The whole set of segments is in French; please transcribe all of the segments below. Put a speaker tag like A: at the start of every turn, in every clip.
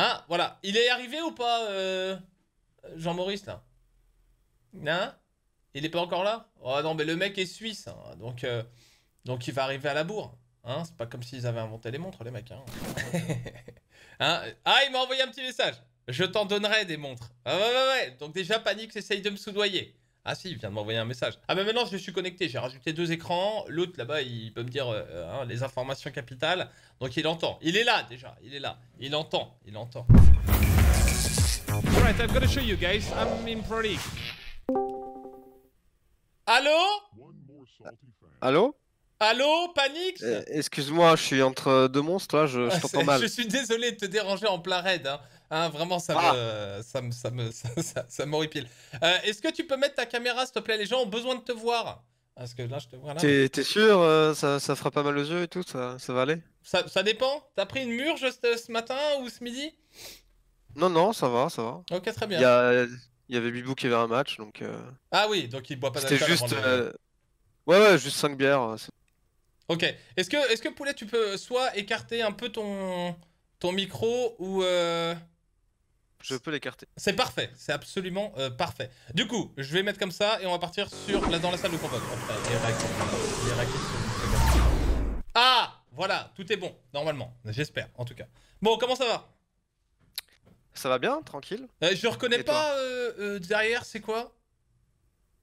A: Hein, voilà. Il est arrivé ou pas, euh, Jean-Maurice, là Hein Il est pas encore là Oh non, mais le mec est suisse, hein. donc, euh, donc il va arriver à la bourre. Hein C'est pas comme s'ils avaient inventé les montres, les mecs. Hein, hein ah, il m'a envoyé un petit message. Je t'en donnerai des montres. Ah, ouais, ouais, ouais. Donc déjà, panique, essaye de me soudoyer. Ah si, il vient de m'envoyer un message. Ah mais ben maintenant je suis connecté, j'ai rajouté deux écrans. L'autre là-bas, il peut me dire euh, hein, les informations capitales. Donc il entend. Il est là déjà, il est là. Il entend, il entend. Allo Allo Allo Allô Allô Allô, panique eh,
B: Excuse-moi, je suis entre deux monstres là, je, je ah, t'entends mal. Je
A: suis désolé de te déranger en plein raid. Hein. Hein, vraiment, ah. ça me, ça me, ça ça, euh, Est-ce que tu peux mettre ta caméra, s'il te plaît Les gens ont besoin de te voir. Ah, parce que là, je te vois là. T'es
B: sûr euh, ça, ça, fera pas mal aux yeux et tout Ça, ça va aller
A: ça, ça dépend. T'as pris une murge juste ce matin ou ce midi
B: Non, non, ça va, ça va. Ok, très bien. Il y, avait Bibou qui avait un match, donc. Euh,
A: ah oui, donc il boit pas d'alcool. C'était juste.
B: Ouais, ouais, juste 5 bières.
A: Ok. Est-ce que, est -ce que Poulet, tu peux soit écarter un peu ton, ton micro ou je peux l'écarter. C'est parfait, c'est absolument euh, parfait. Du coup, je vais mettre comme ça et on va partir sur là dans la salle de combat. Ah Voilà, tout est bon, normalement. J'espère, en tout cas. Bon, comment ça va Ça va bien, tranquille. Euh, je reconnais pas euh, euh, derrière, c'est quoi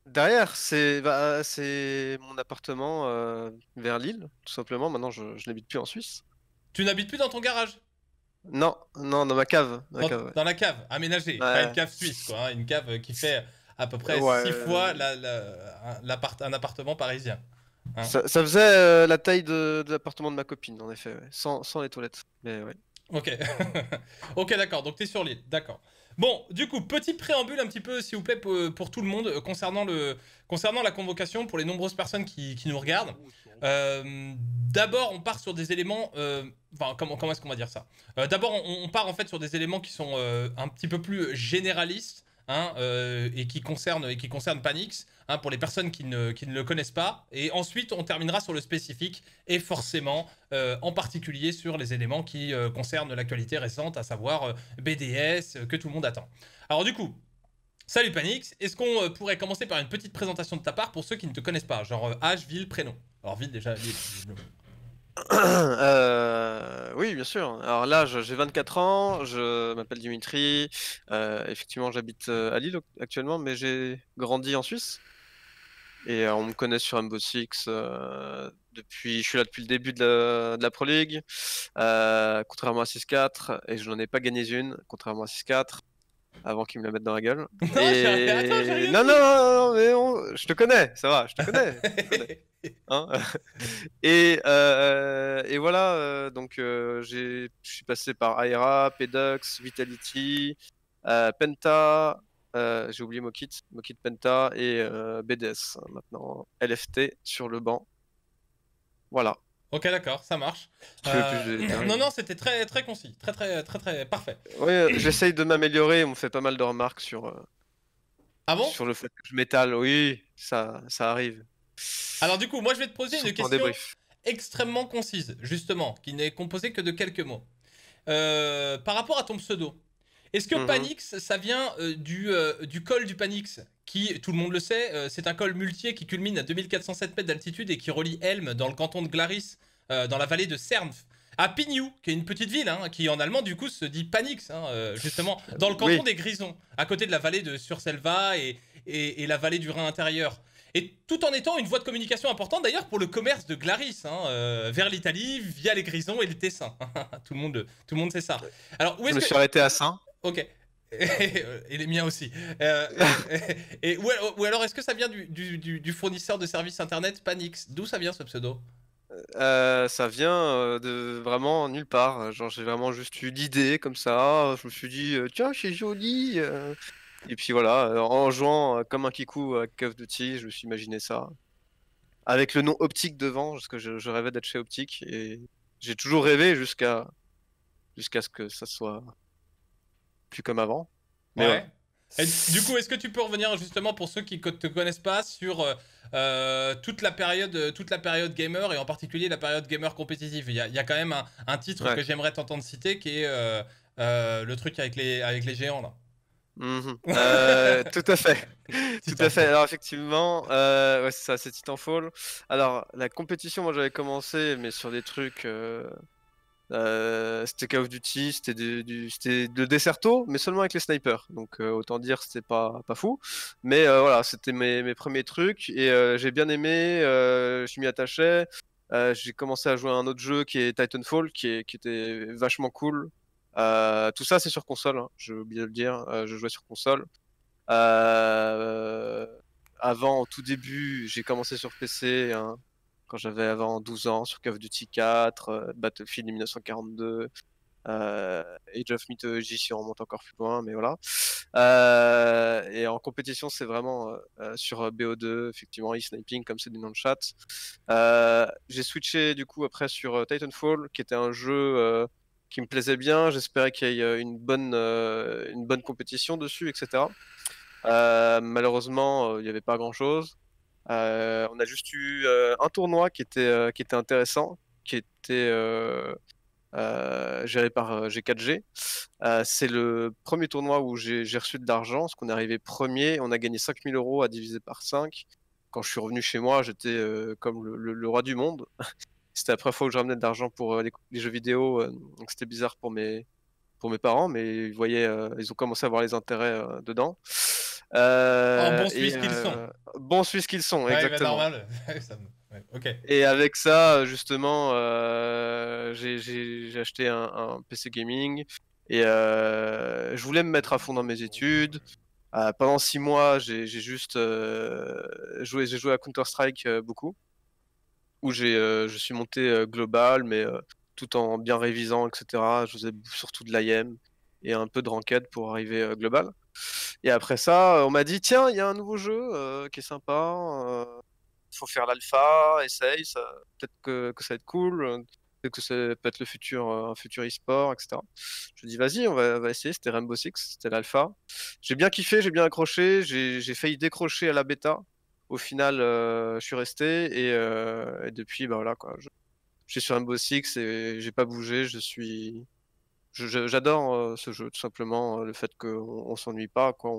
B: Derrière, c'est bah, c'est mon appartement vers Lille, tout simplement. Maintenant, je n'habite plus en Suisse. Tu n'habites plus dans ton garage non, non, dans ma cave. Dans, la
A: cave, aménagée. Pas une cave suisse, quoi. Hein. une cave qui fait à peu près 6 fois la, un, appartement parisien. Hein. ça,
B: faisait euh, la taille de, l'appartement de ma copine, en effet, sans, les toilettes. Mais
A: Ok, ok, d'accord. Donc tu es sur l'île, d'accord. Bon, du coup, petit préambule un petit peu, s'il vous plaît, pour, tout le monde euh, concernant, le, concernant la convocation pour les nombreuses personnes qui, qui nous regardent. Euh, d'abord, on part sur des éléments. Euh, enfin, comment, est-ce qu'on va dire ça euh, D'abord, on, part en fait sur des éléments qui sont un petit peu plus généralistes. Hein, et qui concernent et qui Panix hein, pour les personnes qui ne, le connaissent pas. Et ensuite, on terminera sur le spécifique et forcément, en particulier sur les éléments qui concernent l'actualité récente, à savoir BDS que tout le monde attend. Alors du coup. Salut Panix, est-ce qu'on pourrait commencer par une petite présentation de ta part pour ceux qui ne te connaissent pas, genre âge, ville, prénom alors vite déjà,
B: euh, oui, bien sûr. Alors là, j'ai 24 ans, je m'appelle Dimitri. Euh, effectivement, j'habite euh, à Lille actuellement, mais j'ai grandi en Suisse. Et on me connaît sur Mbo 6 depuis. Je suis là depuis le début de la, de la Pro League, contrairement à 6-4, et je n'en ai pas gagné une, contrairement à 6-4 avant qu'ils me la mettent dans la gueule. non, non, non, mais je te connais, ça va, je te connais. Hein et, euh, et, voilà, euh, donc euh, j'ai, je suis passé par Aera, Pedux, Vitality, Penta, j'ai oublié Mokit, Mokit Penta et BDS, hein, maintenant LFT sur le banc. Voilà.
A: Ok, d'accord, ça marche.
B: Euh, non, non,
A: c'était très, très concis, très, très, très, très parfait.
B: Oui, euh, j'essaye de m'améliorer. On fait pas mal de remarques sur. Euh, ah sur le fait que Oui, ça, ça arrive.
A: Alors du coup, moi, je vais te poser une question extrêmement concise, justement, qui n'est composée que de quelques mots. par rapport à ton pseudo, est-ce que mhm. Panix, ça vient euh, du, euh, du col du Panix qui, tout le monde le sait, euh, c'est un col multier qui culmine à 2407 mètres d'altitude et qui relie Helm dans le canton de Glaris, dans la vallée de Cernf à Pignou, qui est une petite ville, hein, qui en allemand du coup se dit Panix, hein, justement, dans le canton des Grisons, à côté de la vallée de Surselva et, et, la vallée du Rhin intérieur. Et tout en étant une voie de communication importante d'ailleurs pour le commerce de Glaris, hein, vers l'Italie, via les Grisons et le Tessin. tout, le monde, tout le monde sait ça. Alors, où est-ce Je me suis arrêté à Saint. Ok. et les miens aussi. Euh, et, ou, alors, est-ce que ça vient du, fournisseur de services internet Panix D'où ça vient ce pseudo
B: euh, Ça vient euh, de vraiment nulle part. Genre j'ai vraiment juste eu l'idée comme ça. Je me suis dit tiens c'est joli. Et puis voilà, en jouant comme un kikou à Cove Duty, je me suis imaginé ça. Avec le nom Optique devant, parce que je, rêvais d'être chez Optique et j'ai toujours rêvé jusqu'à jusqu'à ce que ça soit comme avant. Mais
A: ouais. du coup, est-ce que tu peux revenir justement pour ceux qui te connaissent pas sur euh, euh, toute, la période, euh, toute la période gamer et en particulier la période gamer compétitive Il y a, quand même un, titre que j'aimerais t'entendre citer qui est le truc avec les, avec les géants là. Mhm. tout à fait. tout à fait.
B: Alors effectivement, ouais, c'est ça, c'est Titanfall. Alors la compétition, moi j'avais commencé, mais sur des trucs, euh, c'était Call of Duty, c'était de Desserto, mais seulement avec les snipers. Donc euh, autant dire c'était pas, pas fou. Mais euh, voilà, c'était mes, mes, premiers trucs et j'ai bien aimé, je m'y attachais. j'ai commencé à jouer à un autre jeu qui est Titanfall, qui, est, qui était vachement cool. tout ça c'est sur console, Je hein. j'ai oublié de le dire, je jouais sur console. avant, au tout début, j'ai commencé sur PC. Hein j'avais avant 12 ans sur Call of Duty 4, euh, Battlefield 1942, euh, Age of Mythology si on remonte encore plus loin, mais voilà. Euh, et en compétition, c'est vraiment euh, sur BO2, effectivement, e-sniping, comme c'est du non de chat. J'ai switché du coup après sur Titanfall, qui était un jeu qui me plaisait bien. J'espérais qu'il y ait une bonne, une bonne compétition dessus, etc. malheureusement, il n'y avait pas grand chose. Euh, on a juste eu euh, un tournoi qui était, euh, qui était intéressant, qui était géré par G4G. c'est le premier tournoi où j'ai reçu de l'argent, parce qu'on est arrivé premier, on a gagné 5000 euros à diviser par 5. Quand je suis revenu chez moi, j'étais comme le, roi du monde. c'était la première fois que je ramenais de l'argent pour les, jeux vidéo, donc c'était bizarre pour mes, pour mes parents, mais ils, ils ont commencé à avoir les intérêts dedans. Euh, euh, bon Suisse qu'ils sont. Bon Suisse qu'ils bah, sont, exactement. Et avec ça, justement, euh, j'ai acheté un, PC gaming et euh, je voulais me mettre à fond dans mes études. pendant six mois, j'ai juste joué, joué à Counter-Strike beaucoup où j'ai, je suis monté global, mais tout en bien révisant, etc. Je faisais surtout de l'IM et un peu de ranked pour arriver global. Et après ça, on m'a dit tiens, il y a un nouveau jeu euh, qui est sympa. Il euh, faut faire l'alpha, essaye, peut-être que, ça va être cool. Peut-être que ça peut être le futur, euh, un futur e-sport, etc. Je dis vas-y, on va, essayer. C'était Rainbow Six, c'était l'alpha. J'ai bien kiffé, j'ai bien accroché. J'ai failli décrocher à la bêta. Au final, je suis resté et, depuis, ben voilà quoi. Je, suis sur Rainbow Six et j'ai pas bougé. Je suis J'adore euh, ce jeu, tout simplement, euh, le fait qu'on on, s'ennuie pas, quoi.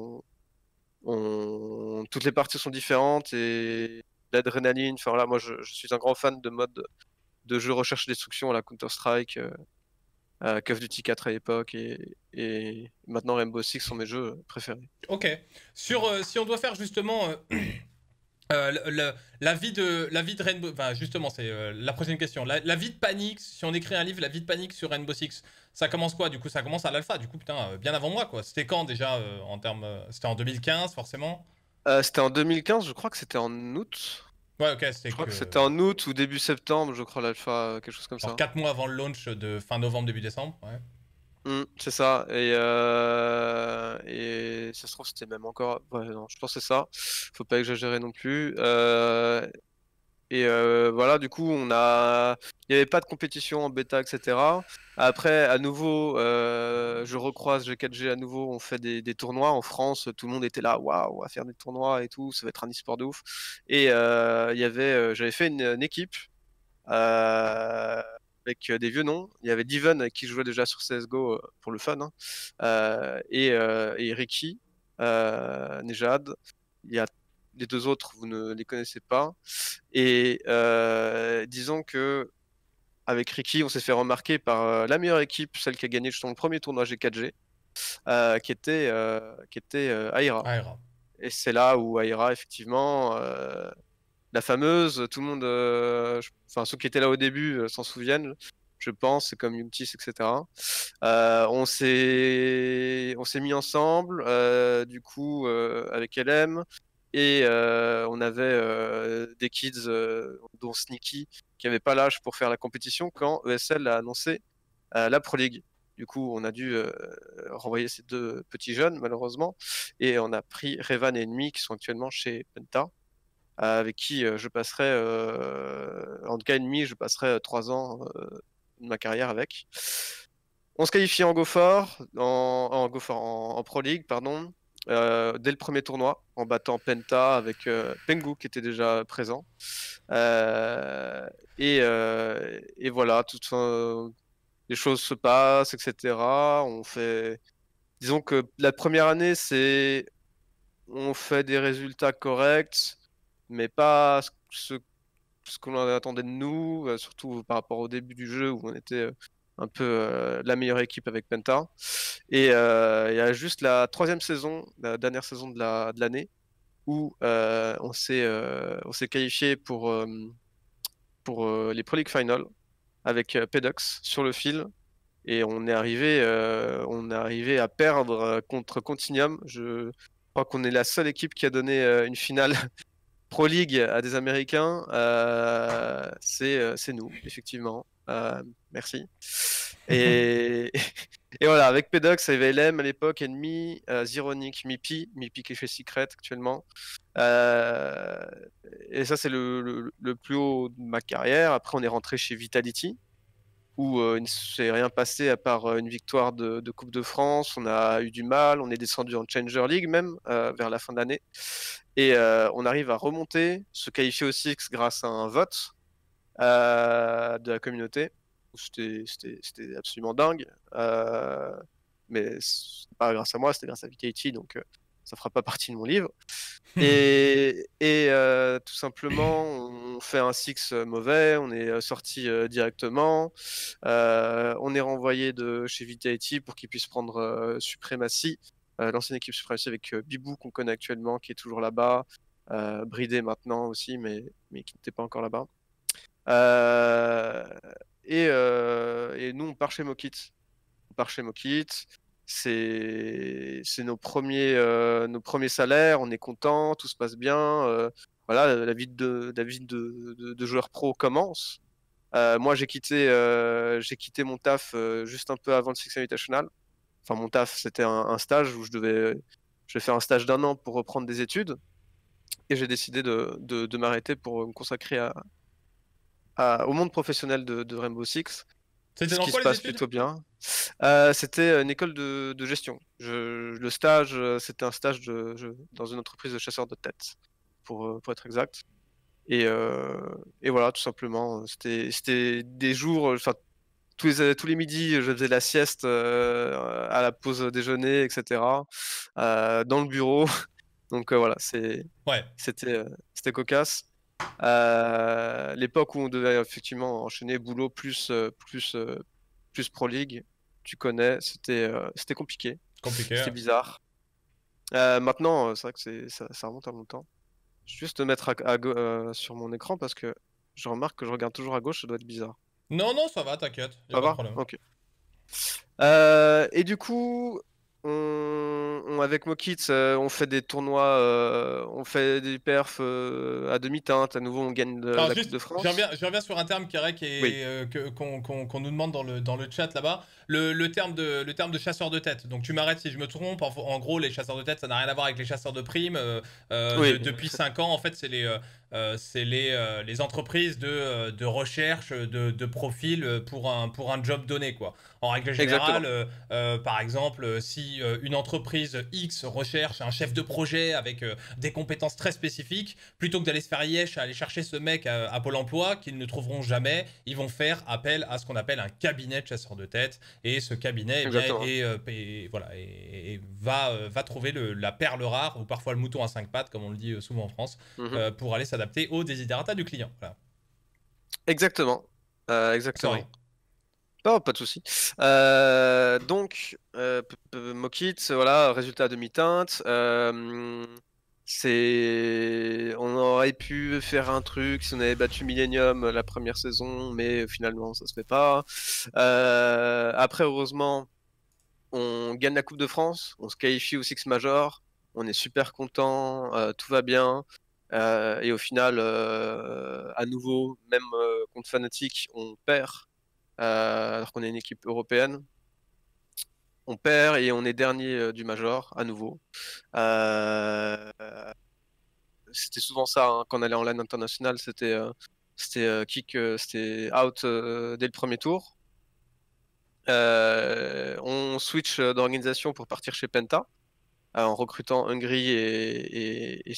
B: On, toutes les parties sont différentes et l'adrénaline. Enfin là, moi, je, suis un grand fan de mode de jeu recherche-destruction, la Counter-Strike, euh, euh, Call of Duty 4 à l'époque et, et, maintenant Rainbow Six sont mes jeux préférés.
A: Ok. Sur, si on doit faire justement. la, vie de, la vie de Rainbow... justement, c'est la prochaine question. La, vie de Panix. si on écrit un livre, la vie de Panix sur Rainbow Six, ça commence quoi Du coup, ça commence à l'alpha, du coup, putain, euh, bien avant moi, quoi. C'était quand déjà euh, en termes. Euh, c'était en 2015, forcément
B: C'était en 2015, je crois que c'était en août.
A: Ouais, ok, c'était. Je crois que, c'était
B: en août ou début septembre, je crois, l'alpha, quelque chose comme ça. 4
A: mois avant le launch de fin novembre, début décembre, ouais.
B: Hum, c'est ça. Et, et ça se trouve, c'était même encore. Ouais, non, je pense c'est ça. Faut pas exagérer non plus. Et euh, voilà, du coup, on a, il n'y avait pas de compétition en bêta, etc. Après, à nouveau, euh, je recroise G4G à nouveau. On fait des, tournois en France. Tout le monde était là, waouh, on va faire des tournois et tout. Ça va être un e-sport de ouf. Et euh, il y avait, j'avais fait une, équipe avec des vieux noms. Il y avait Diven qui jouait déjà sur CS:GO pour le fun, hein. et, et, Ricky, Nejad. Il y a les deux autres, vous ne les connaissez pas. Et euh, disons que avec Ricky, on s'est fait remarquer par euh, la meilleure équipe, celle qui a gagné le premier tournoi G4G, euh, qui était, qui était Aira. Et c'est là où Aira, effectivement, la fameuse, tout le monde, enfin ceux qui étaient là au début s'en souviennent, je pense, comme Yumtis, etc. on s'est, on s'est mis ensemble, du coup, avec LM, et euh, on avait euh, des kids, euh, dont Sneaky, qui n'avaient pas l'âge pour faire la compétition quand ESL a annoncé la Pro League. Du coup, on a dû renvoyer ces deux petits jeunes, malheureusement. Et on a pris Revan et Enemy, qui sont actuellement chez Penta, avec qui je passerai, en tout cas Enemy, je passerai trois ans de ma carrière avec. On se qualifie en GoFor, en, en, en Pro League, pardon. Euh, dès le premier tournoi en battant Penta avec euh, Pengu qui était déjà présent. Euh, et, voilà, tout, les choses se passent, etc. On fait, disons que la première année, c'est on fait des résultats corrects, mais pas ce, ce qu'on attendait de nous, surtout par rapport au début du jeu où on était un peu euh, la meilleure équipe avec Penta. Et euh, il y a juste la troisième saison, la dernière saison de l'année, la, de où euh, on s'est qualifié pour, pour les Pro League Final avec PEDOX sur le fil. Et on est arrivé, on est arrivé à perdre contre Continuum. Je crois qu'on est la seule équipe qui a donné une finale Pro League à des Américains, c'est nous, effectivement. Euh, merci. Et, et, voilà, avec Pedox et VLM à l'époque, Ennemi, euh, Mipi, Mipi qui est chez Secret actuellement. Euh, et ça, c'est le, plus haut de ma carrière. Après, on est rentré chez Vitality, où euh, il ne s'est rien passé à part une victoire de, Coupe de France. On a eu du mal, on est descendu en Challenger League même vers la fin de l'année. Et on arrive à remonter, se qualifier au Six grâce à un vote euh, de la communauté. C'était absolument dingue. Euh, mais pas grâce à moi, c'était grâce à Vitaity donc euh, ça fera pas partie de mon livre. et, tout simplement, on fait un six mauvais, on est sorti directement, on est renvoyé de chez Vitaity pour qu'ils puissent prendre suprématie, l'ancienne équipe suprématie avec Bibou qu'on connaît actuellement, qui est toujours là-bas, Bridé maintenant aussi, mais, mais qui n'était pas encore là-bas. Euh, euh, et, nous, on part chez Mokit. On part chez Mokit. C'est nos, premiers, euh, nos premiers salaires. On est content, tout se passe bien. voilà, la vie de, la de, de, joueur pro commence. moi, j'ai quitté, quitté mon taf juste un peu avant le Six Invitational. Enfin, mon taf, c'était un, stage où je devais, je faire un stage d'un an pour reprendre des études. Et j'ai décidé de m'arrêter pour me consacrer à, euh, au monde professionnel de, Rainbow Six. C'était qui se passe plutôt bien. Euh, c'était une école de, gestion. le stage, euh, c'était un stage de, dans une entreprise de chasseurs de têtes, pour, pour être exact. Et, voilà, tout simplement. C'était des jours, enfin, tous les, tous les midis, je faisais la sieste à la pause déjeuner, etc., dans le bureau. Donc voilà, c'était c'était cocasse. Euh, l'époque où on devait effectivement enchaîner boulot plus, euh, plus, euh, plus Pro League, tu connais, c'était c'était compliqué. C'était bizarre. maintenant, c'est vrai que ça, remonte à longtemps. Je vais juste te mettre sur mon écran parce que je remarque que je regarde toujours à gauche, ça doit être bizarre.
A: Non, non, ça va, t'inquiète. Ça pas de problème.
B: Ok. et du coup, on, avec Mokit, euh, on fait des tournois, euh, on fait des perfs euh, à demi-teinte. À nouveau, on gagne de, la Coupe de France. Je reviens, sur un terme, qui et,
A: qu'on nous demande dans le, dans le chat là-bas. Le, terme de, le terme de chasseur de tête. Donc tu m'arrêtes si je me trompe. En, gros, les chasseurs de tête, ça n'a rien à voir avec les chasseurs de primes. depuis 5 ans, en fait, c'est les, euh, c'est les, euh, les, entreprises de, euh, de recherche de, de, profil pour un, pour un job donné. Quoi. En règle générale, par exemple, si une entreprise X recherche un chef de projet avec des compétences très spécifiques, plutôt que d'aller se faire yèche, à aller chercher ce mec à, Pôle emploi qu'ils ne trouveront jamais, ils vont faire appel à ce qu'on appelle un cabinet de chasseurs de tête. Et ce cabinet eh voilà, et va, va trouver la perle rare ou parfois le mouton à cinq pattes, comme on le dit souvent en France, mhm. pour aller Adapté aux desiderata du client.
B: Exactement. Euh, exactement. pas de souci. Euh, donc, euh, voilà, résultat à demi-teinte. Euh, c'est, on aurait pu faire un truc si on avait battu Millennium la première saison, mais finalement, ça se fait pas. après, heureusement, on gagne la Coupe de France, on se qualifie au Six Major, on est super content, tout va bien. Euh, et au final, euh, à nouveau, même euh, contre Fnatic, on perd, alors qu'on est une équipe européenne. On perd et on est dernier du Major, à nouveau. c'était souvent ça, hein, quand on allait en LAN internationale, c'était kick, out dès le premier tour. on switch d'organisation pour partir chez Penta en recrutant Hungry et, et,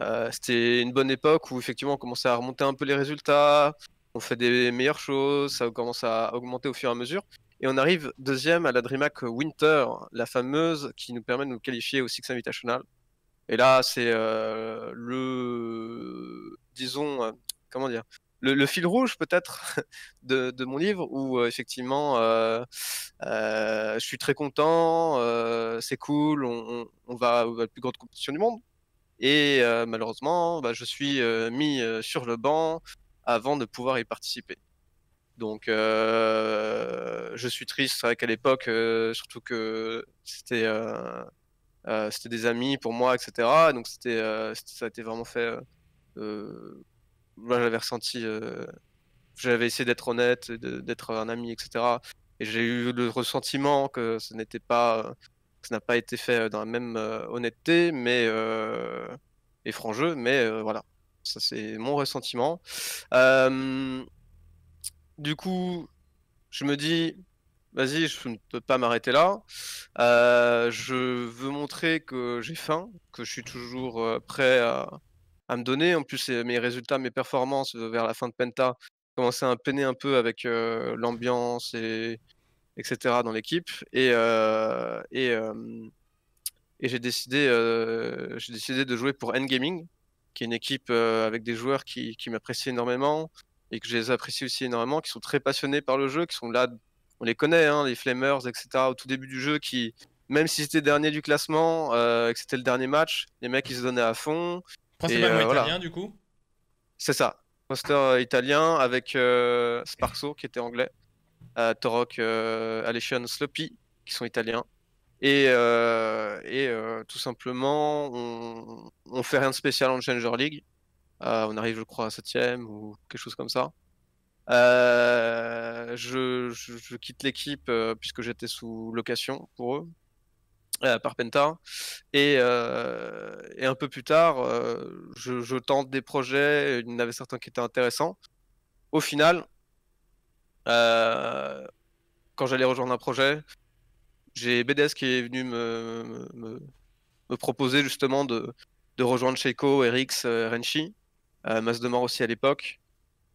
B: euh, c'était une bonne époque où effectivement on commençait à remonter un peu les résultats, on fait des meilleures choses, ça commence à augmenter au fur et à mesure. Et on arrive deuxième à la DreamHack Winter, la fameuse qui nous permet de nous qualifier au Six Invitational. Et là, c'est euh, le, disons, euh, comment dire, le, fil rouge peut-être de, mon livre où effectivement, je suis très content, c'est cool, on, va à plus grande compétition du monde. Et malheureusement, bah, je suis mis sur le banc avant de pouvoir y participer. Donc, je suis triste. qu'à l'époque, surtout que c'était c'était des amis pour moi, etc. Donc, c'était ça a été vraiment fait. Moi, j'avais ressenti. j'avais essayé d'être honnête, d'être un ami, etc. Et j'ai eu le ressentiment que ce n'était pas ça n'a pas été fait dans la même euh, honnêteté, mais euh, et franc mais euh, voilà, ça c'est mon ressentiment. du coup, je me dis, vas-y, je ne peux pas m'arrêter là. je veux montrer que j'ai faim, que je suis toujours prêt à, me donner. En plus, mes résultats, mes performances vers la fin de Penta commençaient à peiner un peu avec l'ambiance et etc. dans l'équipe. Et, euh, euh, et, j'ai décidé, euh, j'ai décidé de jouer pour N-Gaming, qui est une équipe avec des joueurs qui, m'apprécient énormément et que je les apprécie aussi énormément, qui sont très passionnés par le jeu, qui sont là, on les connaît, hein, les Flamers, etc., au tout début du jeu, qui, même si c'était dernier du classement, euh, que c'était le dernier match, les mecs ils se donnaient à fond.
A: Principalement italien du coup
B: C'est ça. Poster italien avec Sparso qui était anglais. Torok, euh, Alessian Sloppy, qui sont italiens. Et, euh, euh, tout simplement, on, on fait rien de spécial en Challenger League. on arrive, je crois, à 7ème ou quelque chose comme ça. je, quitte l'équipe puisque j'étais sous location pour eux par Penta et, un peu plus tard je, je, tente des projets il y en avait certains qui étaient intéressants au final euh, quand j'allais rejoindre un projet, j'ai BDS qui est venu me, me, proposer justement de, rejoindre Sheiko, Erix, euh, Renchi, euh, Masse de Mort aussi à l'époque,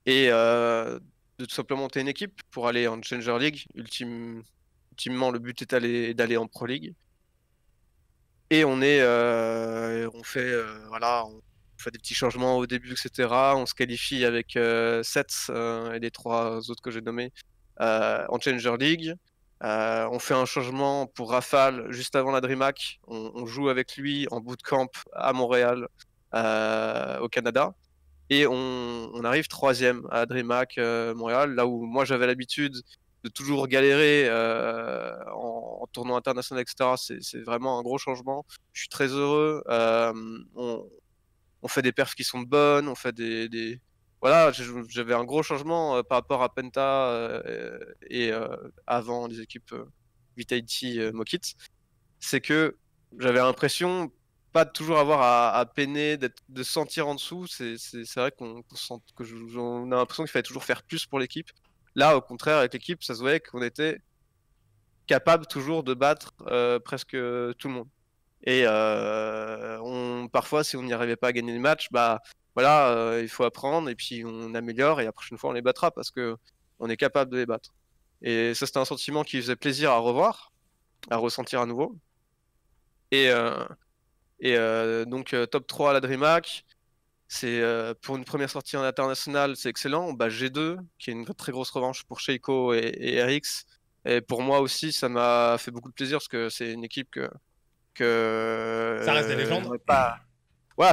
B: et de tout simplement monter une équipe pour aller en Challenger League. Ultime, ultimement, le but est d'aller en Pro League. Et on est, on fait, voilà, fait des petits changements au début, etc. On se qualifie avec euh, Sets euh, et les trois autres que j'ai nommés euh, en Challenger League. on fait un changement pour Rafale juste avant la DreamHack. On, joue avec lui en bootcamp à Montréal, au Canada. Et on, arrive troisième à DreamHack Montréal, là où moi j'avais l'habitude de toujours galérer en, tournoi international, etc. C'est vraiment un gros changement. Je suis très heureux on fait des perfs qui sont bonnes, on fait des, des... voilà, j'avais un gros changement euh, par rapport à Penta euh, et euh, avant les équipes Vitality Mokit, c'est que j'avais l'impression pas toujours avoir à, peiner, de sentir en dessous. C'est vrai qu'on que je, a l'impression qu'il fallait toujours faire plus pour l'équipe. Là, au contraire, avec l'équipe, ça se voyait qu'on était capable toujours de battre presque tout le monde. Et euh, on, parfois, si on n'y arrivait pas à gagner le match bah voilà, euh, il faut apprendre et puis on améliore et la prochaine fois on les battra parce que on est capable de les battre. Et ça, c'était un sentiment qui faisait plaisir à revoir, à ressentir à nouveau. Et, euh, et donc, top 3 à la DreamHack. C'est, pour une première sortie en international, c'est excellent. bah G2, qui est une très grosse revanche pour Sheiko et, et, RX. Et pour moi aussi, ça m'a fait beaucoup de plaisir parce que c'est une équipe que, ça reste des euh, légendes.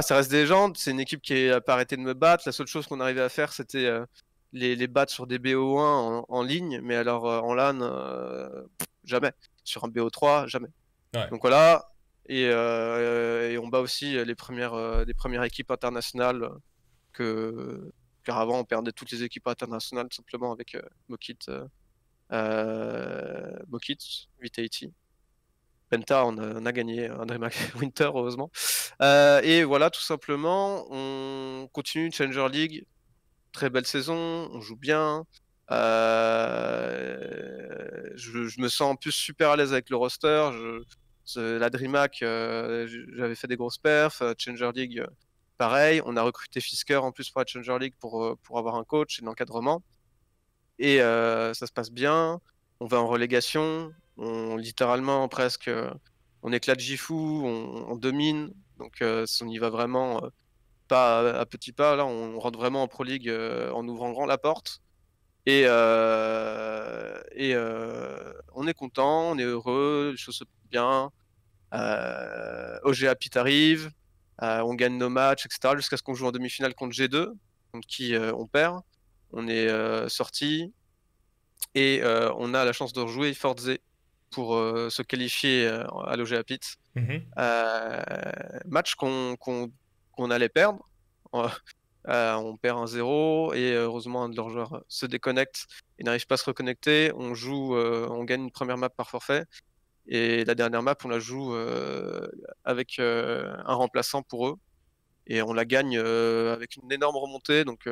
B: ça reste des légendes. C'est une équipe qui n'a pas arrêté de me battre. La seule chose qu'on arrivait à faire, c'était euh, les, battre sur des BO1 en, ligne, mais alors euh, en LAN, jamais. Sur un BO3, jamais. Donc voilà. Et, on bat aussi les premières, premières équipes internationales que. Car avant, on perdait toutes les équipes internationales simplement avec Mokit, Mokit, Vitality. Penta, on a, gagné un hein, gagné Winter, heureusement. Euh, et voilà, tout simplement, on continue Challenger League. Très belle saison, on joue bien. Euh, je, me sens en plus super à l'aise avec le roster. Je, la DreamHack, euh, j'avais fait des grosses perfs. Challenger League, pareil. On a recruté Fisker en plus pour la Challenger League pour, pour avoir un coach et encadrement. Et ça se passe bien. On va en relégation on littéralement presque, euh, on éclate Jifu on, domine. Donc si euh, on y va vraiment euh, pas à, petit petits pas, là on rentre vraiment en Pro League en ouvrant grand la porte. Et, et on est content, on est heureux, les choses se passent bien. Euh, OGA Pit arrive, on gagne nos matchs, etc. Jusqu'à ce qu'on joue en demi-finale contre G2, contre qui on perd. On est sorti et on a la chance de rejouer Forze pour euh, se qualifier euh, à l'OGAPIT Pit. Mmh euh, match qu'on allait perdre. on perd un 0 et heureusement un de leurs joueurs se déconnecte et n'arrive pas à se reconnecter. On joue, on gagne une première map par forfait et la dernière map on la joue avec un remplaçant pour eux et on la gagne avec une énorme remontée. Donc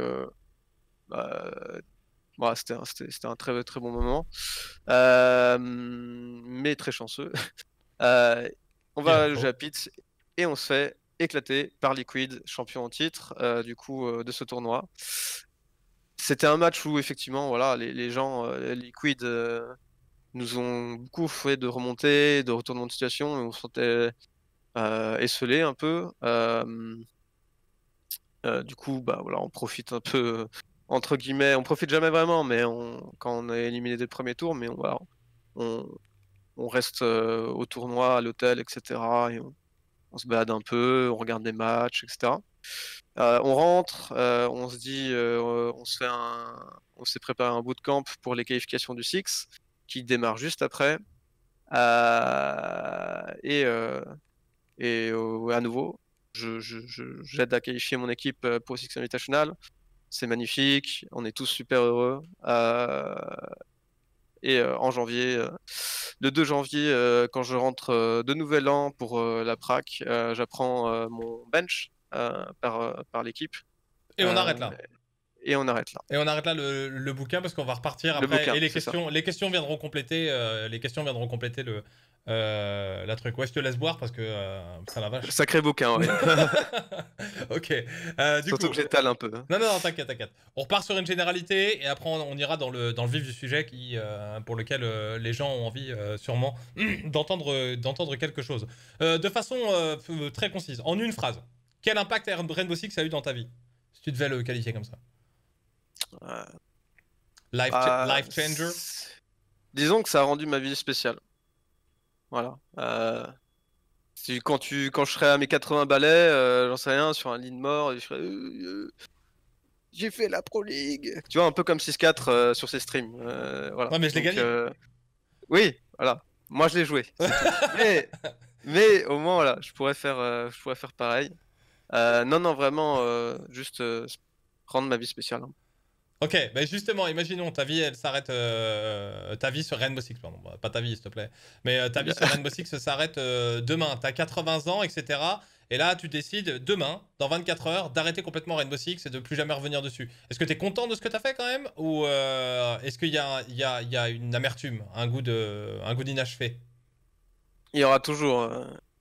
B: bah, c'était un, très, très bon moment. mais très chanceux. Euh, on va au Japit et on se fait éclater par Liquid, champion en titre euh, du coup euh, de ce tournoi. C'était un match où effectivement voilà les, gens Liquid nous ont beaucoup fait de remonter de retournement de situation, on se sentait esselé un peu. du coup bah voilà on profite un peu entre guillemets, on profite jamais vraiment, mais quand on est éliminé des premiers tours, mais on on, reste euh, au tournoi, à l'hôtel, etc. on, se balade un peu, on regarde des matchs, etc. Euh, on rentre, euh, on se dit, on se fait un, on s'est préparé un bootcamp pour les qualifications du Six, qui démarre juste après. et à nouveau, je, j'aide à qualifier mon équipe pour Six Invitational c'est magnifique, on est tous super heureux. Euh, et euh, en janvier, euh, le 2 janvier, quand je rentre de Nouvel An pour la PRAC, j'apprends mon bench par, par l'équipe. Et on arrête là et on arrête là.
A: Et on arrête là le, bouquin parce qu'on va repartir après. et les questions, les questions viendront compléter, les questions viendront compléter le, euh, la truc, ouais, je te laisse boire parce que euh, ça la vache. Sacré bouquin, ouais. ok. Euh, du Surtout coup, que j'étale un peu. Hein. Non, non, t'inquiète, t'inquiète. On repart sur une généralité et après on, ira dans le, dans le vif du sujet qui, pour lequel les gens ont envie sûrement d'entendre, d'entendre quelque chose. de façon très concise, en une phrase, quel impact Rainbow Six a eu dans ta vie Si tu devais le qualifier comme ça. Ah, life changer
B: Disons que ça a rendu ma vie spéciale. Voilà. Euh, quand, tu, quand je serai à mes 80 balais, euh, j'en sais rien, sur un lit de mort, je euh, J'ai fait la Pro League Tu vois, un peu comme 6-4 sur ses streams. voilà. mais je l'ai gagné. Oui, voilà. Moi, je l'ai joué. mais, mais au moins, voilà, je pourrais faire, je pourrais faire pareil. non, non, vraiment, juste rendre ma vie spéciale. Hein.
A: Ok, ben justement, imaginons, ta vie, elle s'arrête. Euh, ta vie sur Rainbow Six, pardon, bah, pas ta vie, s'il te plaît. Mais euh, ta vie sur Rainbow Six s'arrête euh, demain. T'as 80 ans, etc. Et là, tu décides demain, dans 24 heures, d'arrêter complètement Rainbow Six et de plus jamais revenir dessus. Est-ce que t'es content de ce que t'as fait quand même Ou est-ce qu'il y a, y, a, une amertume, un goût d'inachevé
B: Il y aura toujours.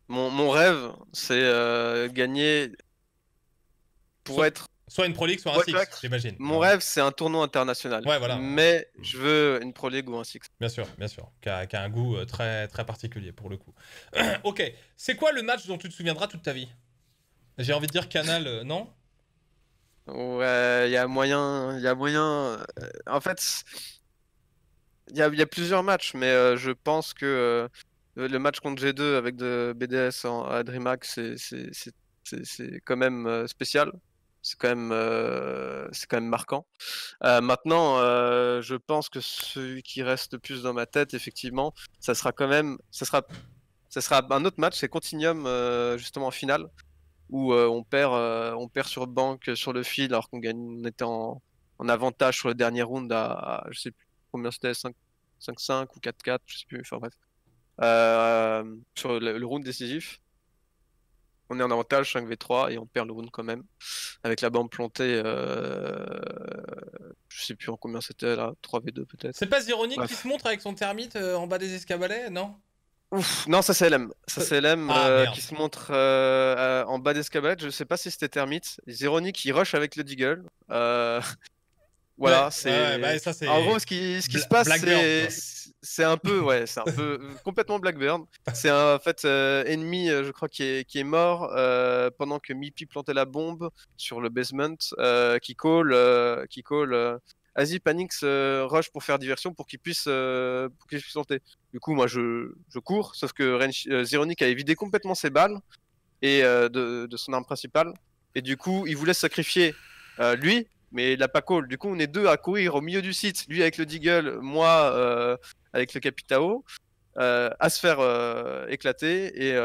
B: mon rêve, c'est gagner pour être Soit une Pro soit un Six, j'imagine. Mon rêve, c'est un tournoi international. voilà.
A: Mais je veux une Pro ou un Six. Bien sûr, bien sûr. Qui a, un goût euh, très, très particulier pour le coup. ok. C'est quoi le match dont tu te souviendras toute ta vie J'ai envie de dire Canal, euh, non
B: Ouais, il y a moyen. Il y moyen. Euh, en fait, il y a, plusieurs matchs, mais je pense que le match contre G2 avec de BDS en, à DreamHack, c'est quand même spécial. C'est quand même, euh, c'est quand même marquant. Euh, maintenant, euh, je pense que celui qui reste le plus dans ma tête, effectivement, ça sera quand même, ça sera, ça sera un autre match, c'est Continuum justement en finale où on perd, on perd sur banque sur le fil alors qu'on était en, avantage sur le dernier round à, je sais plus combien c'était, 5-5 ou 4-4, je sais plus, enfin bref, sur le round décisif on est en avantage 5v3 et on perd le round quand même. Avec la bande plantée, euh... je sais plus en combien c'était là, 3v2 peut-être. C'est pas ironique qui se
A: montre avec son termite euh, en bas des escabalets, non
B: non, ça c'est LM. Ça c'est LM ah, euh, qui se montre euh, en bas des escabalets. Je sais pas si c'était termite. Ironique, qui rush avec le Deagle. voilà, bah, c'est. en gros, ce qui, se passe, c'est c'est un peu, ouais, c'est un peu euh, complètement Blackburn, C'est un fait euh, ennemi, euh, je crois, qui est, mort pendant que Mipi plantait la bombe sur le basement, qui colle, qui colle. asie Panix rush pour faire diversion pour qu'il puisse, pour qu'il puisse tenter. Du coup, moi, je, cours, sauf que Zeronic avait vidé complètement ses balles et de, de, son arme principale. Et du coup, il voulait sacrifier lui mais il n'a pas Du coup, on est deux à courir au milieu du site, lui avec le Deagle, moi euh, avec le Capitao, euh, à se faire euh, éclater. Et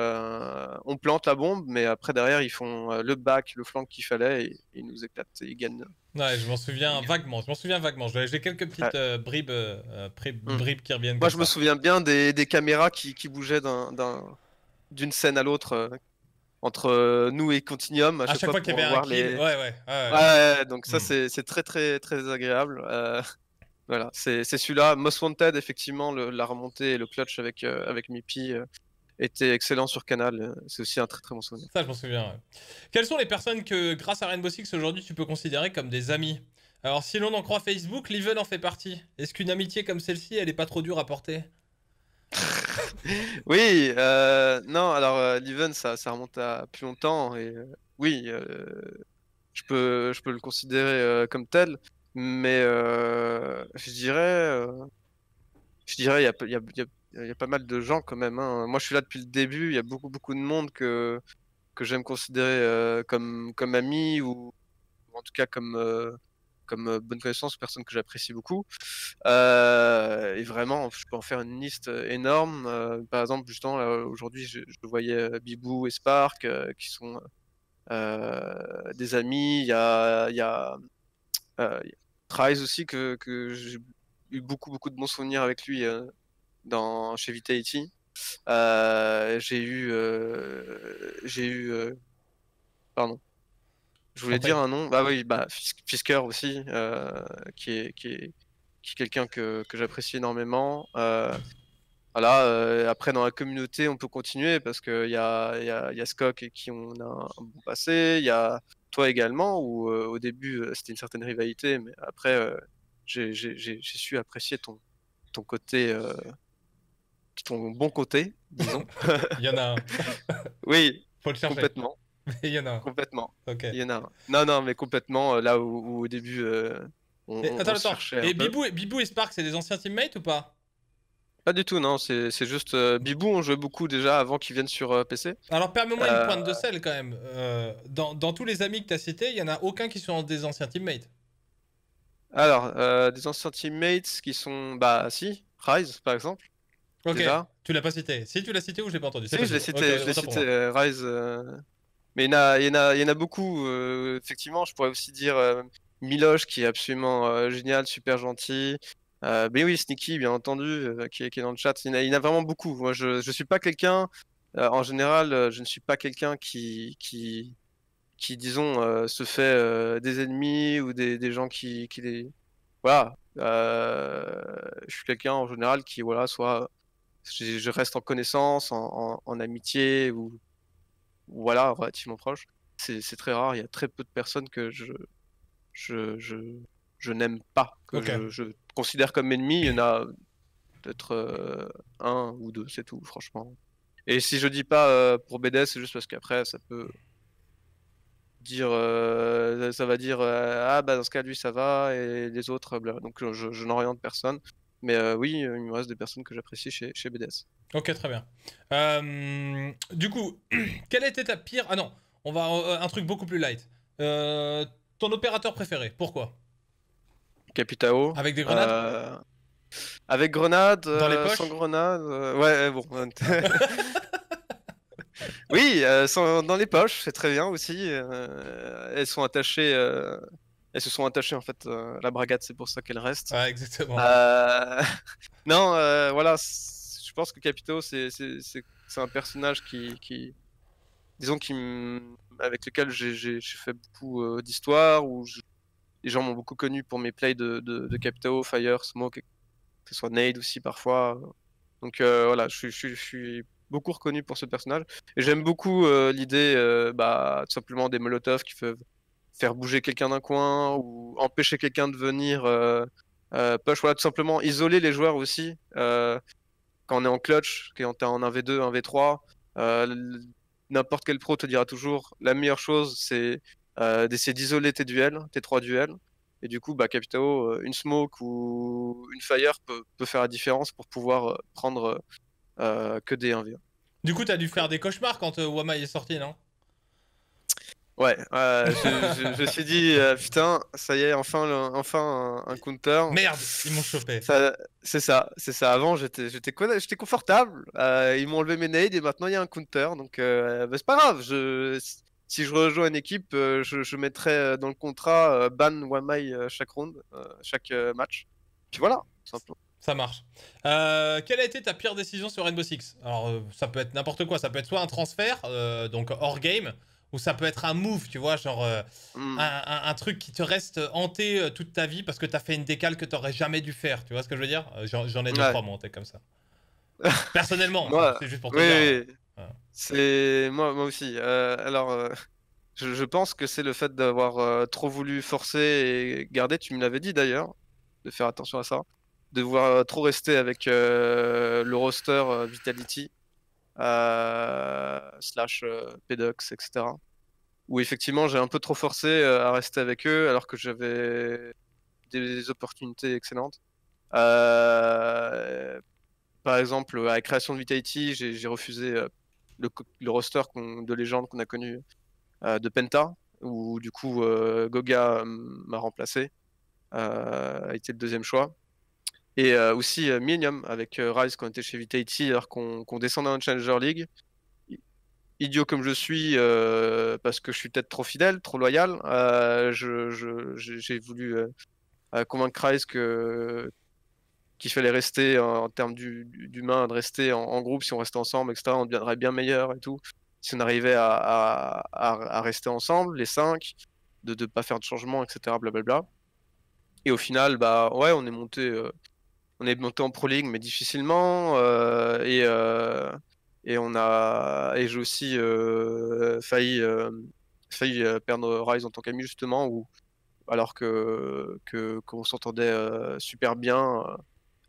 B: on plante la bombe, mais après, derrière, ils font le back, le flanc qu'il fallait, et, ils nous éclatent, ils gagnent.
A: je m'en souviens vaguement. Je m'en souviens vaguement. J'ai quelques petites mmh. bribes, qui reviennent. Moi, je me
B: souviens bien des, caméras qui, bougeaient d'une scène à l'autre entre euh, nous et Continuum à, chaque, fois, qu'il y avait un Ouais, ouais, ouais, donc ça hmm. c'est très très très agréable. Euh, voilà, c'est celui-là. Most Wanted, effectivement, la remontée et le clutch avec, euh, avec Mipi était excellent sur Canal. C'est aussi un très très bon souvenir. Ça, je m'en souviens.
A: Quelles sont les personnes que, grâce à Rainbow Six, aujourd'hui tu peux considérer comme des amis Alors, si l'on en croit Facebook, Leven en fait partie. Est-ce qu'une amitié comme celle-ci, elle est pas trop dure à porter oui,
B: euh, non, alors euh, l'event ça, ça, remonte à plus longtemps, et euh, oui, je, peux, je peux le considérer comme tel, mais je dirais, je dirais, il y a, pas mal de gens quand même. Hein. Moi, je suis là depuis le début, il y a beaucoup, beaucoup de monde que, que j'aime considérer comme, comme ami, ou en tout cas comme comme euh, bonne connaissance, personne que j'apprécie beaucoup. Euh, et vraiment, je peux en faire une liste euh, énorme. Euh, par exemple, justement, aujourd'hui, je, voyais Bibou et Spark qui sont des amis. Il y a, y a, aussi que, que j'ai eu beaucoup, beaucoup de bons souvenirs avec lui dans, chez Vitality. E j'ai eu. j'ai eu. pardon. Je voulais dire un nom. Bah oui, bah, Fisker aussi, euh, qui est, qui est, qui quelqu'un que, que j'apprécie énormément. Euh, voilà, euh, après, dans la communauté, on peut continuer parce qu'il y a, y, y a Skok et qui on a un bon passé. Il y a toi également, où au début, c'était une certaine rivalité, mais après, j'ai su apprécier ton, ton côté ton bon côté, disons. Il y en a un. oui, complètement. il y en a un. Complètement. ok Il y en a Non, non, mais complètement, euh, là où, au début. Euh, on, mais, attends, attends. Et Bibou,
A: Bibou et Spark, c'est des anciens teammates ou pas
B: Pas du tout, non. C'est juste. Euh, Bibou, on jouait beaucoup déjà avant qu'ils viennent sur PC. Alors, permets-moi une pointe
A: de sel quand même. Dans, dans, tous les amis que tu as cités, il y en a aucun qui sont des anciens teammates.
B: Alors, des anciens teammates qui sont. Bah, si, Rise par exemple. Ok.
A: Tu l'as pas cité. Si tu l'as cité ou je l'ai pas entendu. Si, je l'ai cité. je l'ai cité. Rise.
B: Mais il y en a, beaucoup. Euh, effectivement, je pourrais aussi dire euh, Miloche, qui est absolument euh, génial, super gentil. mais ben oui, Sneaky, bien entendu, qui, qui, est dans le chat. Il y en a, vraiment beaucoup. Moi, je ne suis pas quelqu'un, en général, je ne suis pas quelqu'un qui, qui, qui, disons, se fait des ennemis ou des, gens qui, qui, les. Voilà. je suis quelqu'un, en général, qui, voilà, soit. Je, reste en connaissance, en amitié ou voilà, relativement proche. C'est très rare, il y a très peu de personnes que je, n'aime pas, que je, considère comme ennemies. Il y en a peut-être euh, un ou deux, c'est tout, franchement. Et si je dis pas euh, pour BD, c'est juste parce qu'après, ça peut dire euh, ça va dire ah bah dans ce cas lui ça va et les autres donc je, je n'oriente personne mais euh, oui, euh, il me reste des personnes que j'apprécie chez, chez, BDS.
A: Ok, très bien. Euh, du coup, quelle était ta pire. Ah non, on va un truc beaucoup plus light. ton opérateur préféré, pourquoi
B: Capitao. Avec des grenades Avec grenades, Dans les poches sans grenades. Ouais, bon. oui, dans les poches, c'est très bien aussi. elles sont attachées elles se sont attachées en fait euh, la bragade, c'est pour ça qu'elle reste. Ah, exactement. Euh, non, euh, voilà, je pense que Capito, c'est un personnage qui, qui... disons, qui avec lequel j'ai fait beaucoup d'histoires, où les gens m'ont beaucoup connu pour mes plays de, de, Capito, Fire, Smoke, que ce soit Nade aussi parfois. Donc voilà, je, je, je suis beaucoup reconnu pour ce personnage. Et j'aime beaucoup l'idée, bah, tout simplement, des Molotov qui peuvent faire bouger quelqu'un d'un coin ou empêcher quelqu'un de venir push. Euh, voilà, tout simplement isoler les joueurs aussi euh, quand on est en clutch, quand t'es en 1v2, 1v3. Euh, n'importe quel pro te dira toujours la meilleure chose, c'est d'essayer d'isoler tes duels, tes trois duels. Et du coup, bah, Capitao, une smoke ou une
A: fire peut,
B: faire la différence pour pouvoir prendre que des 1v1.
A: Du coup, t'as dû faire des cauchemars quand Wama est sorti, non
B: Ouais, euh, je, me suis dit, euh, putain, ça y est, enfin, enfin un, counter. Merde, ils m'ont chopé. C'est ça, c'est ça, Avant, j'étais confortable. Euh, ils m'ont enlevé mes nades et maintenant il y a un counter. Donc, bah, c'est pas grave. Je, si je rejoins une équipe, je, je mettrai dans le contrat ban my chaque round, chaque match. Puis
A: voilà, simplement. Ça marche. quelle a été ta pire décision sur Rainbow Six Alors, ça peut être n'importe quoi. Ça peut être soit un transfert, donc hors game, ou ça peut être un move, tu vois, genre euh, mm. un, truc qui te reste hanté euh, toute ta vie parce que t'as fait une décale que t'aurais jamais dû faire, tu vois ce que je veux dire euh, J'en ai deux, trois comme ça. Personnellement, c'est juste pour te
B: dire. C'est moi, moi aussi. alors, je, je, pense que c'est le fait d'avoir trop voulu forcer et garder, tu me l'avais dit d'ailleurs, de faire attention à ça, de vouloir trop rester avec le roster Vitality euh, slash euh, pedox, etc. Où effectivement j'ai un peu trop forcé euh, à rester avec eux alors que j'avais des opportunités excellentes. par exemple, à la création de Vitality, j'ai refusé le, roster de légende qu'on a connu de Penta, où du coup Goga m'a remplacé, a été le deuxième choix. Et euh, aussi euh, avec euh, Rise quand on était chez Vitality, alors qu'on descendait en Challenger League. Idiot comme je suis, euh, parce que je suis peut-être trop fidèle, trop loyal, j'ai voulu convaincre Rise qu'il fallait rester en, termes d'humain, de rester en, groupe, si on restait ensemble, etc., on deviendrait bien meilleur et tout. Si on arrivait à, à, rester ensemble, les cinq, de ne pas faire de changement, etc., blablabla. Et au final, bah ouais, on est monté on est monté en Pro League, mais difficilement. Euh, et, euh, et on a. Et j'ai aussi euh, failli, failli perdre Rise en tant qu'ami, justement, où, alors que qu'on s'entendait super bien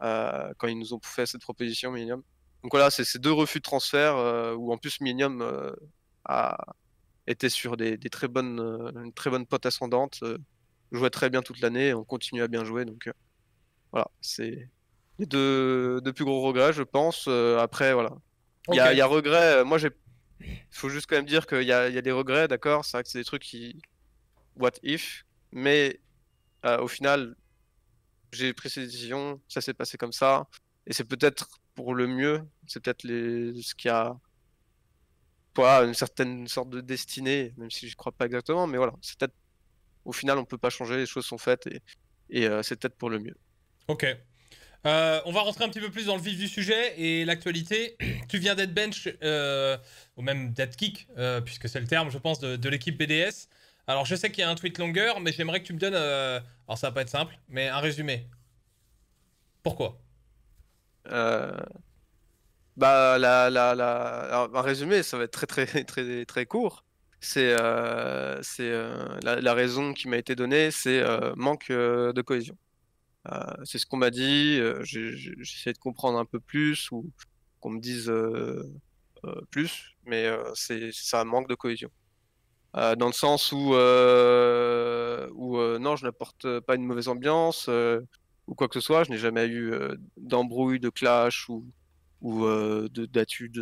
B: quand ils nous ont fait cette proposition, Millennium. Donc voilà, c'est ces deux refus de transfert où en plus Millennium a été sur des, très bonnes, une très bonne pote ascendante, jouait très bien toute l'année, on continue à bien jouer. Donc voilà, c'est de, plus gros regrets, je pense. Euh, après, voilà. Il y, a regrets. Euh, moi, j'ai. faut juste quand même dire qu'il y, y a, des regrets, d'accord C'est vrai que c'est des trucs qui. What if Mais euh, au final, j'ai pris ces décisions, ça s'est passé comme ça. Et c'est peut-être pour le mieux. C'est peut-être les... ce qui a. une certaine sorte de destinée, même si je crois pas exactement, mais voilà, c'est peut-être. Au final, on peut pas changer, les choses sont faites et, c'est peut-être pour le mieux.
A: Ok, euh, on va rentrer un petit peu plus dans le vif du sujet et l'actualité. tu viens d'être bench, euh, ou même d'être kick, euh, puisque c'est le terme, je pense, de, l'équipe BDS. Alors, je sais qu'il y a un tweet longueur, mais j'aimerais que tu me donnes. alors, ça va pas être simple, mais un résumé. Pourquoi
B: Bah, la, la, un résumé, ça va être très, très, très, très court. C'est la, la, raison qui m'a été donnée, c'est manque de cohésion. Euh, c'est ce qu'on m'a dit, euh, j'essaie de comprendre un peu plus ou qu'on me dise euh, plus, mais c'est ça manque de cohésion. dans le sens où, non, je n'apporte pas une mauvaise ambiance ou quoi que ce soit. Je n'ai jamais eu d'embrouille, de clash ou, ou d'attitude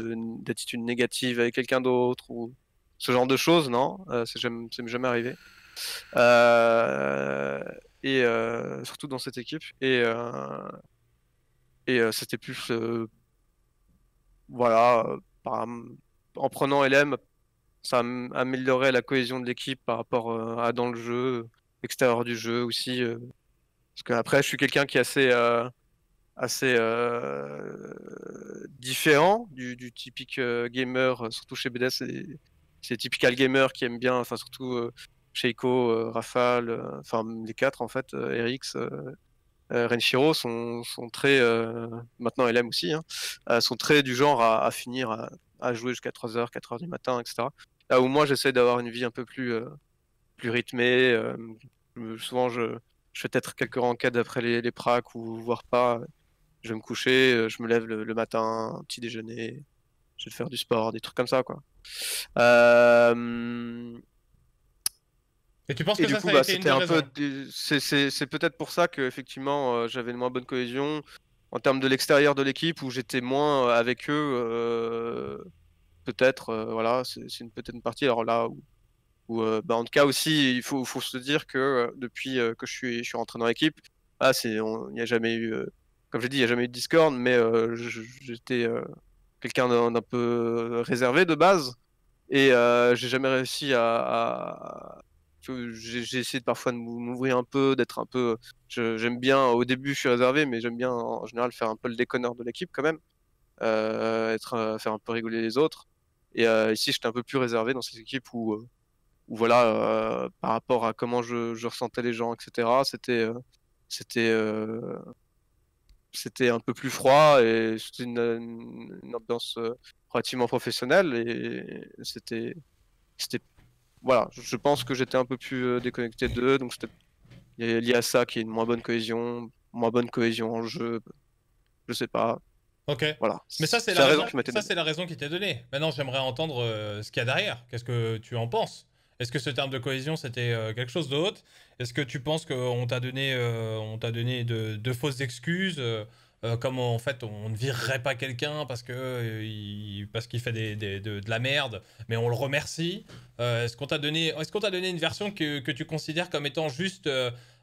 B: négative avec quelqu'un d'autre ou ce genre de choses, non, c'est jamais, jamais arrivé et euh, surtout dans cette équipe. Et, euh, et euh, c'était plus. voilà, en prenant LM, ça améliorait la cohésion de l'équipe par rapport à dans le jeu, extérieur du jeu aussi. parce qu'après, je suis quelqu'un qui est assez, assez différent du, typique gamer, surtout chez BDS. C'est typical gamer qui aime bien, enfin surtout Sheiko, euh, Rafale, euh, enfin les quatre en fait, euh, Eric, Renshiro sont, sont très, maintenant LM aussi, hein, sont très du genre à, finir à, jouer jusqu'à 3h, 4h du matin, etc. Là où moi j'essaie d'avoir une vie un peu plus, plus rythmée, souvent je, fais peut-être quelques renquêtes après les, pracs ou voire pas. Je vais me coucher, je me lève le, matin, petit déjeuner, je vais faire du sport, des trucs comme ça quoi.
A: Et tu penses que du coup, bah, c'était un peu.
B: C'est peut-être pour ça que effectivement, euh, j'avais une moins bonne cohésion en termes de l'extérieur de l'équipe où j'étais moins euh, avec eux. Euh, peut-être, voilà, c'est une peut-être une partie. Alors là, où, bah, en tout cas aussi, il faut, faut se dire que depuis que je suis, je suis rentré dans l'équipe, ah, il n'y a jamais eu, comme j'ai dit, il n'y a jamais eu de Discord, mais j'étais quelqu'un d'un peu réservé de base et j'ai jamais réussi à j'ai essayé parfois de m'ouvrir un peu, d'être un peu. J'aime bien, au début, je suis réservé, mais j'aime bien en général faire un peu le déconneur de l'équipe quand même, euh, être, euh, faire un peu rigoler les autres. Et euh, ici, j'étais un peu plus réservé dans cette équipe où, voilà, par rapport à comment je, ressentais les gens, etc., c'était. c'était c'était un peu plus froid et c'était une, ambiance relativement professionnelle et c'était c'était voilà, je pense que j'étais un peu plus euh, déconnecté d'eux, donc c'était lié à ça qui est une moins bonne cohésion, moins bonne cohésion en jeu, je sais pas. Ok. Voilà. Mais ça c'est la,
A: raison, qui t'est donnée. Maintenant j'aimerais entendre euh, ce qu'il y a derrière. Qu'est-ce que tu en penses Est-ce que ce terme de cohésion c'était euh, quelque chose d'autre Est-ce que tu penses qu'on t'a donné, on t'a donné de, fausses excuses Comment euh, comme en fait on ne virerait pas quelqu'un parce que euh, parce qu'il fait des, de, la merde, mais on le remercie. Euh, est-ce qu'on t'a donné est-ce qu'on t'a donné une version que, tu considères comme étant juste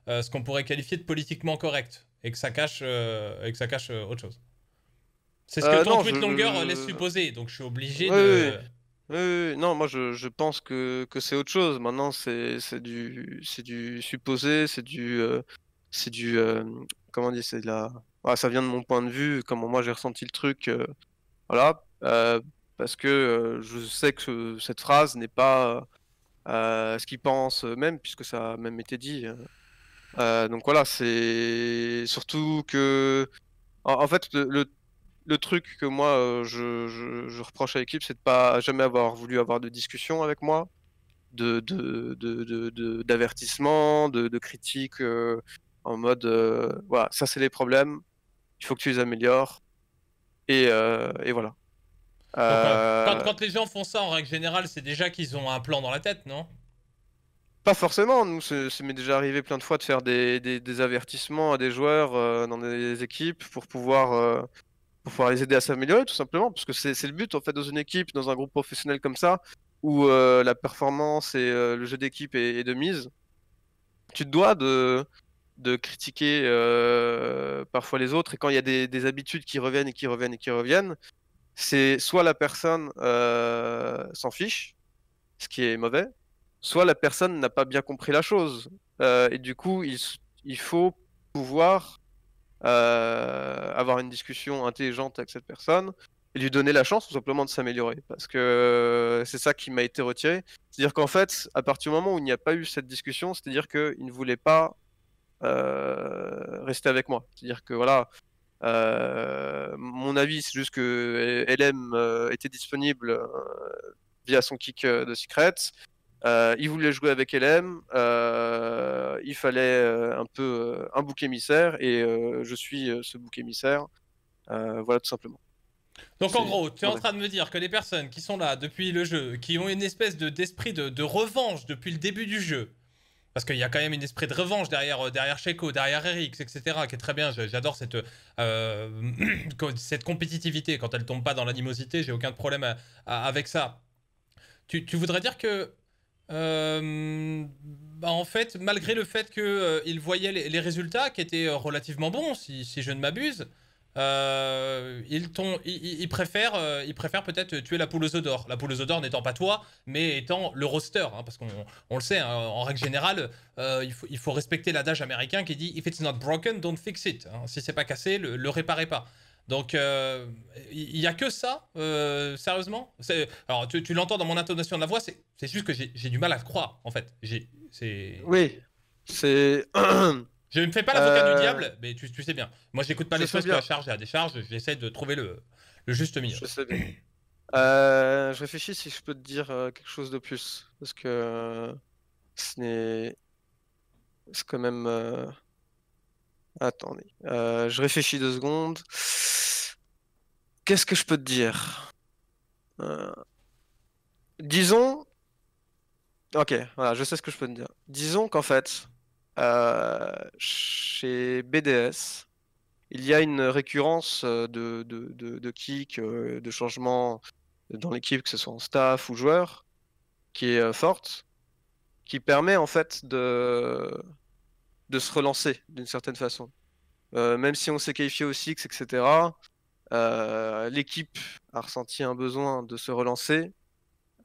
A: ce qu'on pourrait qualifier de politiquement correct et que ça cache et que ça cache autre chose C'est ce que ton tweet longueur laisse supposer, donc je suis obligé de.
B: Oui. non, moi je, pense que, c'est autre chose. Maintenant, c'est du, du supposé, c'est du. c'est du. comment dire C'est de la ça vient de mon point de vue, comment moi j'ai ressenti le truc. Euh, voilà, euh, parce que euh, je sais que cette phrase n'est pas ce qu'ils pensent même puisque ça a même été dit. donc voilà, c'est surtout que. En, fait, le, truc que moi je, reproche à l'équipe, c'est de pas jamais avoir voulu avoir de discussion avec moi, de d'avertissement, de, de, critiques en mode voilà, ça c'est les problèmes, il faut que tu les améliores. Et, euh, et voilà. Euh, euh, quand,
A: les gens font ça, en règle générale, c'est déjà qu'ils ont un plan dans la tête, non
B: Pas forcément. Nous, c'est m'est déjà arrivé plein de fois de faire des, des, avertissements à des joueurs dans des équipes pour pouvoir, pour pouvoir les aider à s'améliorer, tout simplement. Parce que c'est le but, en fait, dans une équipe, dans un groupe professionnel comme ça, où la performance et le jeu d'équipe est, est, de mise. Tu te dois de, de critiquer euh, parfois les autres. Et quand il y a des, habitudes qui reviennent et qui reviennent et qui reviennent, c'est soit la personne euh, s'en fiche, ce qui est mauvais, soit la personne n'a pas bien compris la chose. Euh, et du coup, il, il faut pouvoir avoir une discussion intelligente avec cette personne et lui donner la chance tout simplement de s'améliorer. Parce que c'est ça qui m'a été retiré. C'est-à-dire qu'en fait, à partir du moment où il n'y a pas eu cette discussion, c'est-à-dire qu'il ne voulait pas euh, rester avec moi. C'est-à-dire que voilà, euh, mon avis, c'est juste que LM euh, était disponible via son kick de Secret. il voulait jouer avec LM, il fallait un peu un bouc émissaire et je suis ce bouc émissaire. voilà tout simplement.
A: Donc en gros, tu es en train de me dire que les personnes qui sont là depuis le jeu, qui ont une espèce de d'esprit de, revanche depuis le début du jeu, parce qu'il y a quand même un esprit de revanche derrière, euh, derrière derrière Eric, etc., qui est très bien. J'adore cette, euh, cette compétitivité. Quand elle tombe pas dans l'animosité, j'ai aucun problème avec ça. Tu, voudrais dire que. Euh, bah, en fait, malgré le fait qu'il voyait les, résultats qui étaient relativement bons, si je ne m'abuse, euh, ils, préfèrent, euh, préfèrent peut-être tuer la poule aux d'or. La poule aux d'or n'étant pas toi, mais étant le roster. Hein, parce qu'on le sait, hein, en règle générale, euh, il, faut, respecter l'adage américain qui dit If it's not broken, don't fix it. Hein, si c'est pas cassé, le, le réparez pas. Donc, il n'y a que ça, sérieusement Alors, tu, l'entends dans mon intonation de la voix, c'est juste que j'ai du mal à croire, en fait. Oui, c'est. Je ne fais pas l'avocat du euh, diable, mais tu, sais bien. Moi, j'écoute pas les choses à la charge et à décharge. J'essaie de trouver le, juste milieu. Je sais bien.
B: Euh, je réfléchis si je peux te dire euh, quelque chose de plus. Parce que ce n'est. C'est quand même. Attendez. je réfléchis deux secondes. Qu'est-ce que je peux te dire Disons. Ok, voilà, je sais ce que je peux te dire. Disons qu'en fait, euh, chez BDS, il y a une récurrence euh, de, de, kicks, euh, de changements dans l'équipe, que ce soit en staff ou joueur, qui est forte, qui permet en fait de, se relancer d'une certaine façon. même si on s'est qualifié au Six, etc., l'équipe a ressenti un besoin de se relancer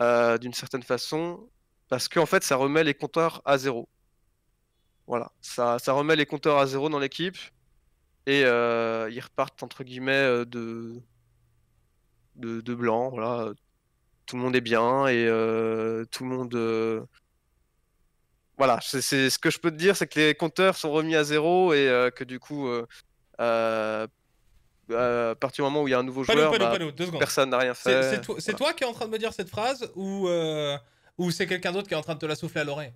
B: d'une certaine façon, parce en fait, ça remet les compteurs à zéro. Voilà, ça, remet les compteurs à zéro dans l'équipe et euh, ils repartent entre guillemets euh, de, de, blanc. Voilà, tout le monde est bien et euh, tout le monde. Voilà, c'est ce que je peux te dire, c'est que les compteurs sont remis à zéro et que du coup, à partir du moment où il y a un nouveau joueur, bah, personne n'a rien fait. C'est
A: toi qui es en train de me dire cette phrase ou, ou c'est quelqu'un d'autre qui est en train de te la souffler à l'oreille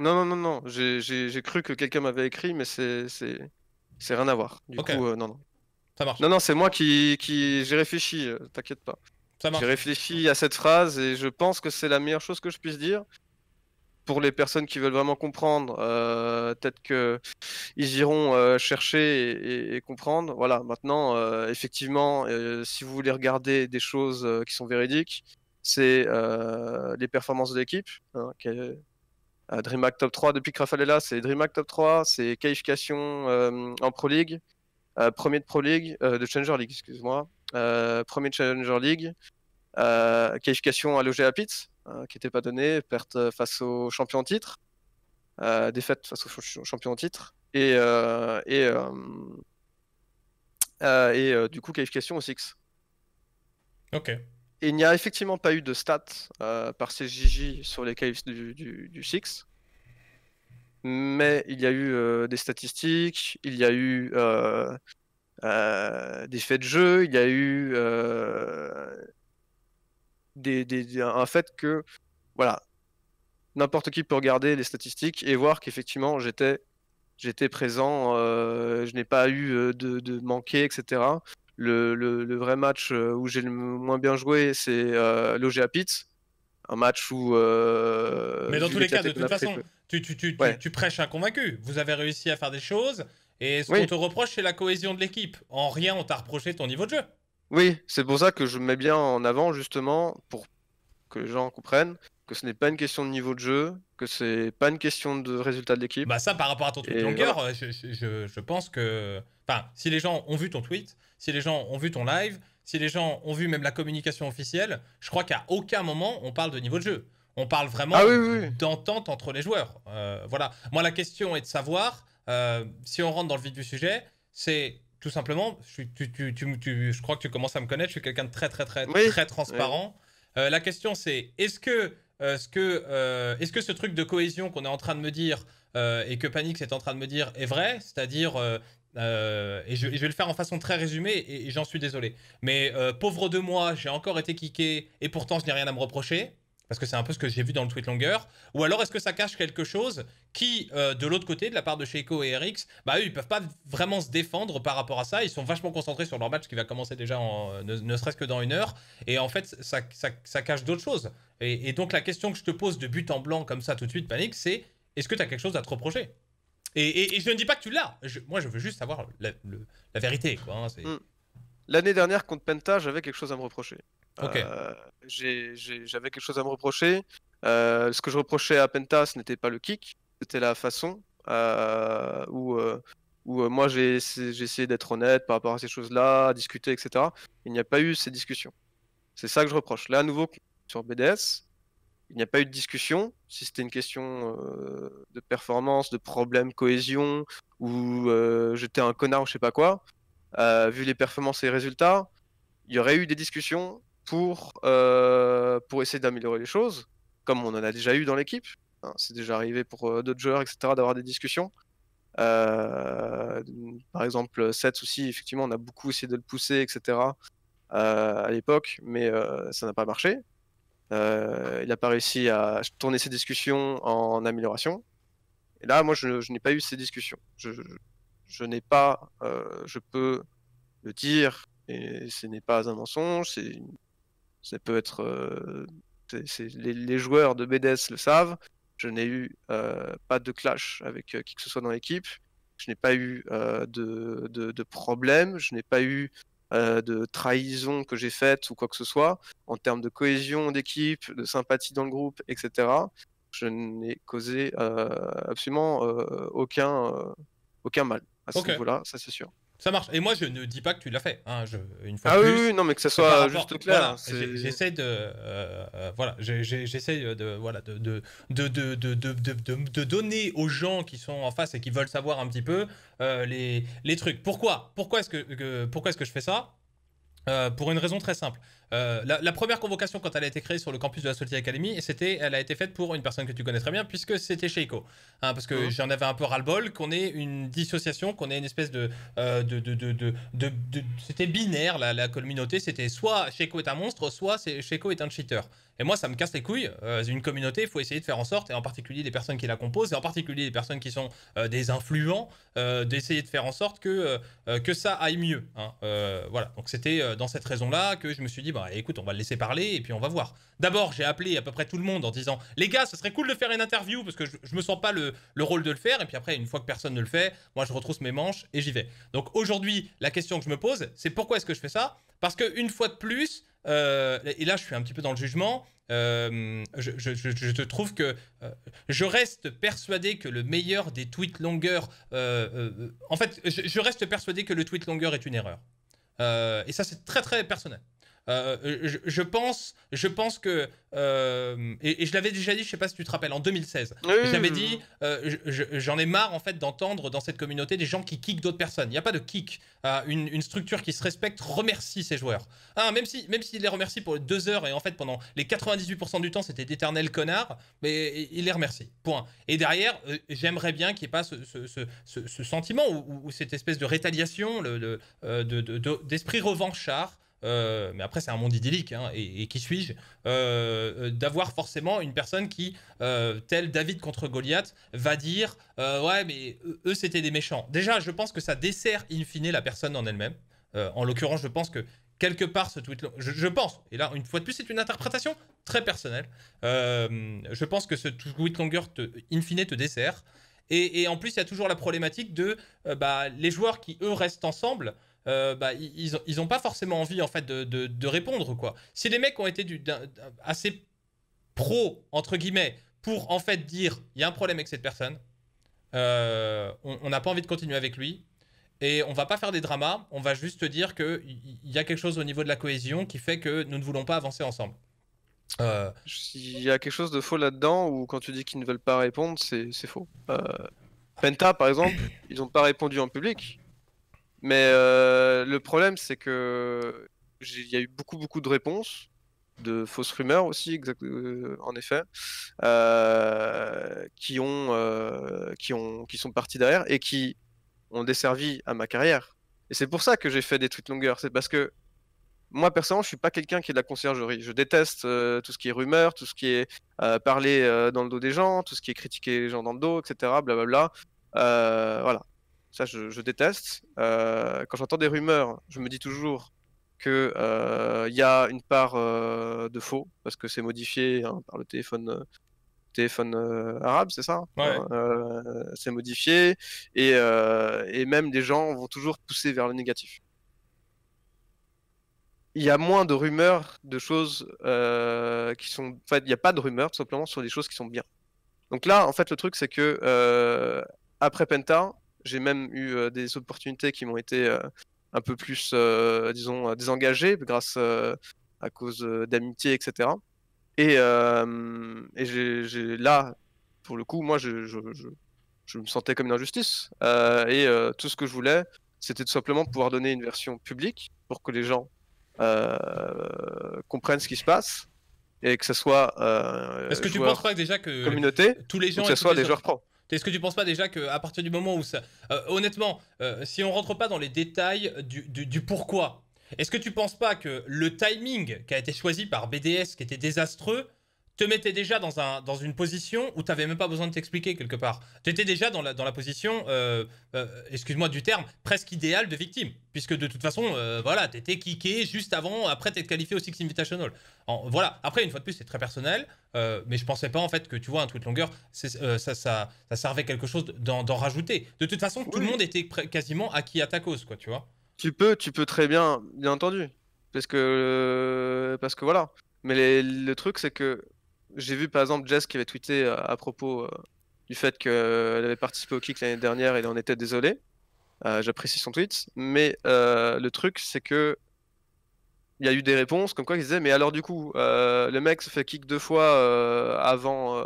B: non, non, non, non. J'ai cru que quelqu'un m'avait écrit, mais c'est rien à voir. Du coup, euh, non, non. Ça marche. Non, non, c'est moi qui, qui... j'ai réfléchi. Euh, t'inquiète pas. Ça marche. J'ai réfléchi à cette phrase et je pense que c'est la meilleure chose que je puisse dire. Pour les personnes qui veulent vraiment comprendre, euh, peut-être qu'ils iront chercher et, comprendre. Voilà, maintenant, effectivement, si vous voulez regarder des choses qui sont véridiques, c'est les performances de l'équipe, hein, euh, DreamHack Top 3 depuis que Raphaël est là, c'est DreamHack Top 3, c'est qualification euh, en Pro League, euh, premier de Pro League, de Challenger League, excuse-moi, premier de Challenger League, qualification à à Pitts, hein, qui n'était pas donnée, perte face au champion titre, défaite face au champion titre, et, et, et du coup qualification au Six. Ok il n'y a effectivement pas eu de stats euh, par CJJ sur les caves du, Six. Mais il y a eu euh, des statistiques, il y a eu euh, des faits de jeu, il y a eu des, un fait que voilà, n'importe qui peut regarder les statistiques et voir qu'effectivement j'étais présent, je n'ai pas eu de, de manquer, etc le, vrai match euh, où j'ai le moins bien joué, c'est euh, l'OGA Pitts. Un match où. Euh, Mais dans tous les cas, de toute façon, tu, tu,
A: prêches un convaincu. Vous avez réussi à faire des choses. Et ce qu'on te reproche, c'est la cohésion de l'équipe. En rien, on t'a reproché ton niveau de jeu.
B: Oui, c'est pour ça que je mets bien en avant, justement, pour que les gens comprennent que ce n'est pas une question de niveau de jeu, que c'est pas une question de résultat de l'équipe. Bah ça, par rapport à ton tweet longueur,
A: je, je, je, pense que... Enfin, si les gens ont vu ton tweet, si les gens ont vu ton live, si les gens ont vu même la communication officielle, je crois qu'à aucun moment on parle de niveau de jeu. On parle vraiment ah d'entente entre les joueurs. Euh, voilà. Moi, la question est de savoir, euh, si on rentre dans le vif du sujet, c'est tout simplement, je, je crois que tu commences à me connaître, je suis quelqu'un de très, très, très, très transparent. Euh, la question, c'est est-ce que est-ce euh, que, euh, est-ce que ce truc de cohésion qu'on est en train de me dire euh, et que Panix est en train de me dire est vrai C'est-à-dire, et, je, vais le faire en façon très résumée et, j'en suis désolé. Mais pauvre de moi, j'ai encore été kické et pourtant je n'ai rien à me reprocher. Parce que c'est un peu ce que j'ai vu dans le tweet longueur. Ou alors est-ce que ça cache quelque chose qui, de l'autre côté, de la part de Sheiko et Erix, bah eux, ils peuvent pas vraiment se défendre par rapport à ça. Ils sont vachement concentrés sur leur match qui va commencer déjà en, ne, serait-ce que dans une heure. Et en fait, ça, ça, ça cache d'autres choses. Et, donc la question que je te pose de but en blanc comme ça tout de suite, Panique, c'est est-ce que tu as quelque chose à te reprocher et, je ne dis pas que tu l'as. moi, je veux juste savoir la, vérité. Hein, hmm. L'année dernière, contre Penta, j'avais quelque chose à me reprocher. Euh,
B: j'avais quelque chose à me reprocher. Euh, ce que je reprochais à Penta, ce n'était pas le kick, c'était la façon euh, où, où moi j'ai essayé d'être honnête par rapport à ces choses-là, discuter, etc. Il n'y a pas eu ces discussions. C'est ça que je reproche. Là, à nouveau, sur BDS. Il n'y a pas eu de discussion. Si c'était une question euh, de performance, de problème, cohésion, ou euh, j'étais un connard ou je sais pas quoi, euh, vu les performances et les résultats, il y aurait eu des discussions pour, pour essayer d'améliorer les choses, comme on en a déjà eu dans l'équipe. Hein, c'est déjà arrivé pour d'autres joueurs, etc., d'avoir des discussions. par exemple, cette souci, effectivement, on a beaucoup essayé de le pousser, etc. à l'époque, mais ça n'a pas marché. Euh, il n'a pas réussi à tourner ses discussions en amélioration. Et là, moi, je, n'ai pas eu ces discussions. Je, n'ai pas, euh, je peux le dire, et ce n'est pas un mensonge, ça peut être. Euh, les, joueurs de BDS le savent. Je n'ai eu pas de clash avec qui que ce soit dans l'équipe. Je n'ai pas eu de, de, problème. Je n'ai pas eu euh, de trahison que j'ai faite ou quoi que ce soit, en termes de cohésion d'équipe, de sympathie dans le groupe, etc. Je n'ai causé euh, absolument euh, aucun, aucun mal à ce niveau-là, ça c'est sûr.
A: Ça marche. Et moi, je ne dis pas que tu l'as fait. Hein, ah oui, oui, non, mais que ça soit juste clair. j'essaie de, voilà, j'essaie de, voilà, de de donner aux gens qui sont en face et qui veulent savoir un petit peu euh, les, les trucs. Pourquoi Pourquoi est-ce que, pourquoi est-ce que je fais ça euh, Pour une raison très simple. Euh, la, première convocation, quand elle a été créée sur le campus de la Solti Academy, c'était, elle a été faite pour une personne que tu connais très bien, puisque c'était Sheiko. parce que mhm. j'en avais un peu ras-le-bol qu'on ait une dissociation, qu'on ait une espèce de. Euh, de, de, de, c'était binaire, la, la communauté. C'était soit Sheiko est un monstre, soit Sheiko est un cheater. Et moi, ça me casse les couilles. Euh, une communauté, il faut essayer de faire en sorte, et en particulier les personnes qui la composent, et en particulier les personnes qui sont des influents, d'essayer de faire en sorte que, que ça aille mieux. Hein, voilà. Donc, c'était dans cette raison-là que je me suis dit, bah, bah, écoute, on va le laisser parler et puis on va voir. D'abord, j'ai appelé à peu près tout le monde en disant les gars, ce serait cool de faire une interview parce que je, ne me sens pas le, rôle de le faire. Et puis après, une fois que personne ne le fait, moi je retrousse mes manches et j'y vais. Donc aujourd'hui, la question que je me pose, c'est pourquoi est-ce que je fais ça Parce que une fois de plus, euh, et là je suis un petit peu dans le jugement, euh, je, te trouve que euh, je reste persuadé que le meilleur des tweets longueurs, en fait, je, reste persuadé que le tweet longueur est une erreur. et ça, c'est très très personnel. Euh, je, pense, je pense que euh, et, je l'avais déjà dit, je sais pas si tu te rappelles, en 2016, j'avais dit, euh, j'en ai marre en fait d'entendre dans cette communauté des gens qui kick d'autres personnes. Il n'y a pas de kick. Une, une, structure qui se respecte remercie ses joueurs. Ah, même si, même s'il les remercie pour deux heures et en fait pendant les 98% du temps c'était d'éternels connards, mais il les remercie. Point. Et derrière, j'aimerais bien qu'il n'y ait pas ce, sentiment ou, cette espèce de rétaliation, d'esprit revanchard euh, mais après c'est un monde idyllique, hein, et, qui suis-je, euh, euh, d'avoir forcément une personne qui, euh, tel David contre Goliath, va dire ouais mais eux c'était des méchants. Déjà je pense que ça dessert in fine la personne en elle-même. en l'occurrence je pense que quelque part ce tweet, je, pense, et là une fois de plus c'est une interprétation très personnelle, je pense que ce tweet longer te, in fine te dessert. Et, en plus, il y a toujours la problématique de bah, les joueurs qui, eux, restent ensemble, euh, bah, ils n'ont ont pas forcément envie en fait de, répondre quoi. Si les mecs ont été du, assez pro entre guillemets pour en fait dire il y a un problème avec cette personne, euh, on n'a pas envie de continuer avec lui et on va pas faire des dramas, on va juste dire que il y, a quelque chose au niveau de la cohésion qui fait que nous ne voulons pas avancer ensemble.
B: Euh... Il y a quelque chose de faux là-dedans ou quand tu dis qu'ils ne veulent pas répondre, c'est faux. Euh, Penta par exemple, ils n'ont pas répondu en public mais euh, le problème, c'est que il y a eu beaucoup, beaucoup de réponses, de fausses rumeurs aussi, euh, en effet, euh, qui, ont, qui, ont, qui sont parties derrière et qui ont desservi à ma carrière. Et c'est pour ça que j'ai fait des tweets longueurs. C'est parce que moi, personnellement, je suis pas quelqu'un qui est de la conciergerie. Je déteste tout ce qui est rumeur, tout ce qui est parler dans le dos des gens, tout ce qui est critiquer les gens dans le dos, etc. Blablabla. voilà. Ça, je, déteste. Euh, quand j'entends des rumeurs, je me dis toujours qu'il euh, y a une part euh, de faux, parce que c'est modifié hein, par le téléphone, téléphone arabe, c'est ça hein C'est modifié, et, même des gens vont toujours pousser vers le négatif. Il y a moins de rumeurs de choses qui sont. En fait, il n'y a pas de rumeurs, tout simplement, sur des choses qui sont bien. Donc là, en fait, le truc, c'est que après Penta, j'ai même eu euh, des opportunités qui m'ont été euh, un peu plus, euh, disons, désengagées grâce à cause d'amitié, etc. Et, et j'ai, là, pour le coup, moi, je, je, je, me sentais comme une injustice. et tout ce que je voulais, c'était tout simplement pouvoir donner une version publique pour que les gens comprennent ce qui se passe et que ce soit. Euh, Est-ce que tu penses déjà que communauté, tous les gens, que ce soit des joueurs pro
A: est-ce que tu ne penses pas déjà qu'à partir du moment où ça... Euh, honnêtement, euh, si on ne rentre pas dans les détails du, pourquoi, est-ce que tu ne penses pas que le timing qui a été choisi par BDS, qui était désastreux, te mettait déjà dans, un, dans une position où tu n'avais même pas besoin de t'expliquer quelque part. Tu étais déjà dans la, dans la position, euh, euh, excuse-moi du terme, presque idéale de victime. Puisque de toute façon, euh, voilà, tu étais kické juste avant, après t'être qualifié au Six Invitational. voilà, après, une fois de plus, c'est très personnel. mais je pensais pas en fait que tu vois un tweet longueur, ça, ça, ça, servait quelque chose d'en rajouter. De toute façon, tout le monde était quasiment acquis à ta cause, quoi, tu vois.
B: Tu peux, tu peux très bien, bien entendu. Parce que, parce que voilà. Mais le truc, c'est que j'ai vu par exemple Jess qui avait tweeté euh, à, propos euh, du fait qu'elle euh, avait participé au kick l'année dernière et elle en était désolée. J'apprécie son tweet, mais le truc c'est que il y a eu des réponses comme quoi ils disaient mais alors du coup le mec se fait kick deux fois avant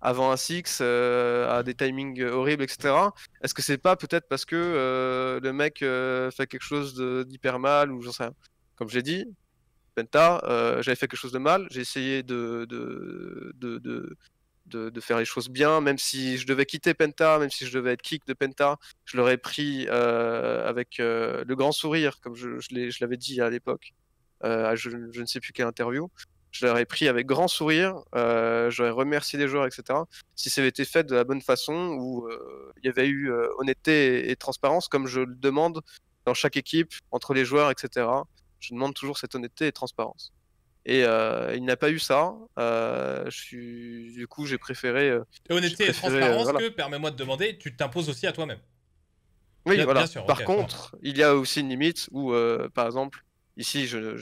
B: avant un six à des timings horribles etc est-ce que c'est pas peut-être parce que le mec fait quelque chose d'hyper mal ou j'en sais comme j'ai dit Penta, euh, j'avais fait quelque chose de mal, j'ai essayé de de, de, faire les choses bien, même si je devais quitter Penta, même si je devais être kick de Penta, je l'aurais pris euh, avec euh, le grand sourire, comme je, je l'avais dit à l'époque, je, ne sais plus quelle interview. Je l'aurais pris avec grand sourire, j'aurais remercié les joueurs, etc. Si ça avait été fait de la bonne façon, où il y avait eu honnêteté et transparence, comme je le demande dans chaque équipe, entre les joueurs, etc. Je demande toujours cette honnêteté et transparence. Et euh, il n'a pas eu ça. Euh, je Du coup, j'ai préféré. Euh, honnêteté et transparence que,
A: permets-moi de demander, tu t'imposes aussi à toi-même. Oui, bien, voilà. sûr, par contre,
B: il y a aussi une limite où, par exemple, ici, je,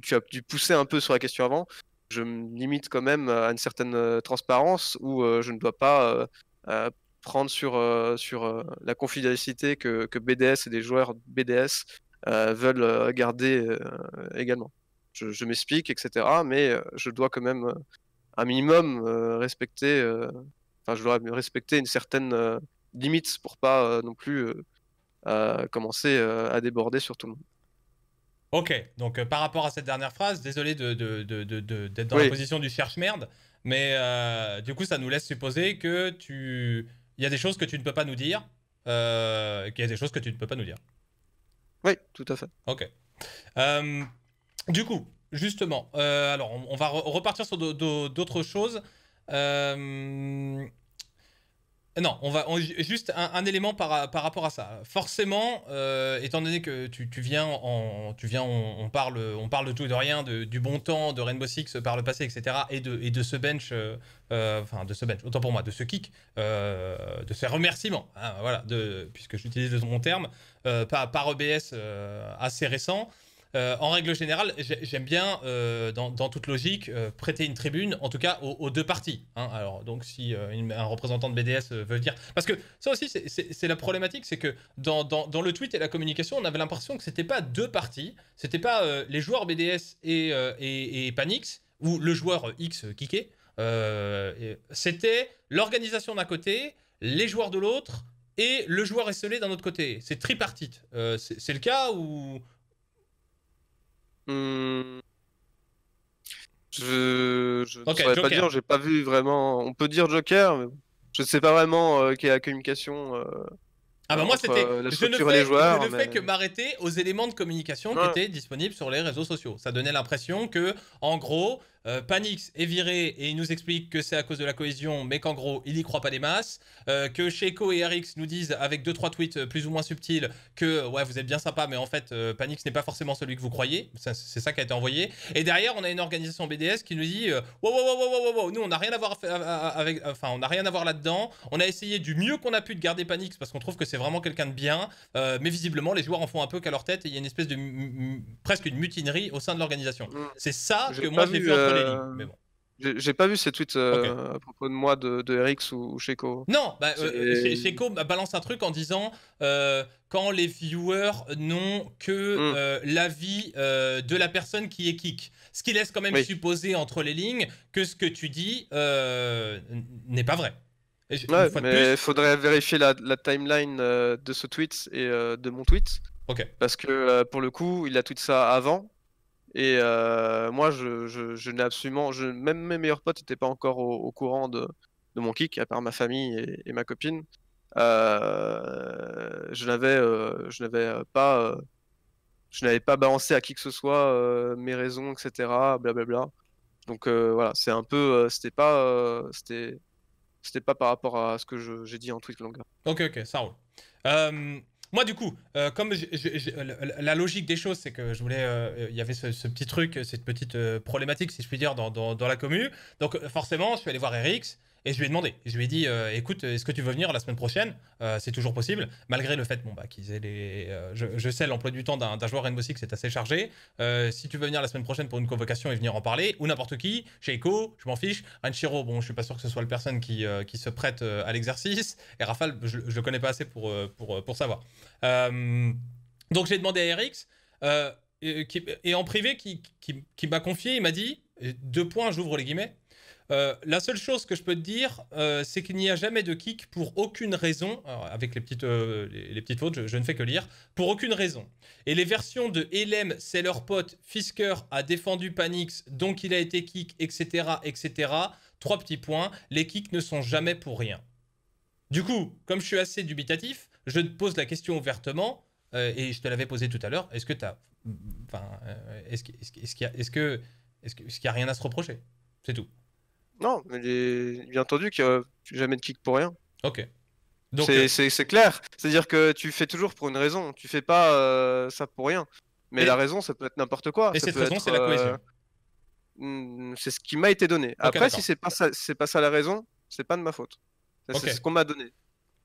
B: tu as dû pousser un peu sur la question avant. Je me limite quand même à une certaine transparence où je ne dois pas prendre sur, sur la confidentialité que, que, BDS et des joueurs BDS euh, veulent euh, garder euh, également. Je, m'explique, etc. Mais je dois quand même un minimum respecter. Enfin, je dois respecter une certaine limite pour pas non plus commencer à déborder sur tout le monde.
A: Ok, donc par rapport à cette dernière phrase, désolé d'être de, de, dans la position du cherche-merde, mais du coup, ça nous laisse supposer que tu. Il y a des choses que tu ne peux pas nous dire, qu'il y a des choses que tu ne peux pas nous dire. Oui, tout à fait. Ok. Euh, du coup, justement, euh, alors on, va repartir sur d'autres choses. Euh, non, on va juste un, élément par, rapport à ça. Forcément, étant donné que tu, viens, tu viens on, parle, de tout et de rien, du bon temps, de Rainbow Six par le passé, etc., et de, ce bench, enfin de ce bench, autant pour moi, de ce kick, de ces remerciements, hein, voilà, de, puisque j'utilise mon terme, euh, par, par, EBS euh, assez récent. Euh, en règle générale, j'aime bien, dans, toute logique, prêter une tribune, en tout cas aux, deux parties. Hein. Alors, donc, si un représentant de BDS veut dire. Parce que ça aussi, c'est la problématique, c'est que dans, le tweet et la communication, on avait l'impression que c'était pas deux parties, c'était pas les joueurs BDS et, et, Panix, ou le joueur X Kiké. c'était l'organisation d'un côté, les joueurs de l'autre, et le joueur est scellé d'un autre côté. C'est tripartite. Euh, c'est le cas ou. Hmm. Je, ne saurais pas dire, j'ai
B: pas vu vraiment. On peut dire Joker, mais je ne sais pas vraiment qui quelle est la communication. Euh, ah bah moi c'était. Euh, je ne fais, joueurs, je ne que
A: m'arrêter aux éléments de communication qui étaient disponibles sur les réseaux sociaux. Ça donnait l'impression que, en gros, euh, Panix est viré et il nous explique que c'est à cause de la cohésion, mais qu'en gros, il y croit pas les masses. Euh, que Sheiko et Rx nous disent, avec 2-3 tweets euh, plus ou moins subtils, que ouais, vous êtes bien sympa, mais en fait, Panix n'est pas forcément celui que vous croyez. C'est ça qui a été envoyé. Et derrière, on a une organisation BDS qui nous dit wow, wow, wow, wow, wow, nous, on n'a rien à voir avec. Enfin, on n'a rien à voir là-dedans. On a essayé du mieux qu'on a pu de garder Panix parce qu'on trouve que c'est vraiment quelqu'un de bien. mais visiblement, les joueurs en font un peu qu'à leur tête et il y a une espèce de. presque une mutinerie au sein de l'organisation. Mm. C'est ça que moi j'ai vu euh,
B: j'ai pas vu ces tweets euh, à propos de moi, de, de ou, ou Non,
A: bah, euh, balance un truc en disant quand les viewers n'ont que hmm. l'avis de la personne qui est kick. Ce qui laisse quand même supposer entre les lignes que ce que tu dis n'est pas vrai. il
B: faudrait vérifier la, timeline de ce tweet et de mon tweet. Parce que pour le coup, il a tweeté ça avant et euh, moi, je, n'ai absolument. Je, même mes meilleurs potes n'étaient pas encore au, courant de, mon kick, à part ma famille et, ma copine. Euh, je n'avais, euh, je n'avais pas, je n'avais pas balancé à qui que ce soit mes raisons, etc. Blablabla. Bla bla. Donc voilà, c'est un peu, c'était pas, c'était, c'était pas par rapport à ce que j'ai dit en tweet longueur.
A: Ok, ok, ça roule moi, du coup, euh, comme la logique des choses, c'est que je voulais. Euh, il y avait ce, petit truc, cette petite euh, problématique, si je puis dire, dans, la commune. Donc, forcément, je suis allé voir Eric. Et je lui ai demandé, je lui ai dit, euh, écoute, est-ce que tu veux venir la semaine prochaine euh, C'est toujours possible, malgré le fait bon, bah, qu'ils aient les. Euh, je, sais, l'emploi du temps d'un joueur Rainbow Six est assez chargé. si tu veux venir la semaine prochaine pour une convocation et venir en parler, ou n'importe qui, chez je m'en fiche. Anshiro, bon, je suis pas sûr que ce soit la personne qui, qui se prête à l'exercice. Et Rafale, je, ne le connais pas assez pour, pour, pour savoir. donc j'ai demandé à RX, et, et, en privé, qui, qui, qui m'a confié, il m'a dit, deux points, j'ouvre les guillemets. Euh, la seule chose que je peux te dire, euh, c'est qu'il n'y a jamais de kick pour aucune raison, avec les petites, euh, les, petites fautes, je, ne fais que lire, pour aucune raison. Et les versions de LM, c'est leur pote, Fisker a défendu Panix, donc il a été kick, etc., etc., trois petits points, les kicks ne sont jamais pour rien. Du coup, comme je suis assez dubitatif, je te pose la question ouvertement, et je te l'avais posé tout à l'heure, est-ce que tu Enfin, est-ce qu'il y Est-ce que... Est-ce qu'il n'y a rien à se reprocher C'est tout.
B: Non, bien entendu qu'il n'y a jamais de kick pour rien. Ok. Euh, c'est clair. C'est-à-dire que tu fais toujours pour une raison. Tu fais pas euh, ça pour rien. Mais la raison, ça peut être n'importe quoi. Et cette raison, c'est la cohésion. Euh, hmm, c'est ce qui m'a été donné. Après, si c'est pas c'est pas ça la raison, c'est pas de ma faute. C'est ce qu'on m'a donné.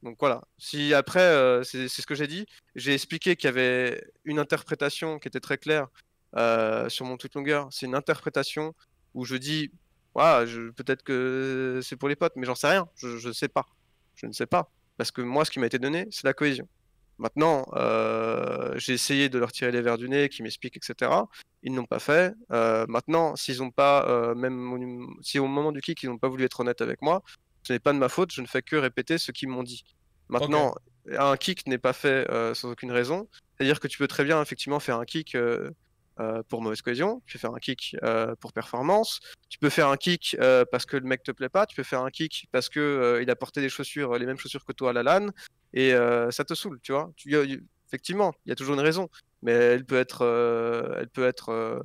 B: Donc voilà. Si après, c'est ce que j'ai dit. J'ai expliqué qu'il y avait une interprétation qui était très claire sur mon toute longueur. C'est une interprétation où je dis ah, peut-être que c'est pour les potes, mais j'en sais rien. Je ne sais pas. Je ne sais pas. Parce que moi, ce qui m'a été donné, c'est la cohésion. Maintenant, euh, j'ai essayé de leur tirer les verres du nez, qui m'expliquent, etc. Ils n'ont pas fait. Euh, maintenant, s'ils n'ont pas, euh, même si au moment du kick, ils n'ont pas voulu être honnêtes avec moi, ce n'est pas de ma faute. Je ne fais que répéter ce qu'ils m'ont dit. Maintenant, un kick n'est pas fait sans aucune raison. C'est-à-dire que tu peux très bien effectivement faire un kick euh, pour mauvaise cohésion, tu peux faire un kick euh, pour performance, tu peux faire un kick euh, parce que le mec te plaît pas, tu peux faire un kick parce que il a porté des chaussures, les mêmes chaussures que toi à la LAN, et ça te saoule, tu vois. Tu, effectivement, il y a toujours une raison, mais elle peut être, elle peut être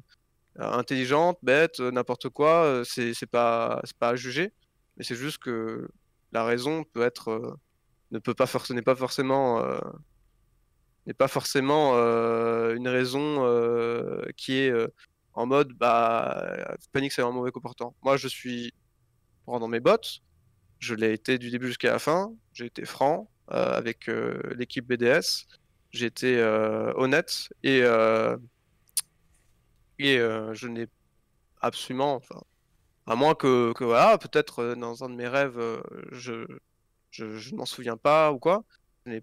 B: intelligente, bête, n'importe quoi, c'est pas, pas à juger, mais c'est juste que la raison peut être, ne peut pas, pas forcément pas forcément euh, une raison euh, qui est euh, en mode bah panique c'est un mauvais comportement. Moi je suis dans mes bottes, je l'ai été du début jusqu'à la fin, j'ai été franc avec l'équipe BDS, j'ai été honnête et et je n'ai absolument, à moins que, voilà, peut-être dans un de mes rêves, je, m'en souviens pas ou quoi, je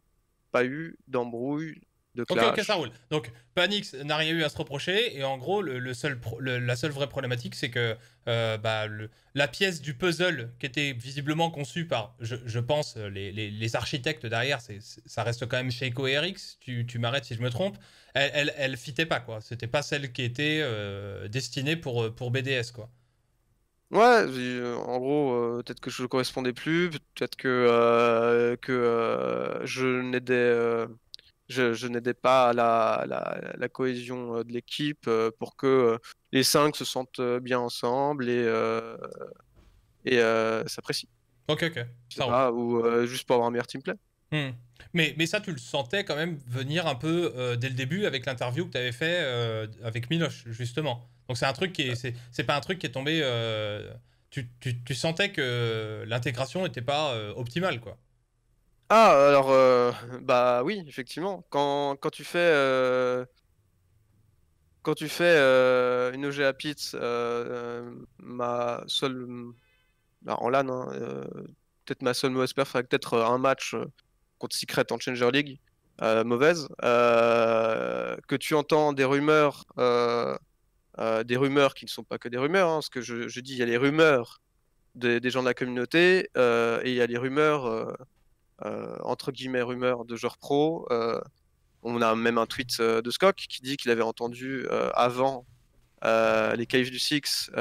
B: pas eu d'embrouille de clash. Ok, ça roule.
A: Donc, Panix n'a rien eu à se reprocher. Et en gros, le, seul la seule vraie problématique, c'est que euh, bah, le, la pièce du puzzle qui était visiblement conçue par, je, pense, euh, les, les, architectes derrière, c'est, ça reste quand même chez Coerix, tu, tu m'arrêtes si je me trompe, elle, elle, fitait pas, quoi. C'était pas celle qui était euh, destinée pour, pour BDS, quoi.
B: Ouais, euh, en gros, euh, peut-être que je ne correspondais plus, peut-être que, euh, que je n'aidais je, pas à la, la, cohésion de l'équipe pour que les cinq se sentent bien ensemble et, euh, s'apprécient. Ok, ok. ou juste pour avoir un meilleur teamplay.
A: Hmm. Mais, mais ça, tu le sentais quand même venir un peu dès le début avec l'interview que tu avais fait avec Miloche, justement. Donc c'est un truc qui c'est, pas un truc qui est tombé. Euh, tu, sentais que l'intégration n'était pas euh, optimale, quoi.
B: Ah alors euh, bah oui effectivement quand, tu fais quand tu fais une OGA Pit, ma seule bah, en LAN hein, peut-être ma seule mauvaise perf peut-être un match contre Secret en Changer League mauvaise que tu entends des rumeurs euh, des rumeurs qui ne sont pas que des rumeurs, hein. ce que je, dis, il y a les rumeurs des gens de la communauté euh, et il y a les rumeurs, euh, entre guillemets, rumeurs de genre pro. on a même un tweet de Scock qui dit qu'il avait entendu avant les caves du Six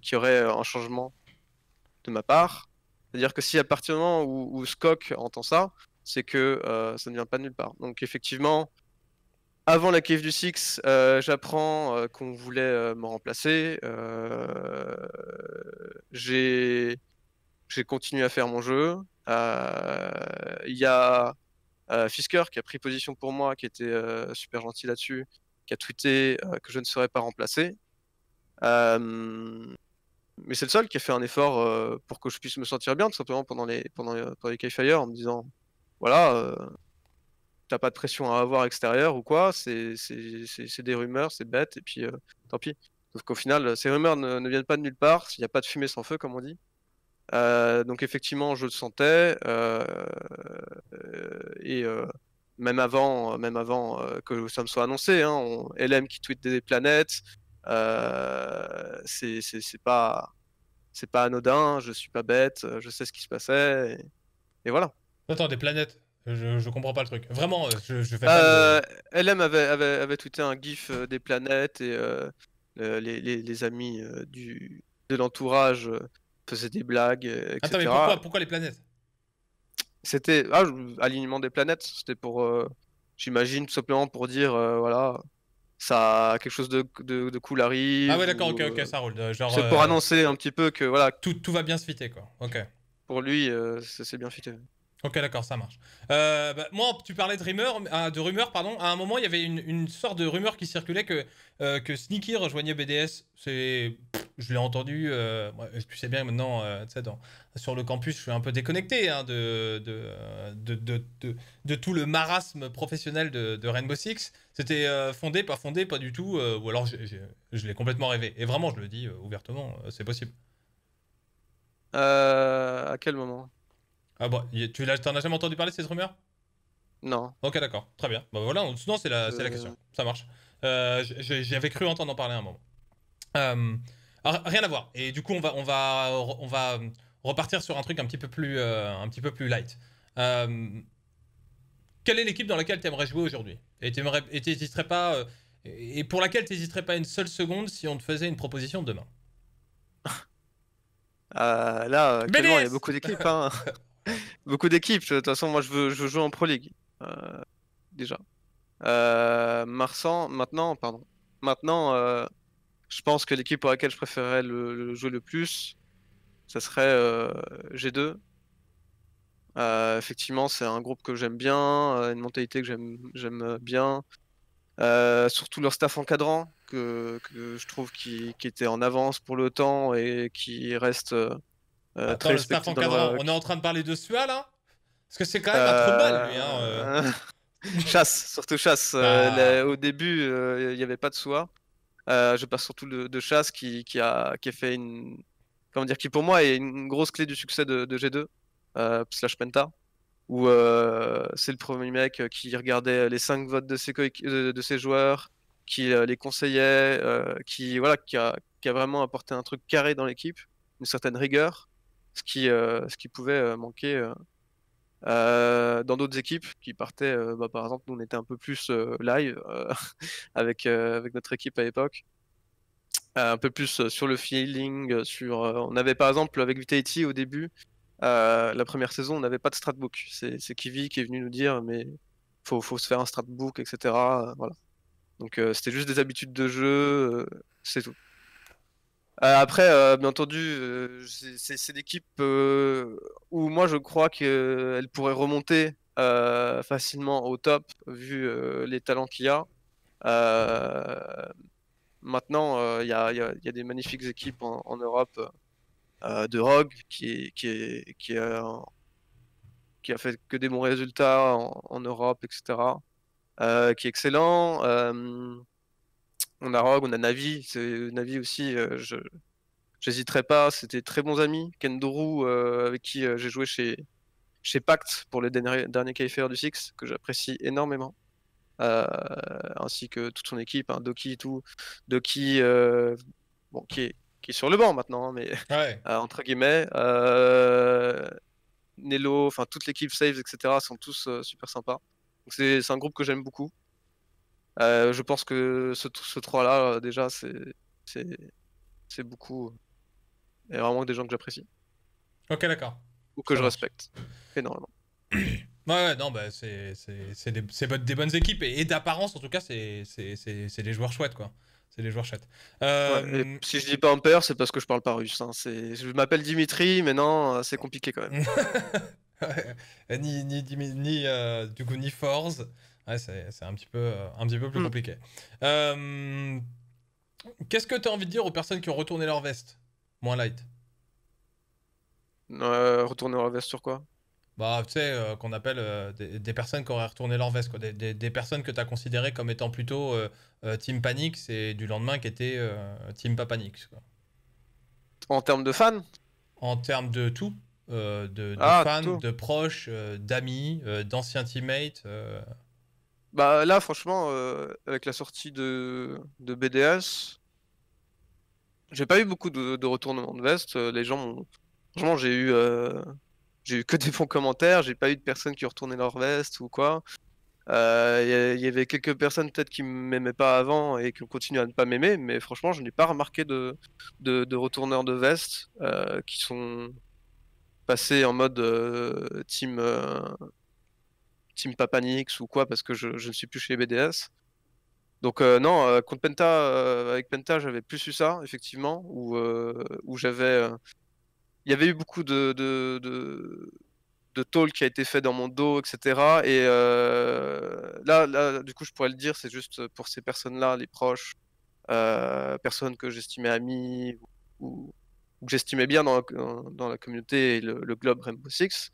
B: qu'il y aurait un changement de ma part. C'est-à-dire que si à partir du moment où, entend ça, c'est que ça ne vient pas de nulle part. Donc effectivement, avant la cave du Six, euh, j'apprends euh, qu'on voulait euh, me remplacer. j'ai continué à faire mon jeu. Il y a Fisker qui a pris position pour moi, qui était super gentil là-dessus, qui a tweeté que je ne serais pas remplacé. mais c'est le seul qui a fait un effort pour que je puisse me sentir bien, tout simplement pendant les, pendant les, en me disant voilà t'as pas de pression à avoir extérieure ou quoi. C'est des rumeurs, c'est bête, et puis euh, tant pis. Sauf qu'au final, ces rumeurs ne, viennent pas de nulle part, il n'y a pas de fumée sans feu, comme on dit. Euh, donc effectivement, je le sentais, euh, et même avant, même avant que ça me soit annoncé, hein, LM qui tweet des planètes, c'est pas c'est pas anodin, je suis pas bête, je sais ce qui se passait, et, et voilà.
A: Attends, des planètes je, comprends pas le truc. Vraiment, euh, je, fais pas euh, LM
B: avait, avait, avait, tweeté un gif euh, des planètes et les, les, amis du, de l'entourage faisaient des blagues, etc. Attends, mais pourquoi, les planètes C'était ah, alignement des planètes. C'était pour, j'imagine, tout simplement pour dire, voilà, ça a quelque chose de, de, de cool Ah ouais, d'accord, ok, ok, ça roule. c'est pour annoncer un petit peu que voilà. Tout, tout
A: va bien se fitter, quoi. Ok.
B: Pour lui, c'est bien fité.
A: Ok, d'accord, ça marche. Euh, bah, moi, tu parlais de rumeurs, euh, de rumeurs, pardon. À un moment, il y avait une, sorte de rumeur qui circulait que, euh, que Sneaky rejoignait BDS. C'est, je l'ai entendu. tu sais bien maintenant, sur le campus, je suis un peu déconnecté hein, de, de, de, de, tout le marasme professionnel de, Rainbow Six. C'était fondé, pas fondé, pas du tout. ou alors, je l'ai complètement rêvé. Et vraiment, je le dis ouvertement, c'est possible. à quel moment ah bon, tu n'en as jamais entendu parler de cette rumeur Non. Ok, d'accord, très bien. Bah voilà, non, c'est la, euh. question, ça marche. Euh, j'avais cru entendre en parler un moment. Euh, rien à voir. Et du coup, on va, repartir sur un truc un petit peu plus, light. quelle est l'équipe dans laquelle tu aimerais jouer aujourd'hui Et tu pas, et pour laquelle tu n'hésiterais pas une seule seconde si on te faisait une proposition demain
B: ah, là, il y a beaucoup d'équipes. Hein. Beaucoup d'équipes. De toute façon, moi, je veux, je veux jouer en Pro League. Euh, déjà. Euh, Marsan, maintenant, pardon. Maintenant, euh, je pense que l'équipe pour laquelle je préférerais le, jouer le plus, ça serait G2. effectivement, c'est un groupe que j'aime bien, une mentalité que j'aime bien. surtout leur staff encadrant, que, je trouve qui, qui, était en avance pour le temps et qui reste euh, on
A: est en train de parler de Sua là hein, Parce que c'est quand même un euh, trop lui. Hein, euh. chasse, surtout chasse. Ah.
B: au début, il n'y avait pas de Sua. je parle surtout de, chasse qui, a, qui fait une. Comment dire Qui pour moi est une grosse clé du succès de, G2 slash Penta où c'est le premier mec qui regardait les 5 votes de ses, de, joueurs, qui les conseillait, qui, voilà, qui, a, vraiment apporté un truc carré dans l'équipe, une certaine rigueur ce qui, euh, ce qui pouvait euh, manquer euh, dans d'autres équipes qui partaient. Bah, par exemple, nous on était un peu plus live avec, avec notre équipe à l'époque. un peu plus sur le feeling, sur. on avait par exemple avec Vitality au début, la première saison, on n'avait pas de stratbook. C'est Kivi qui est venu nous dire, mais faut, faut se faire un stratbook, etc. Voilà. Donc c'était juste des habitudes de jeu, c'est tout. Euh, après, euh, bien entendu, euh, c'est l'équipe où moi je crois qu'elle pourrait remonter facilement au top vu les talents qu'il y a. maintenant, il y a, des magnifiques équipes en, Europe. de Rogue qui, qui, a, fait que des bons résultats en, Europe, etc. qui est excellent on a Rogue, on a Navi. Navi aussi, euh, je j'hésiterai pas. C'était très bons amis. Kendoru euh, avec qui euh, j'ai joué chez, chez Pact pour les derniers, derniers KFR du Six, que j'apprécie énormément. ainsi que toute son équipe, hein, Doki et tout. Doki, qui, est, qui est sur le banc maintenant, hein, mais entre guillemets. Nello, enfin toute l'équipe Saves, etc. sont tous super sympas. C'est un groupe que j'aime beaucoup. Euh, je pense que ce, ce 3-là, euh, déjà, c'est beaucoup. Et vraiment des gens que j'apprécie. Ok, d'accord. Ou que je respecte
A: énormément. ouais, ouais, non, bah, c'est des, des, bonnes équipes. Et, d'apparence, en tout cas, c'est des joueurs chouettes, quoi. C'est des joueurs chouettes. Euh, si je dis pas peur c'est
B: parce que je parle pas russe. Hein. Je m'appelle Dimitri, mais non, c'est compliqué quand même.
A: ni ni, ni du coup, ni Force. Ouais, c'est un, petit peu, euh, un petit peu plus mm. compliqué. Euh, qu'est-ce que tu as envie de dire aux personnes qui ont retourné leur veste Moins light.
B: retourner leur veste sur quoi
A: Bah, tu sais, euh, qu'on appelle des, personnes qui auraient retourné leur veste, Des, des, personnes que tu as considérées comme étant plutôt Team Panix c'est du lendemain qui était Team Pas
B: En termes de fans
A: En termes de tout. de, de ah, fans, de proches, d'amis, d'anciens teammates. Bah là, franchement, euh,
B: avec la sortie de, de BDS, j'ai pas eu beaucoup de, retournements de veste. Euh, les gens Franchement, j'ai eu, euh, eu que des bons commentaires. J'ai pas eu de personnes qui ont leur veste ou quoi. Il y, avait quelques personnes peut-être qui m'aimaient pas avant et qui continuent à ne pas m'aimer, mais franchement, je n'ai pas remarqué de, de, de, retourneurs de veste qui sont passés en mode team pas Papanix ou quoi, parce que je, ne suis plus chez BDS. Donc euh, non, euh, contre Penta, euh, avec Penta, j'avais plus eu ça, effectivement, où, où j'avais... Il y avait eu beaucoup de, de, de, qui a été fait dans mon dos, etc. Et là, là, du coup, je pourrais le dire, c'est juste pour ces personnes-là, les proches, personnes que j'estimais amies ou, que j'estimais bien dans la, dans, la, communauté et le, le Globe Rainbow Six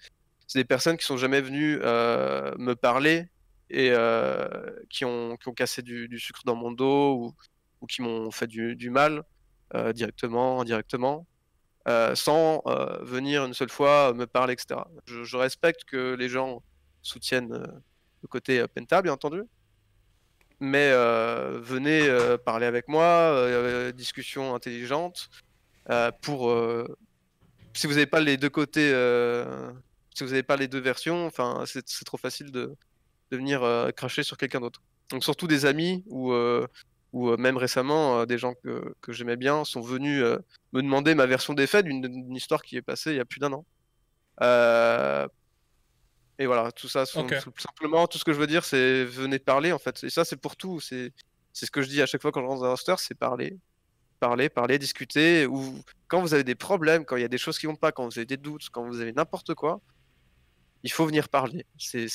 B: c'est des personnes qui sont jamais venues euh, me parler et euh, qui, ont, cassé du, sucre dans mon dos ou, qui m'ont fait du, mal euh, directement, indirectement, sans venir une seule fois me parler, etc. Je, respecte que les gens soutiennent le côté Penta, bien entendu. Mais venez parler avec moi, discussion intelligente, pour... si vous n'avez pas les deux côtés si vous n'avez pas les deux versions, enfin, c'est trop facile de, de venir euh, cracher sur quelqu'un d'autre. Donc surtout des amis ou euh, ou euh, même récemment des gens que, que j'aimais bien sont venus me demander ma version des faits d'une histoire qui est passée il y a plus d'un an. Et voilà, tout ça, tout, simplement, tout ce que je veux dire, c'est venez parler en fait. Et ça, c'est pour tout. C'est ce que je dis à chaque fois quand je rentre dans un roster, c'est parler, parler, parler, discuter. Ou quand vous avez des problèmes, quand il y a des choses qui vont pas, quand vous avez des doutes, quand vous avez n'importe quoi, il faut venir parler. Il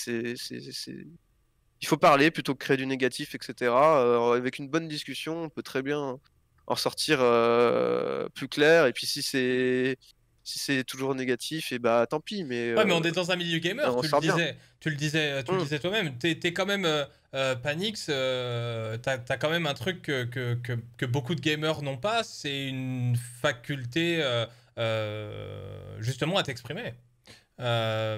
B: faut parler plutôt que créer du négatif, etc. Euh, avec une bonne discussion, on peut très bien en sortir euh, plus clair. Et puis si c'est toujours négatif, et eh bah tant pis. Mais, on euh, est dans un milieu gamer, tu, le
A: disais, tu le disais, mm. toi-même. T'es es quand même Panix, t'as as quand même un truc que beaucoup de gamers n'ont pas, c'est une faculté justement à t'exprimer. Il euh,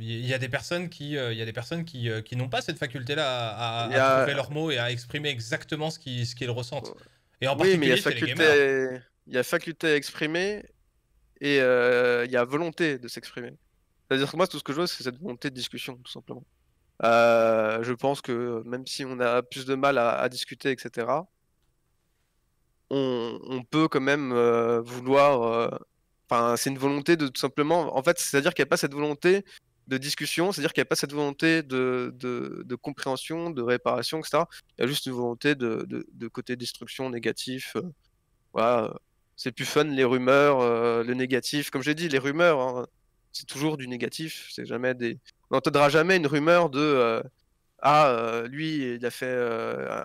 A: y a des personnes qui, il euh, des personnes qui, euh, qui n'ont pas cette faculté-là à, trouver leurs mots et à exprimer exactement ce qu'ils ce qu'ils ressentent. Et en oui, mais il y a faculté,
B: il y a faculté à exprimer et il y a volonté de s'exprimer. C'est-à-dire que moi, tout ce que je vois, c'est cette volonté de discussion, tout simplement. je pense que même si on a plus de mal à, discuter, etc., on, peut quand même vouloir c'est une volonté de tout simplement. En fait, c'est-à-dire qu'il n'y a pas cette volonté de discussion, c'est-à-dire qu'il n'y a pas cette volonté de, compréhension, de réparation, etc. Il y a juste une volonté de, côté destruction, négatif. Euh, voilà. Euh, c'est plus fun les rumeurs, euh, le négatif. Comme j'ai dit, les rumeurs, hein, c'est toujours du négatif. C'est jamais des. On n'entendra jamais une rumeur de ah lui il a fait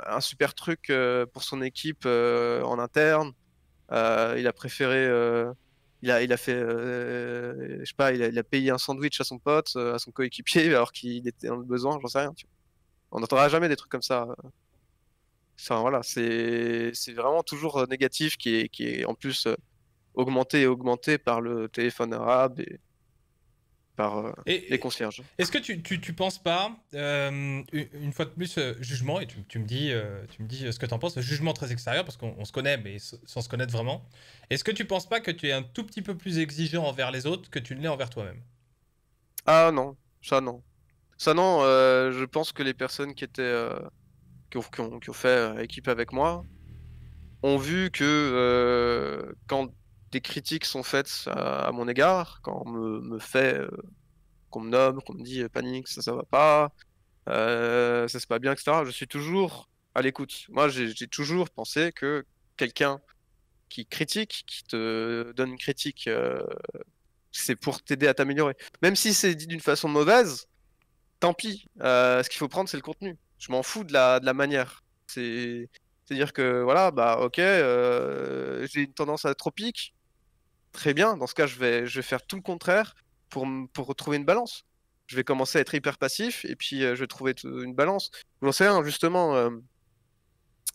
B: un super truc pour son équipe en interne. il a préféré il a, fait, euh, je sais pas, il a, payé un sandwich à son pote, euh, à son coéquipier, alors qu'il était en besoin, j'en sais rien. On n'entendra jamais des trucs comme ça. Euh. Enfin voilà, c'est vraiment toujours négatif qui est, qui est en plus augmenté et augmenté par le téléphone arabe et, par euh, et, les concierges.
A: Est-ce que tu, tu, tu penses pas, euh, une fois de plus, euh, jugement, et tu, tu me dis, tu me dis ce que tu en penses, jugement très extérieur, parce qu'on se connaît, mais sans se connaître vraiment, est-ce que tu penses pas que tu es un tout petit peu plus exigeant envers les autres que tu ne l'es envers toi-même
B: Ah non, ça non. Ça non, je pense que les personnes qui étaient... Qui ont, qui, qui, ont, fait équipe avec moi ont vu que quand des critiques sont faites euh, à, mon égard, quand on me, fait, euh, qu'on me nomme, qu'on me dit euh, panique, ça, ça va pas, ça, c'est pas bien, etc., je suis toujours à l'écoute. Moi, j'ai toujours pensé que quelqu'un qui critique, qui te donne une critique, c'est pour t'aider à t'améliorer. Même si c'est dit d'une façon mauvaise, tant pis. ce qu'il faut prendre, c'est le contenu. Je m'en fous de la, de la manière. C'est. C'est-à-dire que voilà, bah ok, j'ai une tendance à tropique, Très bien, dans ce cas, je vais, je vais faire tout le contraire pour, pour retrouver une balance. Je vais commencer à être hyper passif et puis euh, je vais trouver une balance. J'en sais justement. Euh,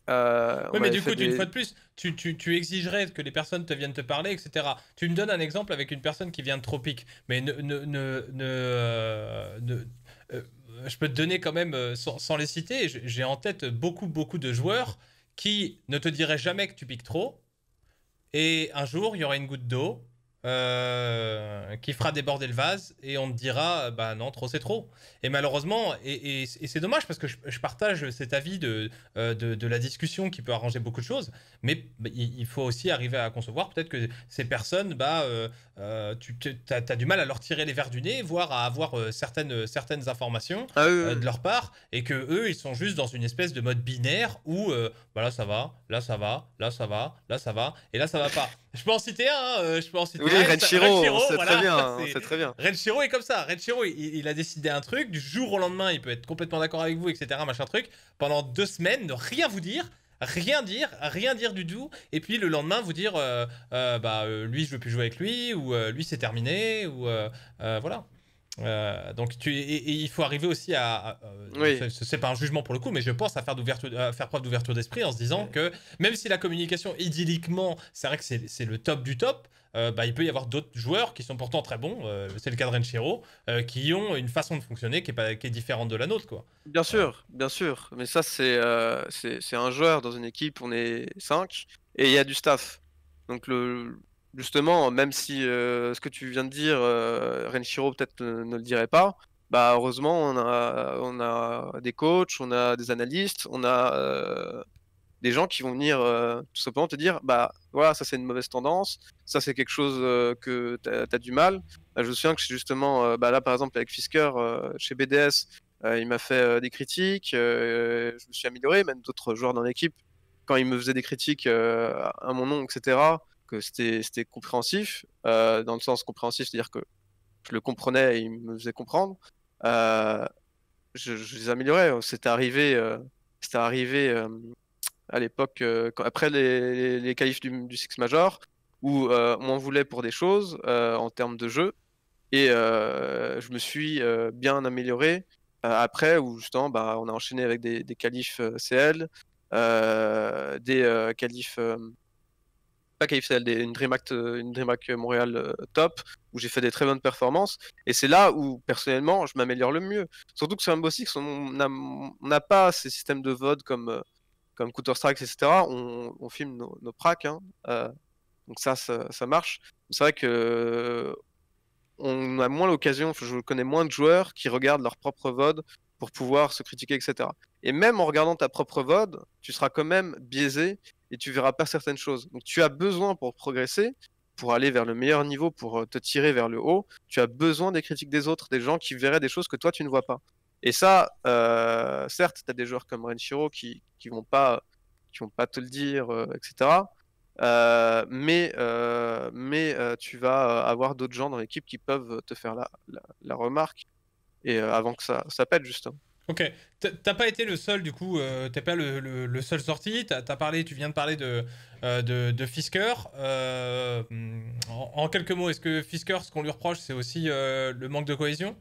B: euh, oui, mais du coup, d'une une fois de
A: plus, tu, exigerais que les personnes te viennent te parler, etc. Tu me donnes un exemple avec une personne qui vient de Tropique, mais ne. ne, je peux te donner quand même, sans, sans les citer, j'ai en tête beaucoup, beaucoup de joueurs qui ne te diraient jamais que tu piques trop, et un jour, il y aura une goutte d'eau euh, qui fera déborder le vase et on te dira euh, bah non trop c'est trop et malheureusement et, c'est dommage parce que je, partage cet avis euh, de, de, la discussion qui peut arranger beaucoup de choses mais bah, il faut aussi arriver à concevoir peut-être que ces personnes bah tu as, du mal à leur tirer les verres du nez voire à avoir certaines, certaines informations ah de leur part et que eux ils sont juste dans une espèce de mode binaire où bah là ça va là ça va là ça va là ça va et là ça va pas je peux en citer un, hein, euh, je peux en citer oui, Red c'est très bien, c'est très bien. est comme ça. Red il, il, a décidé un truc, du jour au lendemain, il peut être complètement d'accord avec vous, etc. Machin truc. Pendant deux semaines, ne rien vous dire, rien dire, rien dire du tout, et puis le lendemain vous dire, euh, euh, bah lui, je veux plus jouer avec lui, ou lui, c'est terminé, ou voilà. Euh, donc tu, il faut arriver aussi à, euh, c'est pas un jugement pour le coup, mais je pense à faire, faire preuve d'ouverture d'esprit en se disant que même si la communication idylliquement, c'est vrai que c'est le top du top, euh, bah, il peut y avoir d'autres joueurs qui sont pourtant très bons, c'est le cas de qui ont une façon de fonctionner qui est, pas, est différente de la nôtre. Quoi.
B: Bien sûr, bien sûr. Mais ça, c'est un joueur dans une équipe, on est 5, et il y a du staff. Donc le, justement, même si euh, ce que tu viens de dire, euh, Renshiro peut-être ne le dirait pas, bah heureusement, on a, des coachs, on a des analystes, on a euh, des gens qui vont venir tout simplement te dire bah voilà ça c'est une mauvaise tendance ça c'est quelque chose que tu as, du mal bah, je me souviens que justement bah, là par exemple avec Fisker chez BDS il m'a fait des critiques je me suis amélioré même d'autres joueurs dans l'équipe quand il me faisait des critiques à mon nom etc c'était compréhensif, euh, dans le sens compréhensif, c'est-à-dire que je le comprenais et il me faisait comprendre. Euh, je, les améliorais. C'était arrivé, euh, arrivé à l'époque, après les, les, qualifs du, 6 Six Major, où on m'en voulait pour des choses en termes de jeu. Et je me suis bien amélioré après, où justement, bah, on a enchaîné avec des, des qualifs CL, des qualifs pas y à une DreamHack, euh, une DreamHack euh, Montréal euh, top, où j'ai fait des très bonnes performances. Et c'est là où, personnellement, je m'améliore le mieux. Surtout que sur Rainbow Six, on n'a pas ces systèmes de vod comme, comme Counter-Strike, etc. On, filme nos, pracs. Hein, donc ça, ça, marche. C'est vrai que on a moins l'occasion, je connais moins de joueurs qui regardent leur propre VOD pour pouvoir se critiquer, etc. Et même en regardant ta propre VOD, tu seras quand même biaisé et tu verras pas certaines choses. Donc tu as besoin pour progresser, pour aller vers le meilleur niveau, pour euh, te tirer vers le haut, tu as besoin des critiques des autres, des gens qui verraient des choses que toi tu ne vois pas. Et ça, euh, certes, tu as des joueurs comme Renshiro qui qui vont pas qui vont pas te le dire, euh, etc. mais mais tu vas avoir d'autres gens dans l'équipe qui peuvent te faire la, remarque et avant que ça, ça pète justement.
A: Ok, t'as pas été le seul du coup, euh, t'es pas le, seul sorti, parlé, tu viens de parler de, euh, Fisker. Euh, en, quelques mots, est-ce que Fisker, ce qu'on lui reproche, c'est aussi le manque de cohésion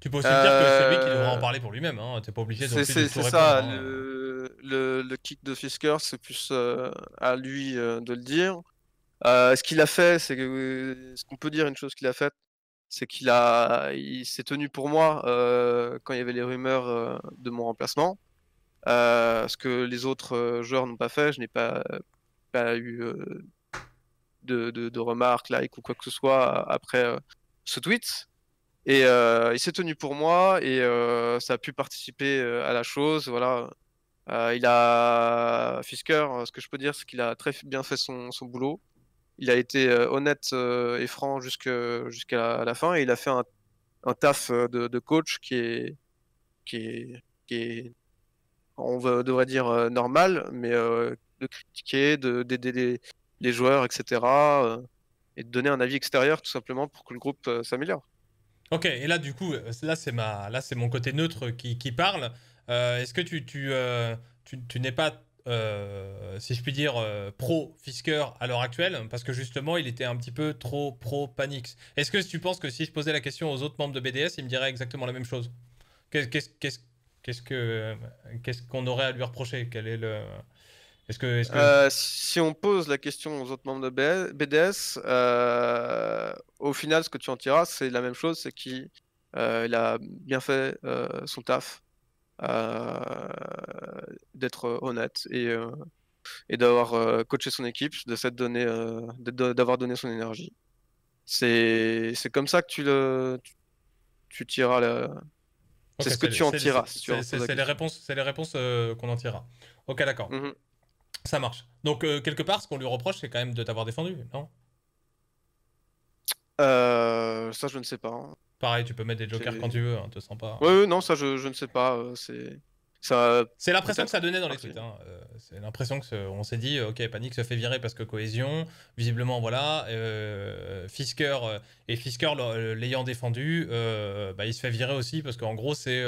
A: Tu peux aussi dire que c'est lui qui devrait en parler pour lui-même, hein. t'es pas obligé de C'est ça, hein.
B: le, le, kick de Fisker, c'est plus à lui de le dire. ce qu'il a fait, c'est ce qu'on peut dire une chose qu'il a faite, c'est qu'il a, il s'est tenu pour moi quand il y avait les rumeurs de mon remplacement, ce que les autres joueurs n'ont pas fait. Je n'ai pas, eu de, remarques, like ou quoi que ce soit après ce tweet. Et il s'est tenu pour moi et ça a pu participer à la chose. Voilà. il a Fisker, ce que je peux dire, c'est qu'il a très bien fait son boulot il a été euh, honnête euh, et franc jusqu'à la, fin et il a fait un, taf euh, de, coach qui est, qui est, on devrait dire normal, mais de critiquer, d'aider les, joueurs, etc. et de donner un avis extérieur tout simplement pour que le groupe s'améliore.
A: Ok, et là du coup, là c'est là c'est mon côté neutre qui, parle. Est-ce que tu, tu n'es pas euh, si je puis dire, euh, pro-Fisker à l'heure actuelle, parce que justement, il était un petit peu trop pro-Panix. Est-ce que tu penses que si je posais la question aux autres membres de BDS, il me dirait exactement la même chose Qu'est-ce qu'on aurait à lui reprocher Quel est le est-ce que, euh, si
B: on pose la question aux autres membres de BDS, au final, ce que tu en tireras, c'est la même chose, c'est qu'il a bien fait son taf euh, d'être honnête et, euh, et d'avoir euh, coaché son équipe, de s'être donné, d'avoir donné son énergie. C'est comme ça que tu le, tu, tireras la, c'est ce que tu en tireras. C'est les
A: réponses, les réponses qu'on en tirera. Ok, d'accord. Mm-hmm. Ça marche. Donc, quelque part, ce qu'on lui reproche, c'est quand même de t'avoir défendu, non
B: Ça,
A: je ne sais pas. Hein. Pareil, tu peux mettre des jokers quand tu veux, hein, te sens pas. Hein.
B: Oui, non, ça je, ne sais pas. Euh, c'est ça. C'est l'impression que ça
A: donnait dans les tweets. Hein, euh, c'est l'impression que on s'est dit, ok, Panique se fait virer parce que cohésion. Visiblement, voilà, euh, Fisker et Fisker l'ayant défendu, bah, il se fait virer aussi parce qu'en gros, c'est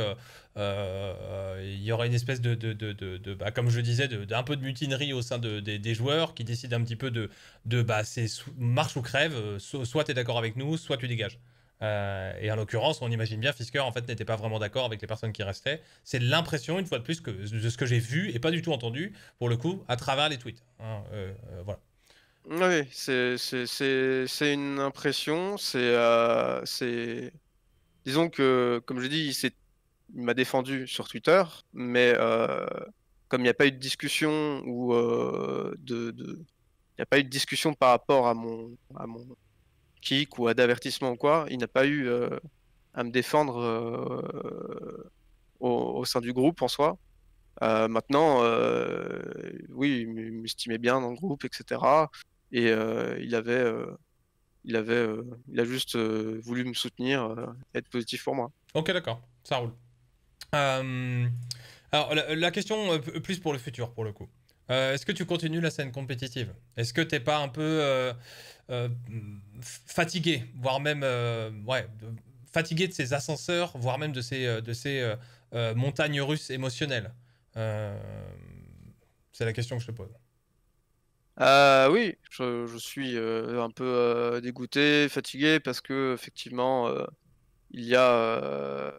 A: il y aurait une espèce de, de, bah, comme je disais, d'un peu de mutinerie au sein des, joueurs qui décident un petit peu de, de bah, c'est marche ou crève. Soit tu es d'accord avec nous, soit tu dégages. Euh, et en l'occurrence, on imagine bien Fisker en fait n'était pas vraiment d'accord avec les personnes qui restaient. C'est l'impression, une fois de plus, que, de ce que j'ai vu et pas du tout entendu, pour le coup, à travers les tweets. Hein. Euh, euh, voilà.
B: Oui, c'est une impression. C'est disons que, comme je dis, il, il m'a défendu sur Twitter, mais comme il n'y a pas eu de discussion ou de... il n'y a pas eu de discussion par rapport à mon, à mon kick ou d'avertissement ou quoi, il n'a pas eu euh, à me défendre euh, au, sein du groupe en soi. Euh, maintenant, oui, il m'estimait bien dans le groupe, etc. Et il avait il avait, il a juste voulu me soutenir, être positif pour moi.
A: Ok, d'accord, ça roule. alors la, question plus pour le futur, pour le coup. Est-ce que tu continues la scène compétitive Est-ce que t'es pas un peu euh, fatigué, voire même euh, ouais, fatigué de ces ascenseurs, voire même de ces, euh, de ces montagnes russes émotionnelles C'est la question que je te pose.
B: Euh, oui, je, suis un peu dégoûté, fatigué, parce que effectivement, il y a,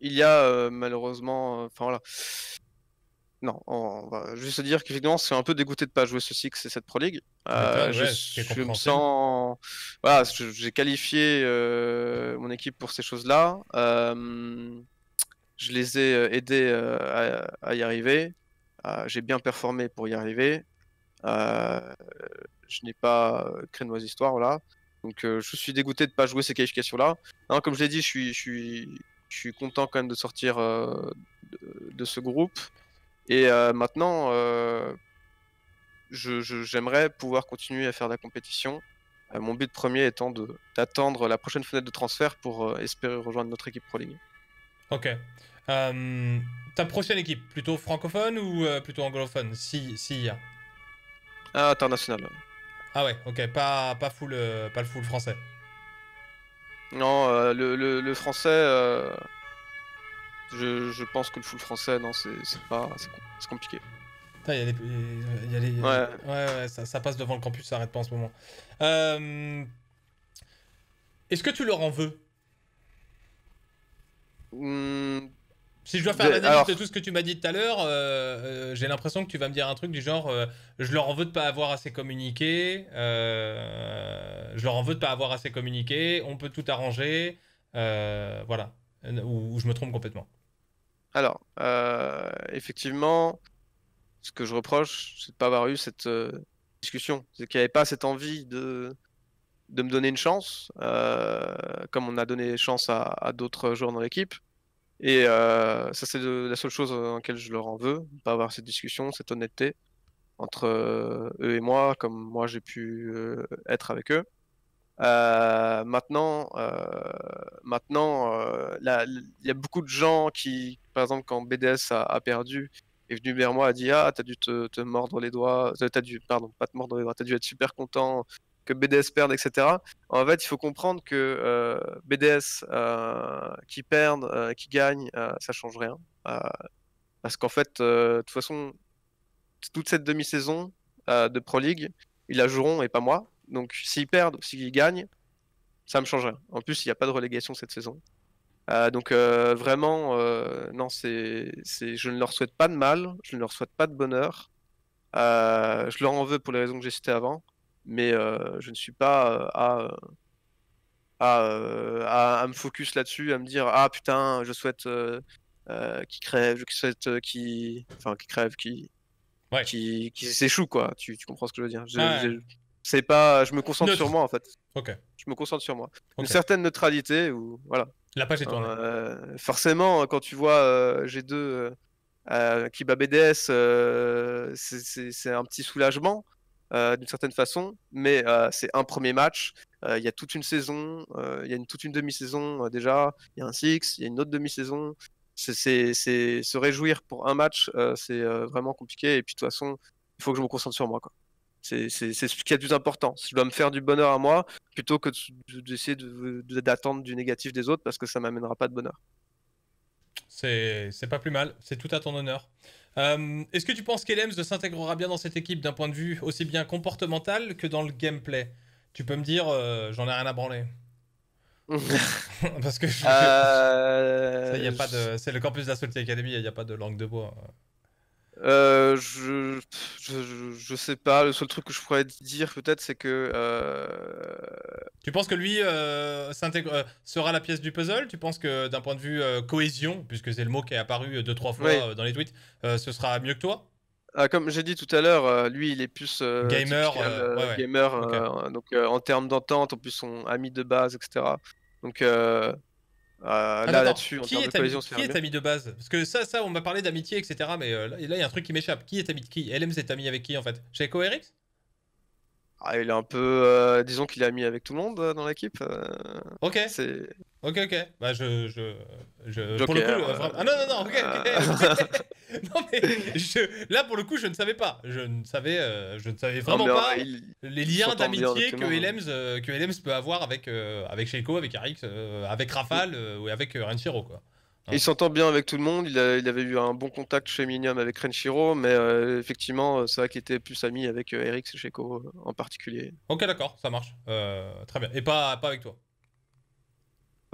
B: il y a malheureusement, enfin voilà, non, on va juste dire qu'effectivement, c'est un peu dégoûté de pas jouer ce que et cette Pro League. Euh, je, me sens. j'ai qualifié euh, mon équipe pour ces choses-là. Euh, je les ai aidés à, y arriver. j'ai bien performé pour y arriver. je n'ai pas créé de mauvaise histoire, Donc, je suis dégoûté de pas jouer ces qualifications-là. comme je l'ai dit, je suis, content quand même de sortir de ce groupe. Et euh, maintenant, euh, j'aimerais pouvoir continuer à faire de la compétition. Euh, mon but premier étant d'attendre la prochaine fenêtre de transfert pour espérer rejoindre notre équipe Pro League.
A: Ok. ta prochaine équipe, plutôt francophone ou plutôt anglophone S'il si y a.
B: Ah, international.
A: Ah ouais, ok, pas, pas, full, pas le full français.
B: Non, le, le, français je, pense que le full français, non, c'est pas. C'est compliqué.
A: Il y a y a ouais, ouais, ça, passe devant le campus, ça arrête pas en ce moment. Euh, est-ce que tu leur en veux
B: mmh. Si je dois faire l'analyse de
A: tout ce que tu m'as dit tout à l'heure, euh, euh, j'ai l'impression que tu vas me dire un truc du genre je leur en veux de pas avoir assez communiqué, je leur en veux de pas avoir assez communiqué, on peut tout arranger, voilà, ou je me trompe complètement.
B: Alors, euh, effectivement, ce que je reproche, c'est de ne pas avoir eu cette euh, discussion. C'est qu'il n'y avait pas cette envie de, de me donner une chance, euh, comme on a donné chance à, à d'autres joueurs dans l'équipe. Et ça, c'est la seule chose en laquelle je leur en veux, de pas avoir cette discussion, cette honnêteté entre eux et moi, comme moi j'ai pu être avec eux. Euh, maintenant, euh, maintenant, euh, il y a beaucoup de gens qui, par exemple, quand BDS a, perdu, est venu vers moi a dit ah t'as dû te, mordre les doigts, t'as dû pardon pas te mordre les doigts, t'as dû être super content que BDS perde, etc. En fait, il faut comprendre que BDS qui perd, qui gagne, ça change rien. parce qu'en fait, de toute façon, toute cette demi-saison de Pro League, ils la joueront et pas moi. Donc s'ils perdent ou s'ils gagnent, ça me changerait. En plus, il n'y a pas de relégation cette saison. Euh, donc euh, vraiment, euh, non, c'est, je ne leur souhaite pas de mal, je ne leur souhaite pas de bonheur. je leur en veux pour les raisons que j'ai citées avant, mais je ne suis pas à, à, à, me focus là-dessus, à me dire ah putain, je souhaite qu'ils crèvent, je souhaite qu'ils, enfin qu'ils crèvent, qu'ils, ouais. s'échouent quoi. Tu, comprends ce que je veux dire c'est pas, je me concentre sur moi en fait. Ok. Je me concentre sur moi. Une certaine neutralité ou voilà. La page est tournée. Euh, forcément, quand tu vois euh, G2 euh, qui bat BDS, c'est un petit soulagement d'une certaine façon, mais c'est un premier match. Il y a toute une saison, il y a une, toute une demi-saison déjà, il y a un six, il y a une autre demi-saison. C'est se réjouir pour un match, c'est vraiment compliqué. Et puis de toute façon, il faut que je me concentre sur moi. Quoi. C'est ce qui est le plus important. Je dois me faire du bonheur à moi plutôt que d'essayer d'attendre du négatif des autres parce que ça ne m'amènera pas de bonheur.
A: C'est pas plus mal, c'est tout à ton honneur. Euh, est-ce que tu penses qu'Elems s'intégrera bien dans cette équipe d'un point de vue aussi bien comportemental que dans le gameplay Tu peux me dire, euh, j'en ai rien à branler. Parce que. Euh, c'est le campus de la Academy, il n'y a pas de langue de bois. Hein.
B: Euh, je, je, je, sais pas. Le seul truc que je pourrais dire peut-être, c'est que. Euh,
A: tu penses que lui euh, euh, sera la pièce du puzzle Tu penses que d'un point de vue cohésion, puisque c'est le mot qui est apparu deux trois fois dans les tweets, ce sera mieux que toi
B: ah, comme j'ai dit tout à l'heure, lui il est plus gamer, gamer donc en termes d'entente, en plus son ami de base, etc. Donc euh, ah, là, là-dessus, qui, est, de ami, qui est ami de base Parce
A: que ça, ça, on m'a parlé d'amitié, etc. Mais euh, là, il y a un truc qui m'échappe. Qui est ami de qui LM, est ami avec qui en fait Chez Eric
B: ah, Il est un peu. Euh, disons qu'il est ami avec tout le monde dans l'équipe.
A: ok. C'est... Ok, ok. Bah, je. je, pour le coup, euh, euh, Ah non, non, non, ok, euh, mais là, pour le coup, je ne savais pas. Je ne savais, je ne savais vraiment pas les liens d'amitié que, hein. LM peut avoir avec, avec Sheiko, avec eric avec Rafale ou avec Renshiro, quoi. Hein.
B: Il s'entend bien avec tout le monde, il, avait eu un bon contact chez Minium avec Renshiro, mais effectivement, c'est vrai qu'il était plus ami avec Eric Sheiko en particulier.
A: Ok, d'accord, ça marche. très bien. Et pas avec toi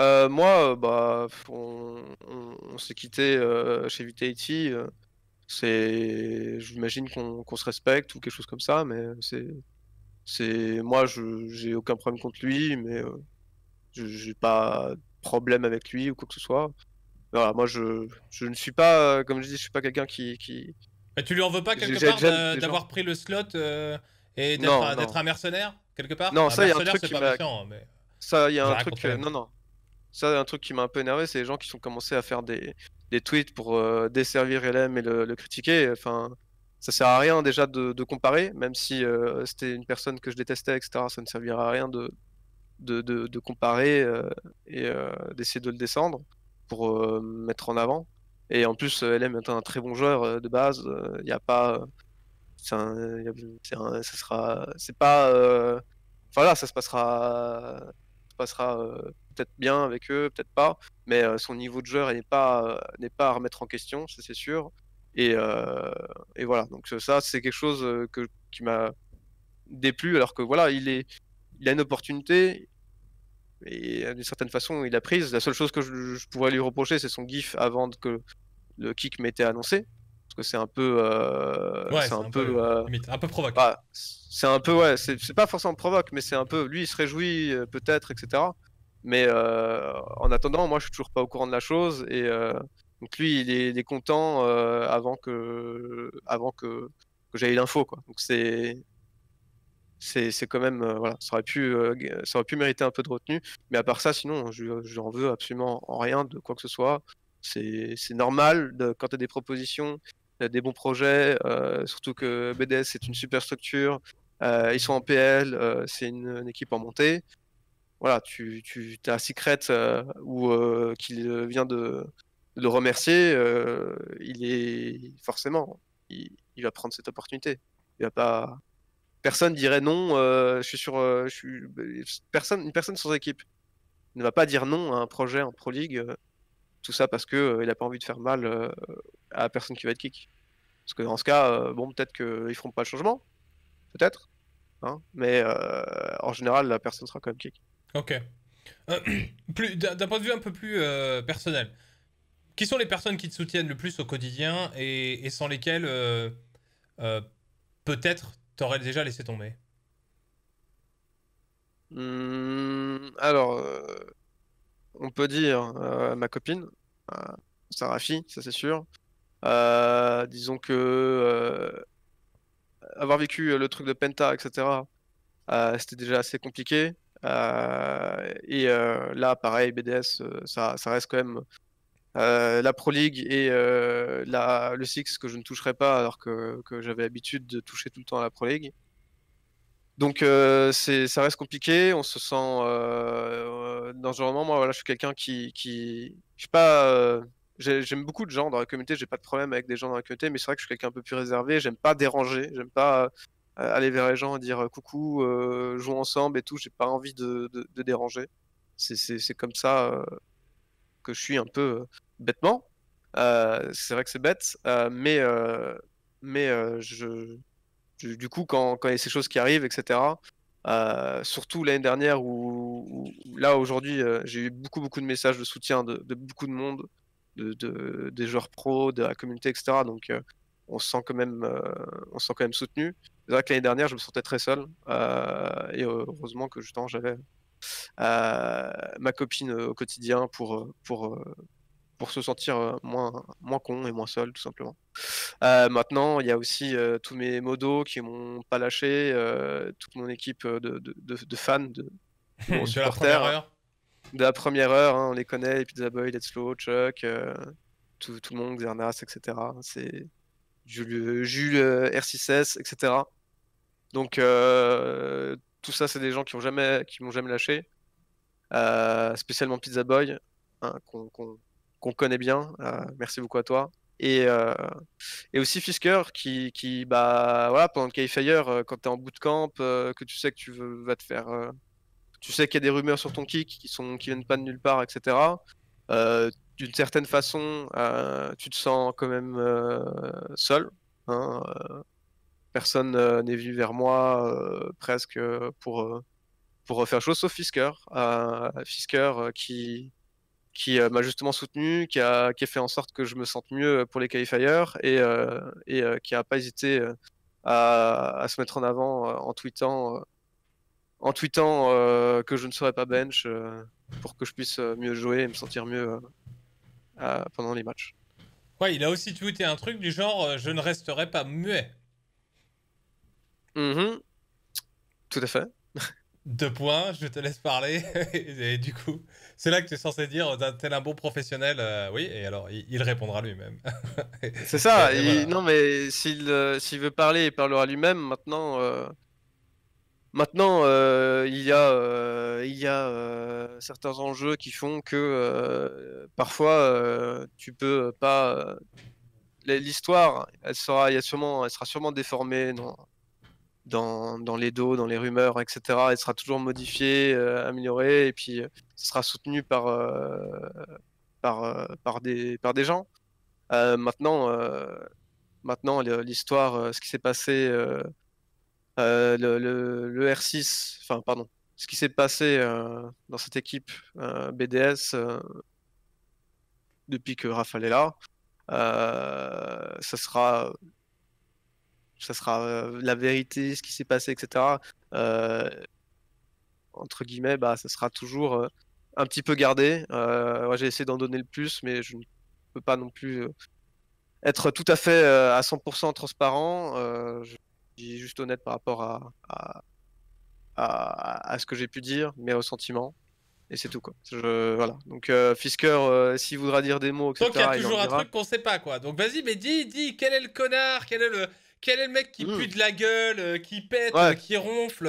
B: euh, moi, euh, bah, on, s'est quitté euh, chez Vitality. c'est, j'imagine qu'on se respecte ou quelque chose comme ça, mais c'est, c'est, moi, j'ai aucun problème contre lui, mais j'ai pas de problème avec lui ou quoi que ce soit. Voilà, moi, je, je ne suis pas, comme je dis, je suis pas quelqu'un qui, qui...
A: Bah, tu lui en veux pas quelque part d'avoir pris le slot et d'être un mercenaire quelque part Non, ça, il y a un truc Ça, il y a un truc. Non, non.
B: Ça, un truc qui m'a un peu énervé, c'est les gens qui sont commencés à faire des, des tweets pour euh, desservir LM et le, critiquer. Enfin, ça sert à rien déjà de, de comparer, même si euh, c'était une personne que je détestais, etc. Ça ne servira à rien de, de, de, comparer euh, et d'essayer de le descendre pour mettre en avant. Et en plus, LM est un très bon joueur de base. Il n'y a pas. C'est ça sera. C'est pas. Enfin là, ça se passera. Ça se passera peut-être bien avec eux, peut-être pas, mais euh, son niveau de jeu n'est pas, euh, n'est pas à remettre en question, ça c'est sûr. Et, euh, et, voilà, donc ça c'est quelque chose que, qui m'a déplu, alors que voilà, il, est, il a une opportunité, et d'une certaine façon il a prise. La seule chose que je, je pourrais lui reprocher c'est son gif avant que le kick m'était annoncé, parce que c'est un peu ouais, c'est un, peu,
A: un peu provoque bah,
B: c'est un peu ouais c'est pas forcément provoque mais c'est un peu lui il se réjouit peut-être etc mais euh, en attendant, moi, je suis toujours pas au courant de la chose. Et euh, donc lui, il est, content euh, avant que, avant que, que j'aie l'info. Quoi. Donc c'est, c'est, quand même voilà, ça aurait pu ça aurait pu mériter un peu de retenue mais à part ça sinon je, n'en veux absolument en rien de quoi que ce soit c'est, normal quand tu as des propositions des bons projets surtout que BDS c'est une super structure ils sont en PL c'est une, équipe en montée voilà, tu, tu as Secret euh, ou euh, qu'il euh, vient de, le remercier, il est forcément, il, va prendre cette opportunité. Il va pas, personne dirait non. je suis sur, je suis... personne, une personne sans équipe ne va pas dire non à un projet en pro league. tout ça parce que il n'a pas envie de faire mal à la personne qui va être kick. Parce que dans ce cas, bon, peut-être qu'ils feront pas le changement, peut-être. Hein, mais en général, la personne sera quand même kick.
A: Ok. Euh, D'un point de vue un peu plus euh, personnel, qui sont les personnes qui te soutiennent le plus au quotidien et, sans lesquelles euh, euh, peut-être t'aurais déjà laissé tomber
B: mmh, Alors, on peut dire ma copine, Sarafi, ça c'est sûr. disons que avoir vécu le truc de Penta, etc., c'était déjà assez compliqué. Euh, et euh, là, pareil, BDS, euh, ça, reste quand même la Pro League et la, le Six que je ne toucherai pas alors que, j'avais l'habitude de toucher tout le temps à la Pro League. Donc ça reste compliqué, on se sent dans ce moment, moi voilà, je suis quelqu'un qui, pas j'aime beaucoup de gens dans la communauté, j'ai pas de problème avec des gens dans la communauté, mais c'est vrai que je suis quelqu'un un peu plus réservé, j'aime pas déranger, j'aime pas euh, aller vers les gens et dire euh, coucou, euh, jouons ensemble et tout. J'ai pas envie de, de, déranger. C'est comme ça que je suis un peu bêtement. c'est vrai que c'est bête, mais, mais je, du coup, quand, quand il y a ces choses qui arrivent, etc., surtout l'année dernière où, là aujourd'hui j'ai eu beaucoup beaucoup de messages de soutien de, beaucoup de monde, de, des joueurs pros, de la communauté, etc. Donc on se sent quand même, euh, on sent quand même soutenu. C'est vrai que l'année dernière, je me sentais très seul. Euh, et heureusement que justement, j'avais euh, ma copine au quotidien pour, pour, pour se sentir moins, moins con et moins seul, tout simplement. maintenant, il y a aussi tous mes modos qui m'ont pas lâché, toute mon équipe de, de, de, fans, de, de supporters. de la première heure, hein, on les connaît, Pizza Boy, Let's Slow, Chuck, tout, tout, le monde, Xernas, etc. C'est Jules, euh, euh, R6S, etc. Donc euh, tout ça, c'est des gens qui ont jamais, qui m'ont jamais lâché. spécialement Pizza Boy, hein, qu'on connaît bien. merci beaucoup à toi. Et, aussi Fisker, qui, qui, bah voilà, pendant le fire quand tu es en bootcamp, que tu sais que tu veux, vas te faire, tu sais qu'il y a des rumeurs sur ton kick qui sont, qui viennent pas de nulle part, etc d'une certaine façon, euh, tu te sens quand même euh, seul. Hein, euh. personne n'est venu vers moi presque pour, pour faire chose, sauf Fisker. Fisker qui, qui m'a justement soutenu, qui a, qui a fait en sorte que je me sente mieux pour les qualifiers et, et qui n'a pas hésité à, à, se mettre en avant en tweetant, en tweetant que je ne serais pas bench pour que je puisse mieux jouer et me sentir mieux euh, pendant les matchs.
A: Ouais, il a aussi tweeté un truc du genre euh, Je ne resterai pas muet. Mhm. Tout à fait. Deux points, je te laisse parler. et, du coup, c'est là que tu es censé dire euh, tel un bon professionnel, oui, et alors il, répondra lui-même. c'est ça,
B: non mais s'il veut parler, il parlera lui-même. Maintenant, Maintenant, euh, il y a, euh, il a euh, certains enjeux qui font que parfois tu peux pas. L'histoire, elle sera, il y sûrement, elle sera sûrement déformée dans, dans, les dos, dans les rumeurs, etc. Elle sera toujours modifiée, améliorée, et puis ce sera soutenu par, par, par, des, par des gens. maintenant, maintenant l'histoire, ce qui s'est passé euh, le, R6, enfin pardon, ce qui s'est passé euh, dans cette équipe euh, BDS depuis que Rafale est là, ça sera, ça sera la vérité, ce qui s'est passé, etc. entre guillemets, bah, ça sera toujours un petit peu gardé. Ouais, J'ai essayé d'en donner le plus, mais je ne peux pas non plus être tout à fait à 100% transparent. Je juste honnête par rapport à, à, à, ce que j'ai pu dire, mes ressentiments. Et c'est tout quoi. Je, voilà. Donc euh, Fisker, euh, s'il voudra dire des mots, etc. Donc il y a toujours un truc
A: qu'on sait pas quoi. Donc vas-y, mais dis, dis, quel est le connard, quel est le, quel est le mec qui hmm. pue de la gueule, euh, qui pète, qui ronfle.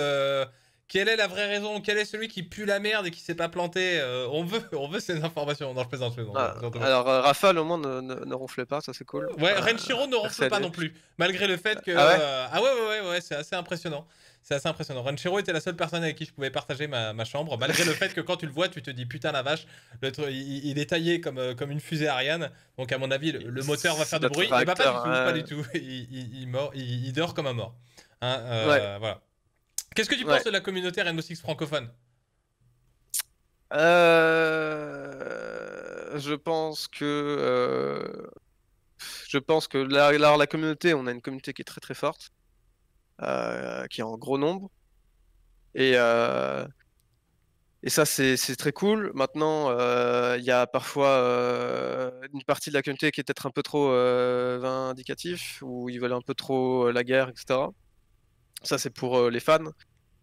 A: Quelle est la vraie raison Quel est celui qui pue la merde et qui s'est pas planté euh, On veut, on veut ces informations. Non, je plaisante, je plaisante. Ah, alors
B: euh, au moins ne, ronflait pas, ça c'est cool. Ouais, euh, Renshiro ne ronfle pas non plus,
A: malgré le fait que ah, euh, ah ouais, ouais, ouais, ouais, c'est assez impressionnant. C'est assez impressionnant. Renshiro était la seule personne avec qui je pouvais partager ma, chambre, malgré le fait que quand tu le vois, tu te dis putain la vache, le il, est taillé comme, comme une fusée Ariane. Donc à mon avis, le, moteur va faire du bruit. il va pas, du tout, pas du hein. tout. Il, mort, il dort comme un mort. Hein, voilà. Qu'est-ce que tu penses de la communauté Rainbow Six francophone
B: euh, Je pense que. Euh, je pense que la, communauté, on a une communauté qui est très très forte, euh, qui est en gros nombre. Et, et ça, c'est très cool. Maintenant, il y a parfois une partie de la communauté qui est peut-être un peu trop vindicatif, où ils veulent un peu trop la guerre, etc. Ça, c'est pour euh, les fans,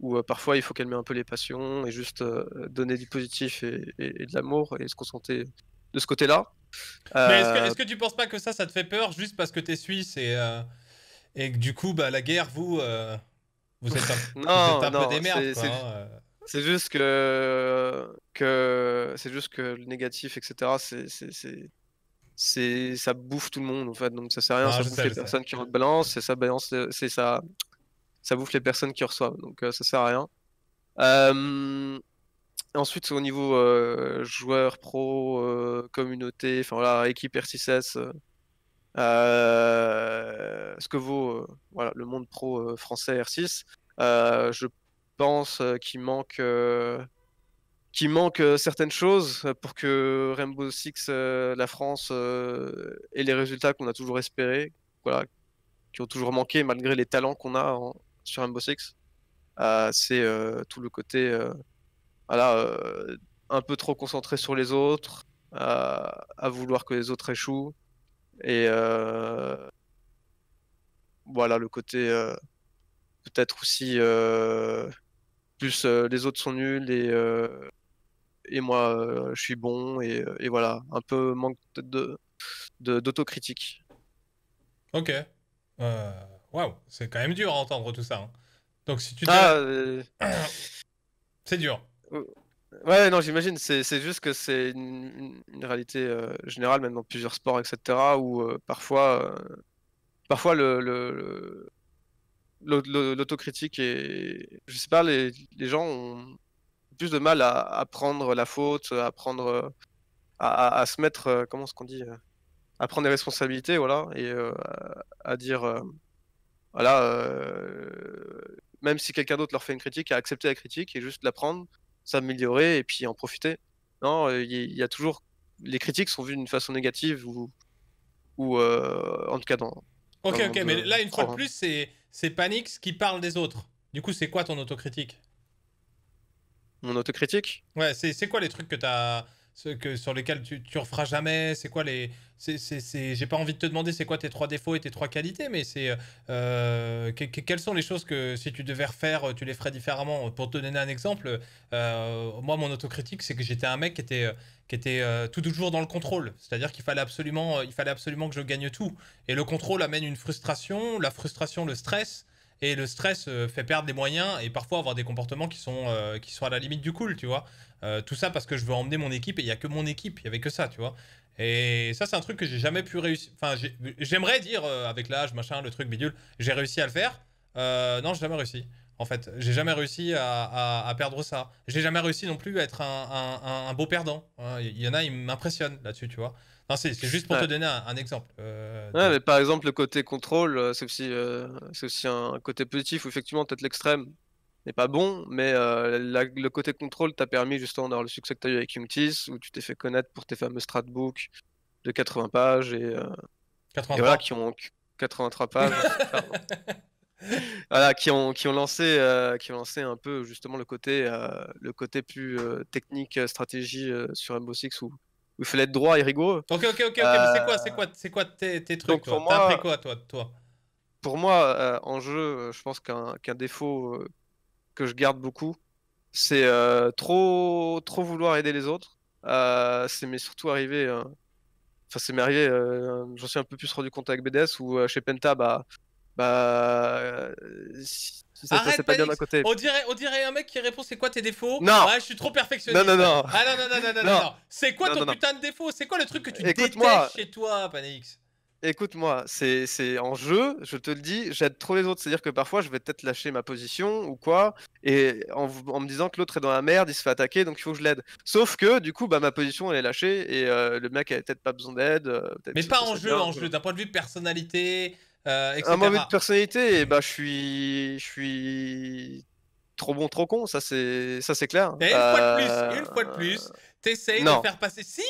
B: où euh, parfois il faut calmer un peu les passions et juste euh, donner du positif et, de l'amour et se concentrer de ce côté-là. Mais est-ce que, tu ne
A: tu penses pas que ça, ça te fait peur juste parce que tu es suisse et, et que du coup, bah, la guerre, vous, vous êtes un, peu des merdes hein,
B: c'est juste que, que c'est juste que le négatif, etc. C'est c'est ça bouffe tout le monde en fait. Donc ça sert à rien, ah, ça bouffe les personnes qui balance. et ça balance, c'est ça ça bouffe les personnes qui reçoivent, donc euh, ça sert à rien. Euh, ensuite, au niveau euh, joueur pro, communauté, enfin voilà, équipe R6S, ce que vaut voilà, le monde pro français R6, je pense qu'il manque qu'il manque certaines choses pour que Rainbow Six, la France, ait les résultats qu'on a toujours espérés, voilà, qui ont toujours manqué malgré les talents qu'on a en, sur Rainbow Six. Euh, c'est euh, tout le côté euh, voilà, un peu trop concentré sur les autres, à vouloir que les autres échouent. Et voilà, le côté peut-être aussi plus les autres sont nuls et, et moi je suis bon et, voilà, un peu manque de, d'autocritique.
A: Ok. Waouh, c'est quand même dur à entendre tout ça. Hein. Donc si tu. Ah, euh, c'est dur. Ouais, non, j'imagine.
B: C'est juste que c'est une, réalité euh, générale, même dans plusieurs sports, etc., où euh, parfois, parfois le. l'autocritique est... je sais pas les, gens ont plus de mal à, prendre la faute à prendre à, à se mettre comment est-ce qu'on dit à prendre des responsabilités voilà et à dire voilà, euh, même si quelqu'un d'autre leur fait une critique, à accepter la critique et juste la prendre, s'améliorer et puis en profiter. Non, euh, il y, a toujours. Les critiques sont vues d'une façon négative ou. ou euh, en tout cas, dans. Ok, ok, mais là, une fois de plus,
A: c'est, c'est Panix qui parle des autres. Du coup, c'est quoi ton autocritique
B: Mon autocritique
A: Ouais, c'est, c'est quoi les trucs que t'as ce que, sur lesquels tu, tu referas jamais C'est quoi les. J'ai pas envie de te demander c'est quoi tes trois défauts et tes trois qualités, mais c'est. Euh, quelles sont les choses que si tu devais refaire, tu les ferais différemment Pour te donner un exemple, euh, moi, mon autocritique, c'est que j'étais un mec qui était, qui était euh, tout toujours dans le contrôle. C'est-à-dire qu'il fallait, absolument, il fallait absolument que je gagne tout. Et le contrôle amène une frustration, la frustration, le stress. Et le stress euh, fait perdre des moyens et parfois avoir des comportements qui sont, euh, qui sont à la limite du cool, tu vois. Euh, tout ça parce que je veux emmener mon équipe et il n'y a que mon équipe, il n'y avait que ça, tu vois. Et ça, c'est un truc que j'ai jamais pu réussir. Enfin, j'aimerais dire avec l'âge, machin, le truc bidule, j'ai réussi à le faire. non, j'ai jamais réussi. En fait, j'ai jamais réussi à, perdre ça. J'ai jamais réussi non plus à être un, un beau perdant. Hein. Il y en a, ils m'impressionnent là-dessus, tu vois c'est juste pour te donner un, exemple. Euh,
B: par exemple, le côté contrôle, euh, euh, c'est aussi, un côté positif où effectivement, peut-être l'extrême n'est pas bon, mais le côté contrôle t'a permis justement d'avoir le succès que tu as eu avec Humtis, où tu t'es fait connaître pour tes fameux stratbooks de 80 pages et, qui ont 83 pages. voilà, qui ont, lancé, qui lancé un peu justement le côté, le côté plus technique stratégie sur Mbo 6 il fallait être droit et rigoureux. Ok, ok, ok, mais c'est quoi,
A: c'est quoi, c'est quoi tes, trucs T'as pour moi, quoi, toi, toi
B: Pour moi, euh, en jeu, euh, je pense qu'un défaut euh, que je garde beaucoup, c'est trop, trop vouloir aider les autres. c'est mais surtout arrivé. Enfin, c'est m'est arrivé. J'en suis un peu plus rendu compte avec BDS ou chez Penta, bah, bah, pas bien côté. On
A: dirait, on dirait un mec qui répond c'est quoi tes défauts Non Ouais, je suis trop perfectionniste. Non, non, non. non, non, non, non, non. C'est quoi ton putain de défaut C'est quoi le truc que tu détestes chez toi, Panix
B: Écoute-moi, c'est en jeu, je te le dis, j'aide trop les autres. C'est-à-dire que parfois, je vais peut-être lâcher ma position ou quoi, et en, me disant que l'autre est dans la merde, il se fait attaquer, donc il faut que je l'aide. Sauf que, du coup, bah, ma position, elle est lâchée, et le mec a peut-être pas besoin d'aide. Mais pas en jeu, en jeu,
A: d'un point de vue personnalité, euh, un mauvais de
B: personnalité, et bah, je suis, je suis trop bon, trop con, ça c'est, ça c'est clair. une fois de plus, euh, une fois de plus,
A: t'essayes de faire passer. Si,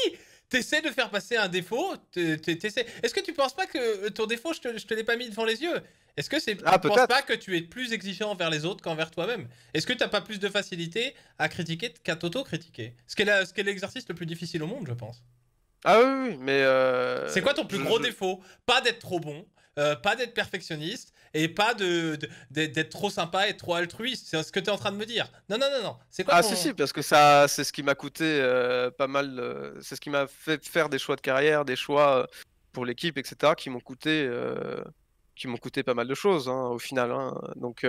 A: t'essayes de faire passer un défaut. Est-ce que tu penses pas que euh, ton défaut, je te, te l'ai pas mis devant les yeux Est-ce que c'est, ah, penses pas que tu es plus exigeant envers les autres qu'envers toi-même Est-ce que t'as pas plus de facilité à critiquer qu'à t'auto-critiquer Ce qui est l'exercice le plus difficile au monde, je pense. Ah oui, mais. Euh, c'est quoi ton plus gros défaut Pas d'être trop bon, euh, pas d'être perfectionniste et pas de, d'être trop sympa et trop altruiste. C'est ce que tu es en train de me dire. Non, non, non, non. C'est quoi Ah, si, si,
B: parce que ça, c'est ce qui m'a coûté euh, pas mal. c'est ce qui m'a fait faire des choix de carrière, des choix euh, pour l'équipe, etc., qui m'ont coûté, qui m'ont coûté pas mal de choses hein, au final. Hein. Donc.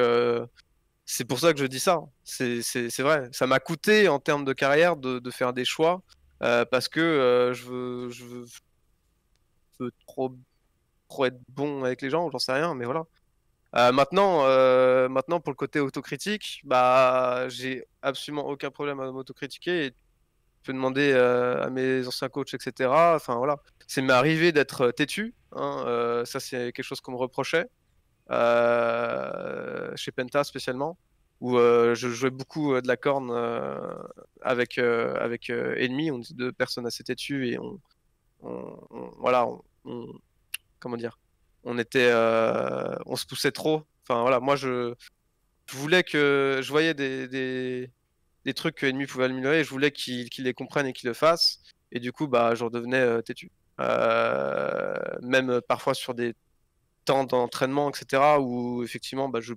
B: C'est pour ça que je dis ça, c'est vrai. Ça m'a coûté en termes de carrière de, de faire des choix parce que je, veux, je, veux, je, veux, trop trop être bon avec les gens, j'en sais rien, mais voilà. Euh, maintenant, euh, maintenant, pour le côté autocritique, bah, j'ai absolument aucun problème à m'autocritiquer. Je peux demander euh, à mes anciens coachs, etc. Enfin, voilà. C'est m'est arrivé d'être têtu. Hein, ça, c'est quelque chose qu'on me reprochait. chez Penta spécialement, où je jouais beaucoup de la corne avec, avec Ennemi. On était deux personnes assez têtues et on, voilà, on comment dire, on était, euh, on se poussait trop. Enfin voilà, moi je, voulais que, je voyais des, trucs que l'ennemi pouvait améliorer, je voulais qu'il les comprenne et qu'il le fasse. Et du coup, bah, je redevenais euh, têtu. Euh, même parfois sur des temps d'entraînement, etc., où effectivement, bah, je,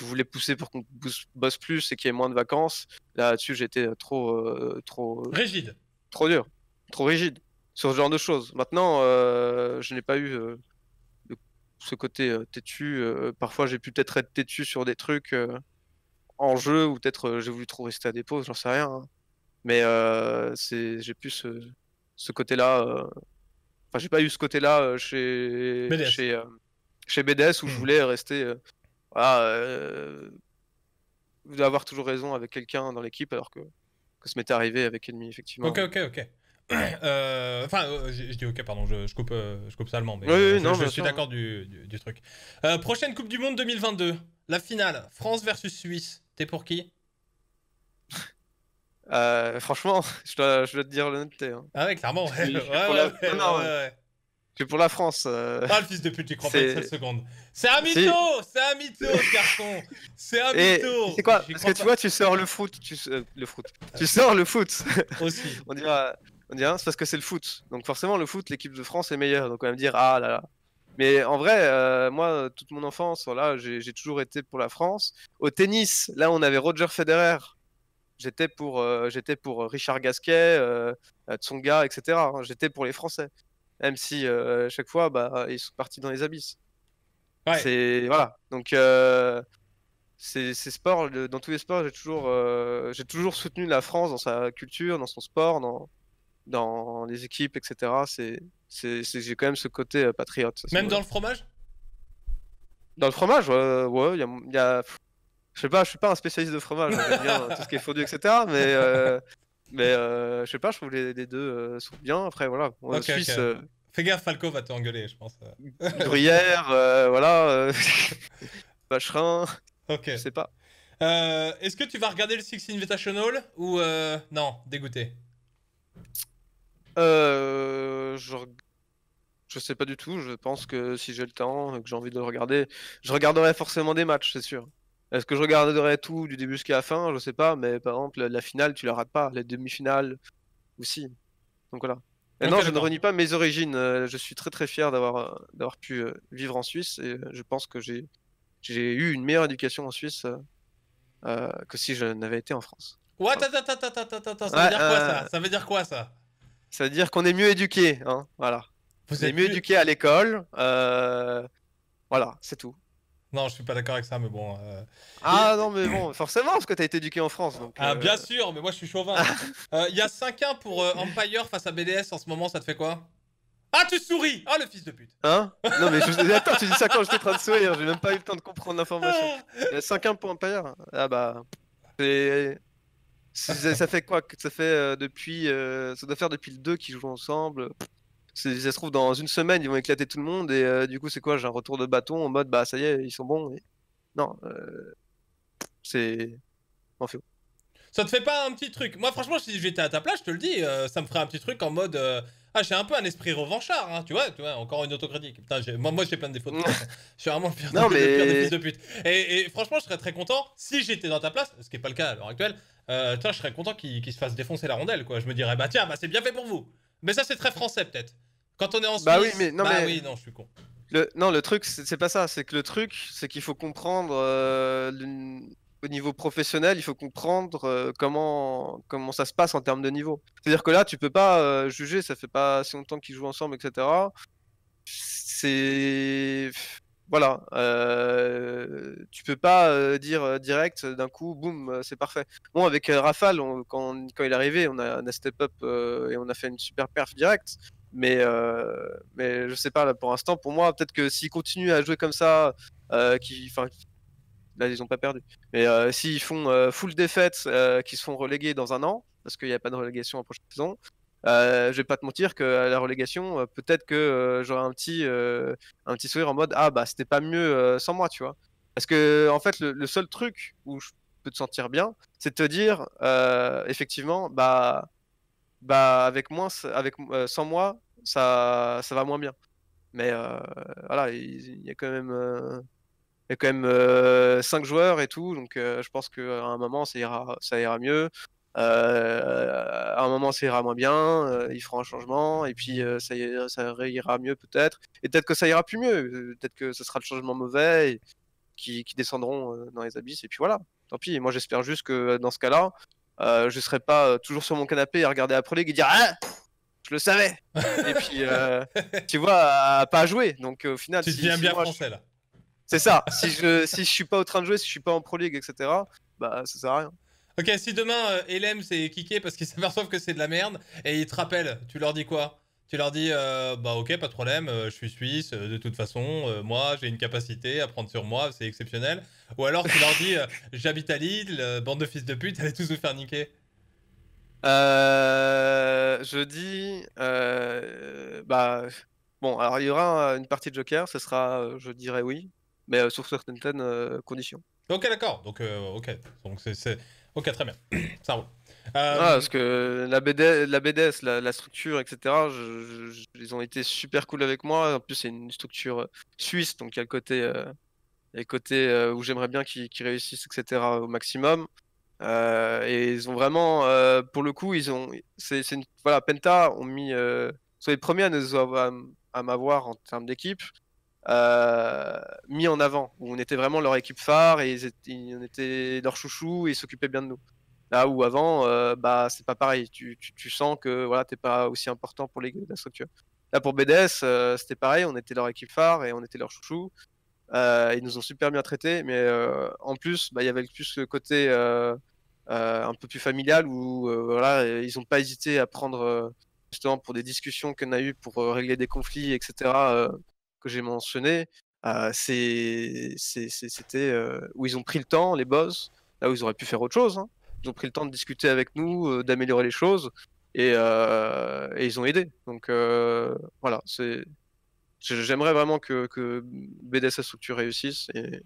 B: voulais pousser pour qu'on bosse plus et qu'il y ait moins de vacances. Là-dessus, j'étais trop, trop rigide, trop dur, trop rigide sur ce genre de choses. Maintenant, euh, je n'ai pas eu euh, ce côté euh, têtu. parfois, j'ai pu peut-être être têtu sur des trucs en jeu ou peut-être j'ai voulu trop rester à des pauses, j'en sais rien. Hein. Mais j'ai pu ce, côté-là. Enfin, j'ai pas eu ce côté-là chez BDS. Chez, chez où je hmm. voulais rester. Voilà, avoir toujours raison avec quelqu'un dans l'équipe alors que, que ça m'était arrivé avec Ennemi, effectivement.
A: Ok, ok, ok. Euh, enfin, euh, je, dis ok, pardon, je, coupe, je coupe euh, allemand, mais oui, non, je, suis d'accord du, truc. prochaine Coupe du Monde 2022, la finale, France versus Suisse. T'es pour qui
B: Franchement, je dois, te dire l'honnêteté. Hein. Ah ouais, clairement. Ouais, es
A: hein.
B: pour la France. Ah, le fils de pute, tu crois pas une seule
A: seconde. C'est un mytho C'est un mytho, garçon C'est un mytho C'est quoi Parce que tu vois, tu
B: sors le foot. Tu, le foot. Tu sors le foot. Aussi. On dira on dirait, hein, c'est parce que c'est le foot. Donc forcément, le foot, l'équipe de France est meilleure. Donc on va me dire, ah là là. Mais en vrai, euh, moi, toute mon enfance, voilà, j'ai toujours été pour la France. Au tennis, là, on avait Roger Federer. J'étais pour, euh, j'étais pour euh, Richard Gasquet, Tsonga, etc. Hein. J'étais pour les Français. Même si à chaque fois, bah, ils sont partis dans les abysses. Ouais. C'est voilà. Donc ces, sports, dans tous les sports, j'ai toujours, j'ai toujours soutenu la France dans sa culture, dans son sport, dans, dans les équipes, etc. C'est, j'ai quand même ce côté euh, patriote. Même dans le fromage Dans le fromage, ouais, il y a, Je sais pas, je suis pas un spécialiste de fromage, j'aime bien tout ce qui est fondu, etc. Mais, je euh, mais euh, je sais pas, je trouve les, deux sous sont bien. Après, voilà, okay, Suisse.
A: Fais gaffe, Falco va te engueuler, je pense. Gruyère,
B: voilà, Vacherin, Ok. je
A: sais pas. Est-ce que tu vas regarder le Six Invitational ou non, dégoûté euh, je... je sais pas du tout.
B: Je pense que si j'ai le temps, que j'ai envie de regarder, je regarderai forcément des matchs, c'est sûr. Est-ce que je regarderai tout du début jusqu'à la fin Je sais pas, mais par exemple, la finale, tu la rates pas. les demi-finale aussi. Donc voilà. Et non, je ne renie pas mes origines. Euh, je suis très très fier d'avoir pu euh, vivre en Suisse et je pense que j'ai eu une meilleure éducation en Suisse que si je n'avais été en France. attends, ça veut ça
A: Ça veut dire quoi ça
B: ça veut dire qu'on est mieux éduqué, hein, voilà. Vous on êtes mieux, éduqué à l'école, euh... voilà, c'est tout.
A: Non, je suis pas d'accord avec ça, mais bon. Euh, ah non, mais bon,
B: forcément, parce que t'as été éduqué en France. Donc, ah, euh, bien
A: sûr, mais moi je suis chauvin. Euh, il y a 5-1 pour Empire face à BDS en ce moment, ça te fait quoi Ah, tu souris Ah, le fils de pute
B: Hein Non, mais attends, tu dis ça quand j'étais en train de sourire, j'ai même pas eu le temps de comprendre l'information. Il y a 5-1 pour Empire Ah bah. C'est ça, fait quoi Ça fait euh, depuis. Euh, ça doit faire depuis le 2 qu'ils jouent ensemble. Ça se trouve, dans une semaine, ils vont éclater tout le monde. Et euh, du coup, c'est quoi J'ai un retour de bâton en mode bah ça y est, ils sont bons. Non. c'est. on fait.
A: Ça te fait pas un petit truc Moi, franchement, si j'étais à ta place, je te le dis, euh, ça me ferait un petit truc en mode. Euh, ah, j'ai un peu un esprit revanchard, hein, tu vois, tu vois, encore une autocritique. Putain, moi, moi j'ai plein de défauts. De... je suis vraiment le pire, des fils de pute. Et, franchement, je serais très content si j'étais dans ta place, ce qui n'est pas le cas à l'heure actuelle. Euh, je serais content qu'il se fasse défoncer la rondelle, quoi. Je me dirais, bah tiens, bah c'est bien fait pour vous. Mais ça, c'est très français, peut-être. Quand on est en Suisse, bah oui, mais non, bah oui, non, je suis con.
B: Non, le truc, c'est pas ça. C'est que le truc, c'est qu'il faut comprendre au niveau professionnel, il faut comprendre euh, comment, comment ça se passe en termes de niveau. C'est-à-dire que là, tu peux pas euh, juger, ça fait pas si longtemps qu'ils jouent ensemble, etc. C'est. Voilà. Euh, tu peux pas euh, dire direct, d'un coup, boum, c'est parfait. Bon, avec Rafale, quand, quand, il est arrivé, on a, un step up et on a fait une super perf direct, Mais, mais je sais pas, là, pour l'instant, pour moi, peut-être que s'il continue à jouer comme ça, qui, Là, ils ont pas perdu. Mais euh, s'ils font euh, full défaite, euh, qu'ils se font reléguer dans un an, parce qu'il n'y a pas de relégation en prochaine saison, je vais pas te mentir que la relégation, peut-être que j'aurai un petit, un petit sourire en mode ah bah c'était pas mieux sans moi, tu vois. Parce que en fait, le, seul truc où je peux te sentir bien, c'est de te dire effectivement bah bah avec moins, avec sans moi, ça ça va moins bien. Mais voilà, il y a quand même il y a quand même 5 euh, joueurs et tout, donc euh, je pense qu'à un moment ça ira, ça ira mieux. Euh, à un moment, ça ira moins bien, Il fera un changement, et puis ça, ira, ira mieux peut-être. Et peut-être que ça ira plus mieux, peut-être que ce sera le changement mauvais, qui, descendront dans les abysses, et puis voilà. Tant pis, moi j'espère juste que dans ce cas-là, je serai pas toujours sur mon canapé à regarder la Pro League et dire Ah Je le savais Et puis, tu vois, pas à jouer. Donc au final, tu bien français c'est ça. si je si je suis pas au train de jouer, si je suis pas en Pro League, etc. Bah ça sert à rien.
A: Ok, si demain euh, Elem s'est kické parce qu'ils s'aperçoivent que c'est de la merde et ils te rappellent, tu leur dis quoi Tu leur dis euh, bah ok, pas de problème, euh, je suis suisse, de toute façon, moi j'ai une capacité à prendre sur moi, c'est exceptionnel. Ou alors tu leur dis j'habite à Lille, bande de fils de pute, allez tous vous faire niquer.
B: je dis bah bon, alors il y aura une partie de Joker, ce sera, je dirais oui, mais euh, sur certaines euh, conditions.
A: Ok, d'accord. Donc, euh, ok. Donc, c'est, Ok, très bien. Ça roule. Ah, parce
B: que la, BD, la BDS, la, structure, etc., ils ont été super cool avec moi. En plus, c'est une structure suisse, donc il y a le côté, les côtés où j'aimerais bien qu'ils, réussissent, etc., au maximum. et ils ont vraiment, pour le coup, ils ont. C'est, une, voilà, Penta ont mis. sont les premiers à à m'avoir en termes d'équipe. Euh, mis en avant, où on était vraiment leur équipe phare et ils étaient, on était leur chouchou et ils s'occupaient bien de nous. Là où avant, euh, bah, c'est pas pareil. Tu, sens que voilà, t'es pas aussi important pour les la structure. Là pour BDS, euh, c'était pareil. On était leur équipe phare et on était leur chouchou. ils nous ont super bien traités, mais en plus, bah, il y avait plus le côté un peu plus familial où voilà, ils ont pas hésité à prendre justement pour des discussions qu'on a eues pour régler des conflits, etc que j'ai mentionné, c'était où ils ont pris le temps, les boss, là où ils auraient pu faire autre chose. Hein. Ils ont pris le temps de discuter avec nous, d'améliorer les choses, et, ils ont aidé. Donc voilà, J'aimerais vraiment que, que Structure réussisse. Et,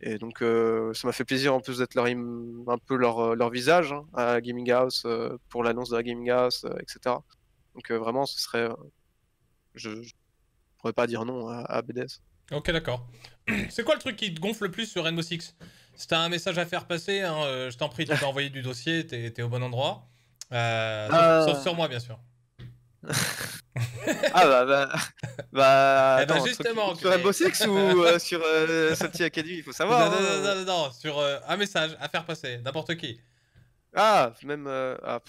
B: et donc, ça m'a fait plaisir en plus d'être leur, un peu leur, leur visage hein, à Gaming House pour l'annonce de la Gaming House, etc. Donc, vraiment, ce serait. Je, on pas dire non à, BDS.
A: Ok, d'accord. C'est quoi le truc qui te gonfle le plus sur Rainbow Six Si un message à faire passer, hein, euh, je t'en prie, tu peux envoyé du dossier, t'es es au bon endroit. Euh, euh. Sauf, sur moi, bien sûr.
B: ah bah, bah, bah eh ben, justement sur Rainbow Six ou sur Salty Academy, il faut savoir. Non, non, hein. non,
A: non, sur un message à faire passer, n'importe qui.
B: Ah, même. Ah,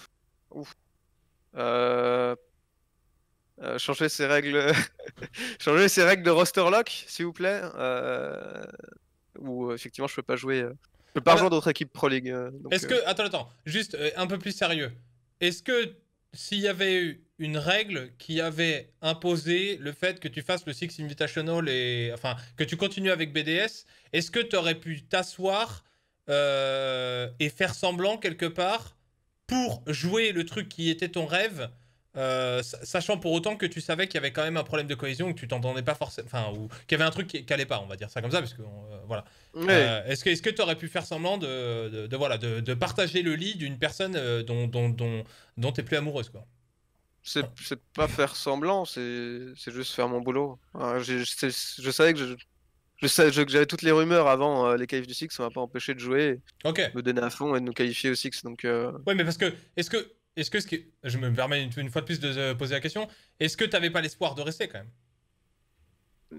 B: ouf. Euh. Euh, changer ses règles, changer ses règles de roster lock, s'il vous plaît. Euh, ou euh, effectivement, je peux pas jouer, je peux pas rejoindre d'autres équipes pro league. Est-ce que,
A: attends, attends, juste un peu plus sérieux. Est-ce que s'il y avait eu une règle qui avait imposé le fait que tu fasses le Six Invitational et enfin que tu continues avec BDS, est-ce que tu aurais pu t'asseoir et faire semblant quelque part pour jouer le truc qui était ton rêve euh, sachant pour autant que tu savais qu'il y avait quand même un problème de cohésion, que tu t'entendais pas forcément, enfin, ou qu'il y avait un truc qui, n'allait pas, on va dire ça comme ça, parce que euh, voilà. Euh, est-ce que est aurais pu faire semblant de, voilà de, partager le lit d'une personne dont dont dont, plus amoureuse quoi
B: C'est pas faire semblant, c'est juste faire mon boulot. je, savais que je, sais j'avais toutes les rumeurs avant les qualifs du Six, ça m'a pas empêché de jouer, De me donner à fond et de nous qualifier au Six. Donc,
A: Ouais, mais parce que est-ce que est-ce que ce qui... Je me permets une, fois de plus de euh, poser la question. Est-ce que tu n'avais pas l'espoir de rester quand même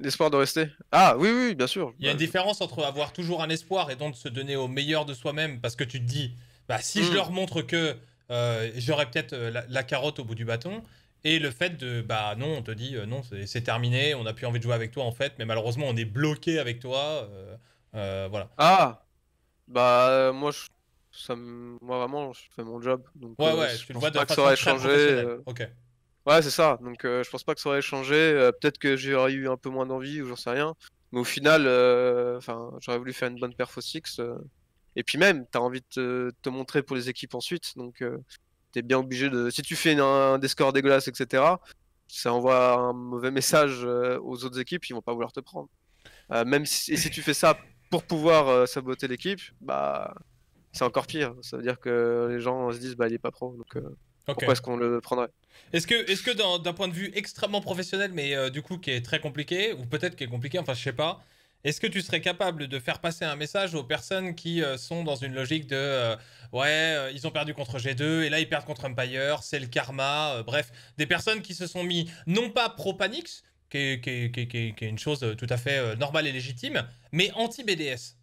B: L'espoir de rester Ah oui, oui, bien sûr. Il y a une bah,
A: différence entre avoir toujours un espoir et donc se donner au meilleur de soi-même parce que tu te dis, bah, si je mm. leur montre que euh, j'aurais peut-être euh, la, carotte au bout du bâton, et le fait de, bah non, on te dit, non, c'est terminé, on n'a plus envie de jouer avec toi en fait, mais malheureusement on est bloqué avec toi. voilà. Ah
B: Bah moi je moi vraiment, je fais mon job. Donc, ouais, ouais, euh. euh, je pense pas que ça aurait changé. Ok. Ouais, c'est ça. Donc, je pense pas que ça aurait changé. Peut-être que j'aurais eu un peu moins d'envie ou j'en sais rien. Mais au final, euh, enfin, j'aurais voulu faire une bonne perf au Six. Et puis même, tu as envie de te, montrer pour les équipes ensuite. Donc, tu es bien obligé de. Si tu fais un, des scores dégueulasses, etc., ça envoie un mauvais message aux autres équipes, ils vont pas vouloir te prendre. même si, et si tu fais ça pour pouvoir saboter l'équipe, bah, c'est encore pire. Ça veut dire que les gens se disent, bah, il est pas pro, donc euh, pourquoi est-ce qu'on le prendrait
A: Est-ce que, est que d'un point de vue extrêmement professionnel, mais euh, du coup qui est très compliqué, ou peut-être qui est compliqué, enfin je sais pas, est-ce que tu serais capable de faire passer un message aux personnes qui euh, sont dans une logique de ouais, ils ont perdu contre G2 et là ils perdent contre Empire, c'est le karma, bref, des personnes qui se sont mis non pas pro Panix, qui est une chose tout à fait normale et légitime, mais anti BDS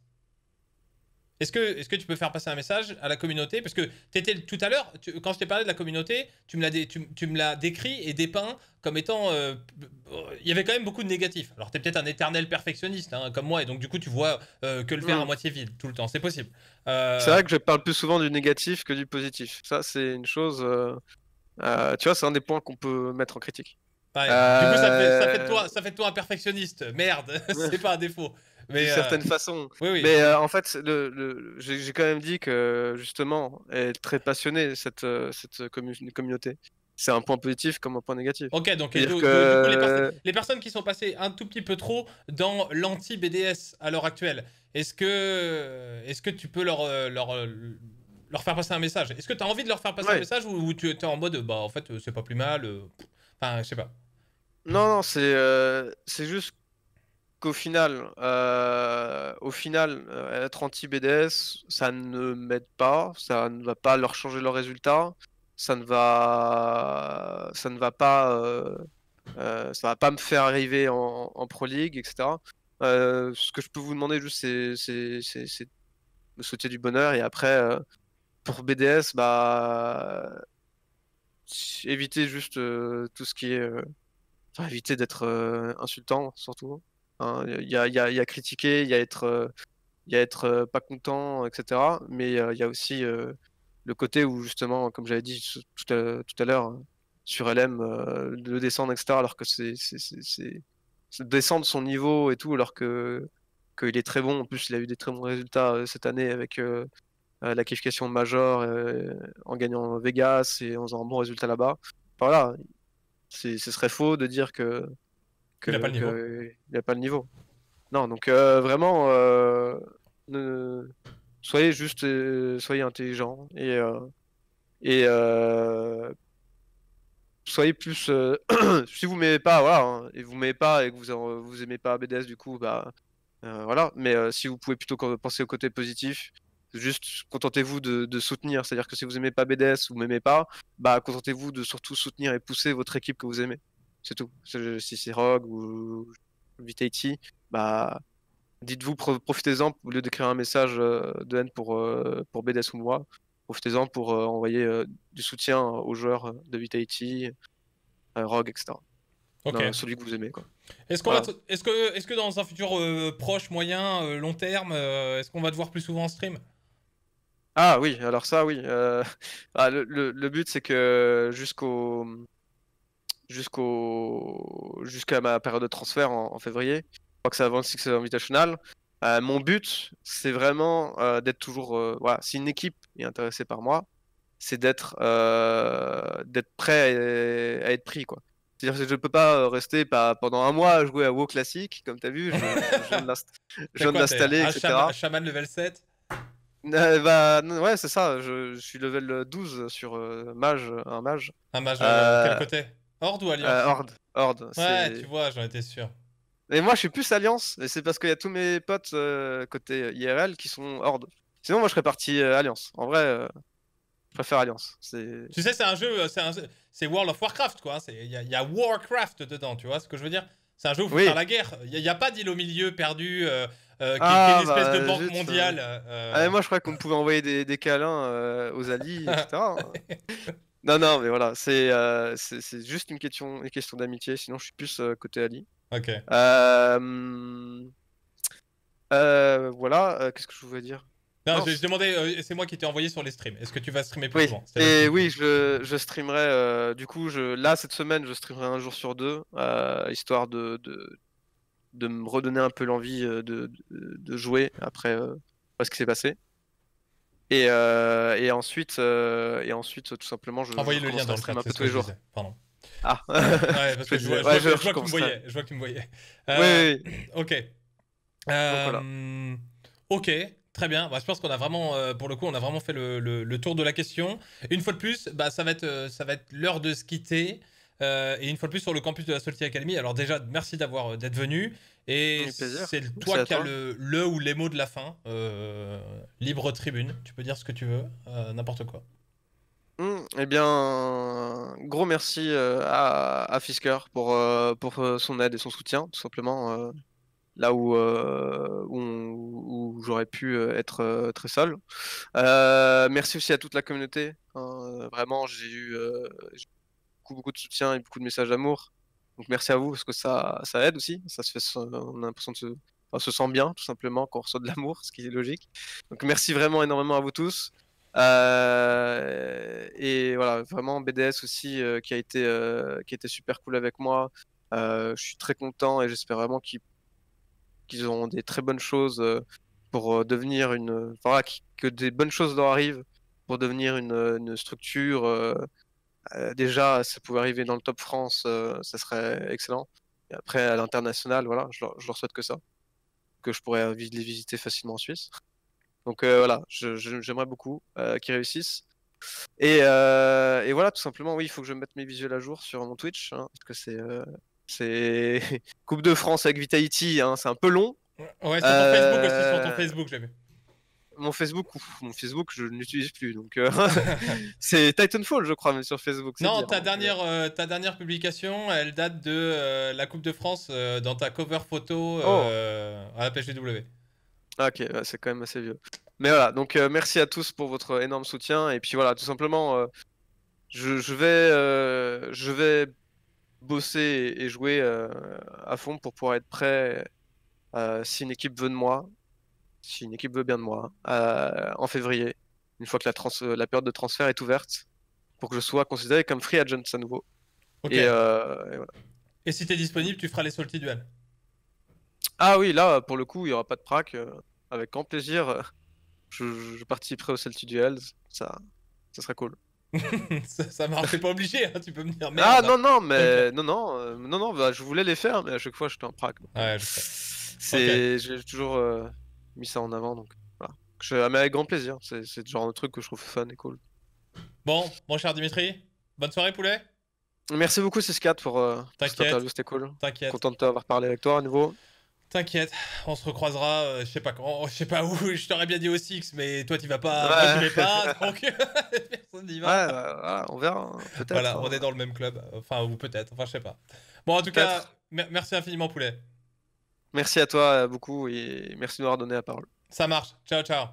A: est-ce que, est que tu peux faire passer un message à la communauté Parce que étais, tout à l'heure, quand je t'ai parlé de la communauté, tu me l'as tu, l'as décrit et dépeint comme étant... Euh, euh, il y avait quand même beaucoup de négatifs. Alors tu es peut-être un éternel perfectionniste, hein, comme moi, et donc du coup tu vois euh, que le faire mm. à moitié vide tout le temps, c'est possible. C'est vrai
B: que je parle plus souvent du négatif que du positif. Ça c'est une chose... tu vois, c'est un des points qu'on peut mettre en critique. Du coup ça fait, de toi,
A: toi un perfectionniste. Merde, c'est pas un défaut d'une euh, certaine façon. Mais euh,
B: en fait, j'ai quand même dit que justement, elle est très passionnée cette, euh, cette communauté c'est un point positif comme un point négatif. Ok, donc les,
A: personnes qui sont passées un tout petit peu trop dans l'anti-BDS à l'heure actuelle, est-ce que, est que tu peux leur, leur, leur faire passer un message Est-ce que tu as envie de leur faire passer un message ou, tu es en mode, bah en fait, c'est pas plus mal Enfin, je sais pas.
B: Non, non, c'est c'est juste qu'au final, euh, au final, euh, être anti-BDS, ça ne m'aide pas, ça ne va pas leur changer leurs résultats, ça ne va, ça ne va pas, euh, ça va pas me faire arriver en, pro league, etc. ce que je peux vous demander juste, c'est de souhaiter du bonheur et après, pour BDS, bah, éviter juste tout ce qui est, éviter d'être insultant surtout. Hein, il y, a, y, critiquer, il y a être, euh, y a être euh, pas content, etc. Mais euh, il y a aussi le côté où, justement, comme j'avais dit tout à, tout à l'heure, hein, sur LM, le descendre, etc. Alors que c'est descendre son niveau et tout, alors que qu'il est très bon. En plus, il a eu des très bons résultats cette année avec la qualification major en gagnant Vegas et en faisant un bon résultat là-bas. Voilà, ce serait faux de dire que que, il a pas le niveau. pas le niveau. Non, donc euh, vraiment, euh, soyez juste, euh, soyez intelligent et et soyez plus. si vous m'aimez pas, voilà, hein, et vous m'aimez pas et que vous vous aimez pas BDS du coup, bah voilà. Mais si vous pouvez plutôt penser au côté positif. Juste contentez-vous de, soutenir, c'est-à-dire que si vous aimez pas BDS ou m'aimez pas, bah contentez-vous de surtout soutenir et pousser votre équipe que vous aimez. C'est tout. Si c'est Rogue ou Vitality, bah, dites-vous, profitez-en au lieu d'écrire un message euh, de haine pour, euh, pour BDS ou moi. Profitez-en pour euh, envoyer du soutien aux joueurs de Vitality, Rogue, etc. celui que vous aimez. Est-ce,
A: est que, est que dans un futur proche, moyen, long terme, est-ce qu'on va te voir plus souvent en stream
B: Ah oui, alors ça oui. Ah, le, but c'est que jusqu'au jusqu'au jusqu'à ma période de transfert en, février. Je crois que c'est avant le Six Invitational. Euh, mon but, c'est vraiment euh, d'être toujours. Euh, voilà, si une équipe est intéressée par moi, c'est d'être euh, d'être prêt à, être pris, quoi. C'est-à-dire je ne peux pas rester pendant un mois à jouer à WoW classique, comme tu as vu. Je, viens de l'installer, etc.
A: Un level 7
B: bah, ouais, c'est ça. Je, suis level 12 sur mage, un mage. Un mage, de quel côté Horde ou Alliance euh, Horde. Ouais, tu vois, j'en étais sûr. Et moi, je suis plus Alliance, et c'est parce qu'il y a tous mes potes euh, côté IRL qui sont Horde. Sinon, moi, je serais parti euh, Alliance. En vrai, je préfère Alliance. Tu sais,
A: c'est un jeu, c'est World of Warcraft, quoi. Hein. Il y, a Warcraft dedans, tu vois ce que je veux dire C'est un jeu où il faut la guerre. Il n'y a, pas d'île au milieu perdu. qui, est une ah, espèce bah, de banque mondiale. Ah, moi,
B: je crois qu'on pouvait envoyer des, des câlins aux alliés, etc. Non, non, mais voilà, euh, c'est juste une question, une question d'amitié, sinon je suis plus euh, côté Ali. Ok. Euh, voilà, qu'est-ce que je voulais dire non, je,
A: demandais, c'est moi qui t'ai envoyé sur les streams. Est-ce que tu vas streamer plus souvent
B: oui, je, streamerai. du coup, je, là, cette semaine, je streamerai un jour sur deux, histoire de, de, me redonner un peu l'envie de, jouer après ce qui s'est passé. Et, euh, et ensuite, euh, et ensuite, tout simplement, je. Envoyez le lien dans le chat. Un peu tous les jours. Pardon. Ah. ouais, parce que je, vois, je, vois, que tu me voyais. oui, euh,
A: Ok. Euh, ok. Très bien, bah, je pense qu'on a vraiment, euh, pour le coup, on a vraiment fait le, le, le, tour de la question. Une fois de plus, bah, ça va être, ça va être l'heure de se quitter. Euh, et une fois de plus sur le campus de la Solti Academy. Alors déjà, merci d'avoir euh, d'être venu. Et c'est toi qui as le, ou les mots de la fin. Euh, libre tribune, tu peux dire ce que tu veux, n'importe quoi.
B: Hmm, eh bien, gros merci à, Fisker pour, pour son aide et son soutien, tout simplement, là où, où, j'aurais pu être très seul. merci aussi à toute la communauté. Hein, vraiment, j'ai eu beaucoup, de soutien et beaucoup de messages d'amour. Donc merci à vous parce que ça, ça aide aussi. Ça se fait, on a l'impression de se, se sent bien tout simplement quand on reçoit de l'amour, ce qui est logique. Donc merci vraiment énormément à vous tous. Euh, et voilà, vraiment BDS aussi euh, qui a été euh, qui a super cool avec moi. je suis très content et j'espère vraiment qu'ils auront des très bonnes choses pour devenir une. que des bonnes choses leur arrivent pour devenir une, une structure euh, déjà, ça pouvait arriver dans le top France, euh, ça serait excellent. après, à l'international, voilà, je leur, souhaite que ça. Que je pourrais les visiter facilement en Suisse. Donc euh, voilà, j'aimerais beaucoup qu'ils réussissent. Et, voilà, tout simplement, oui, il faut que je mette mes visuels à jour sur mon Twitch, hein, parce que c'est Coupe de France avec Vitality, hein, c'est un peu long. Ouais, sur Facebook sur ton Facebook, mon Facebook, je mon Facebook, je n'utilise plus. Donc, euh, c'est Titanfall, je crois, même sur Facebook. Non, ta, euh,
A: dernière, euh, ta dernière publication, elle date de la Coupe de France dans ta cover photo oh. à la PGW.
B: Ah, ok, c'est quand même assez vieux. Mais voilà, donc merci à tous pour votre énorme soutien. Et puis voilà, tout simplement, je, vais, je vais bosser et jouer à fond pour pouvoir être prêt si une équipe veut de moi si une équipe veut bien de moi, euh, en février, une fois que la, la période de transfert est ouverte, pour que je sois considéré comme free agent à nouveau. Et, euh, et, voilà.
A: et, si tu es disponible, tu feras les salty duels
B: Ah oui, là, pour le coup, il n'y aura pas de prac. Euh, avec grand plaisir, je, participerai aux salty duels. Ça, ça sera cool.
A: ça, ça marche, pas obligé, hein, tu peux me dire. ah non, non, mais
B: non, non, non, non, bah, je voulais les faire, mais à chaque fois j'étais en prac. Ouais, je C'est, j'ai toujours mis ça en avant. Donc, voilà. Je, ah, mais avec grand plaisir. C'est, le genre de truc que je trouve fun et cool.
A: Bon, mon cher Dimitri, bonne soirée, poulet.
B: Merci beaucoup, Ciscat, euh, pour cette interview. C'était cool. Content de t'avoir parlé avec toi à
A: nouveau. T'inquiète, on se recroisera, euh, je sais pas quand, oh, je sais pas où, je t'aurais bien dit au Six, mais toi tu vas pas, pas, donc personne n'y va. Ouais, bah, on verra, hein, peut-être. Voilà, hein. on est dans le même club, enfin, ou peut-être, enfin, je sais pas. Bon, en tout cas, merci infiniment, Poulet.
B: Merci à toi euh, beaucoup et merci de avoir donné la parole.
A: Ça marche. Ciao, ciao.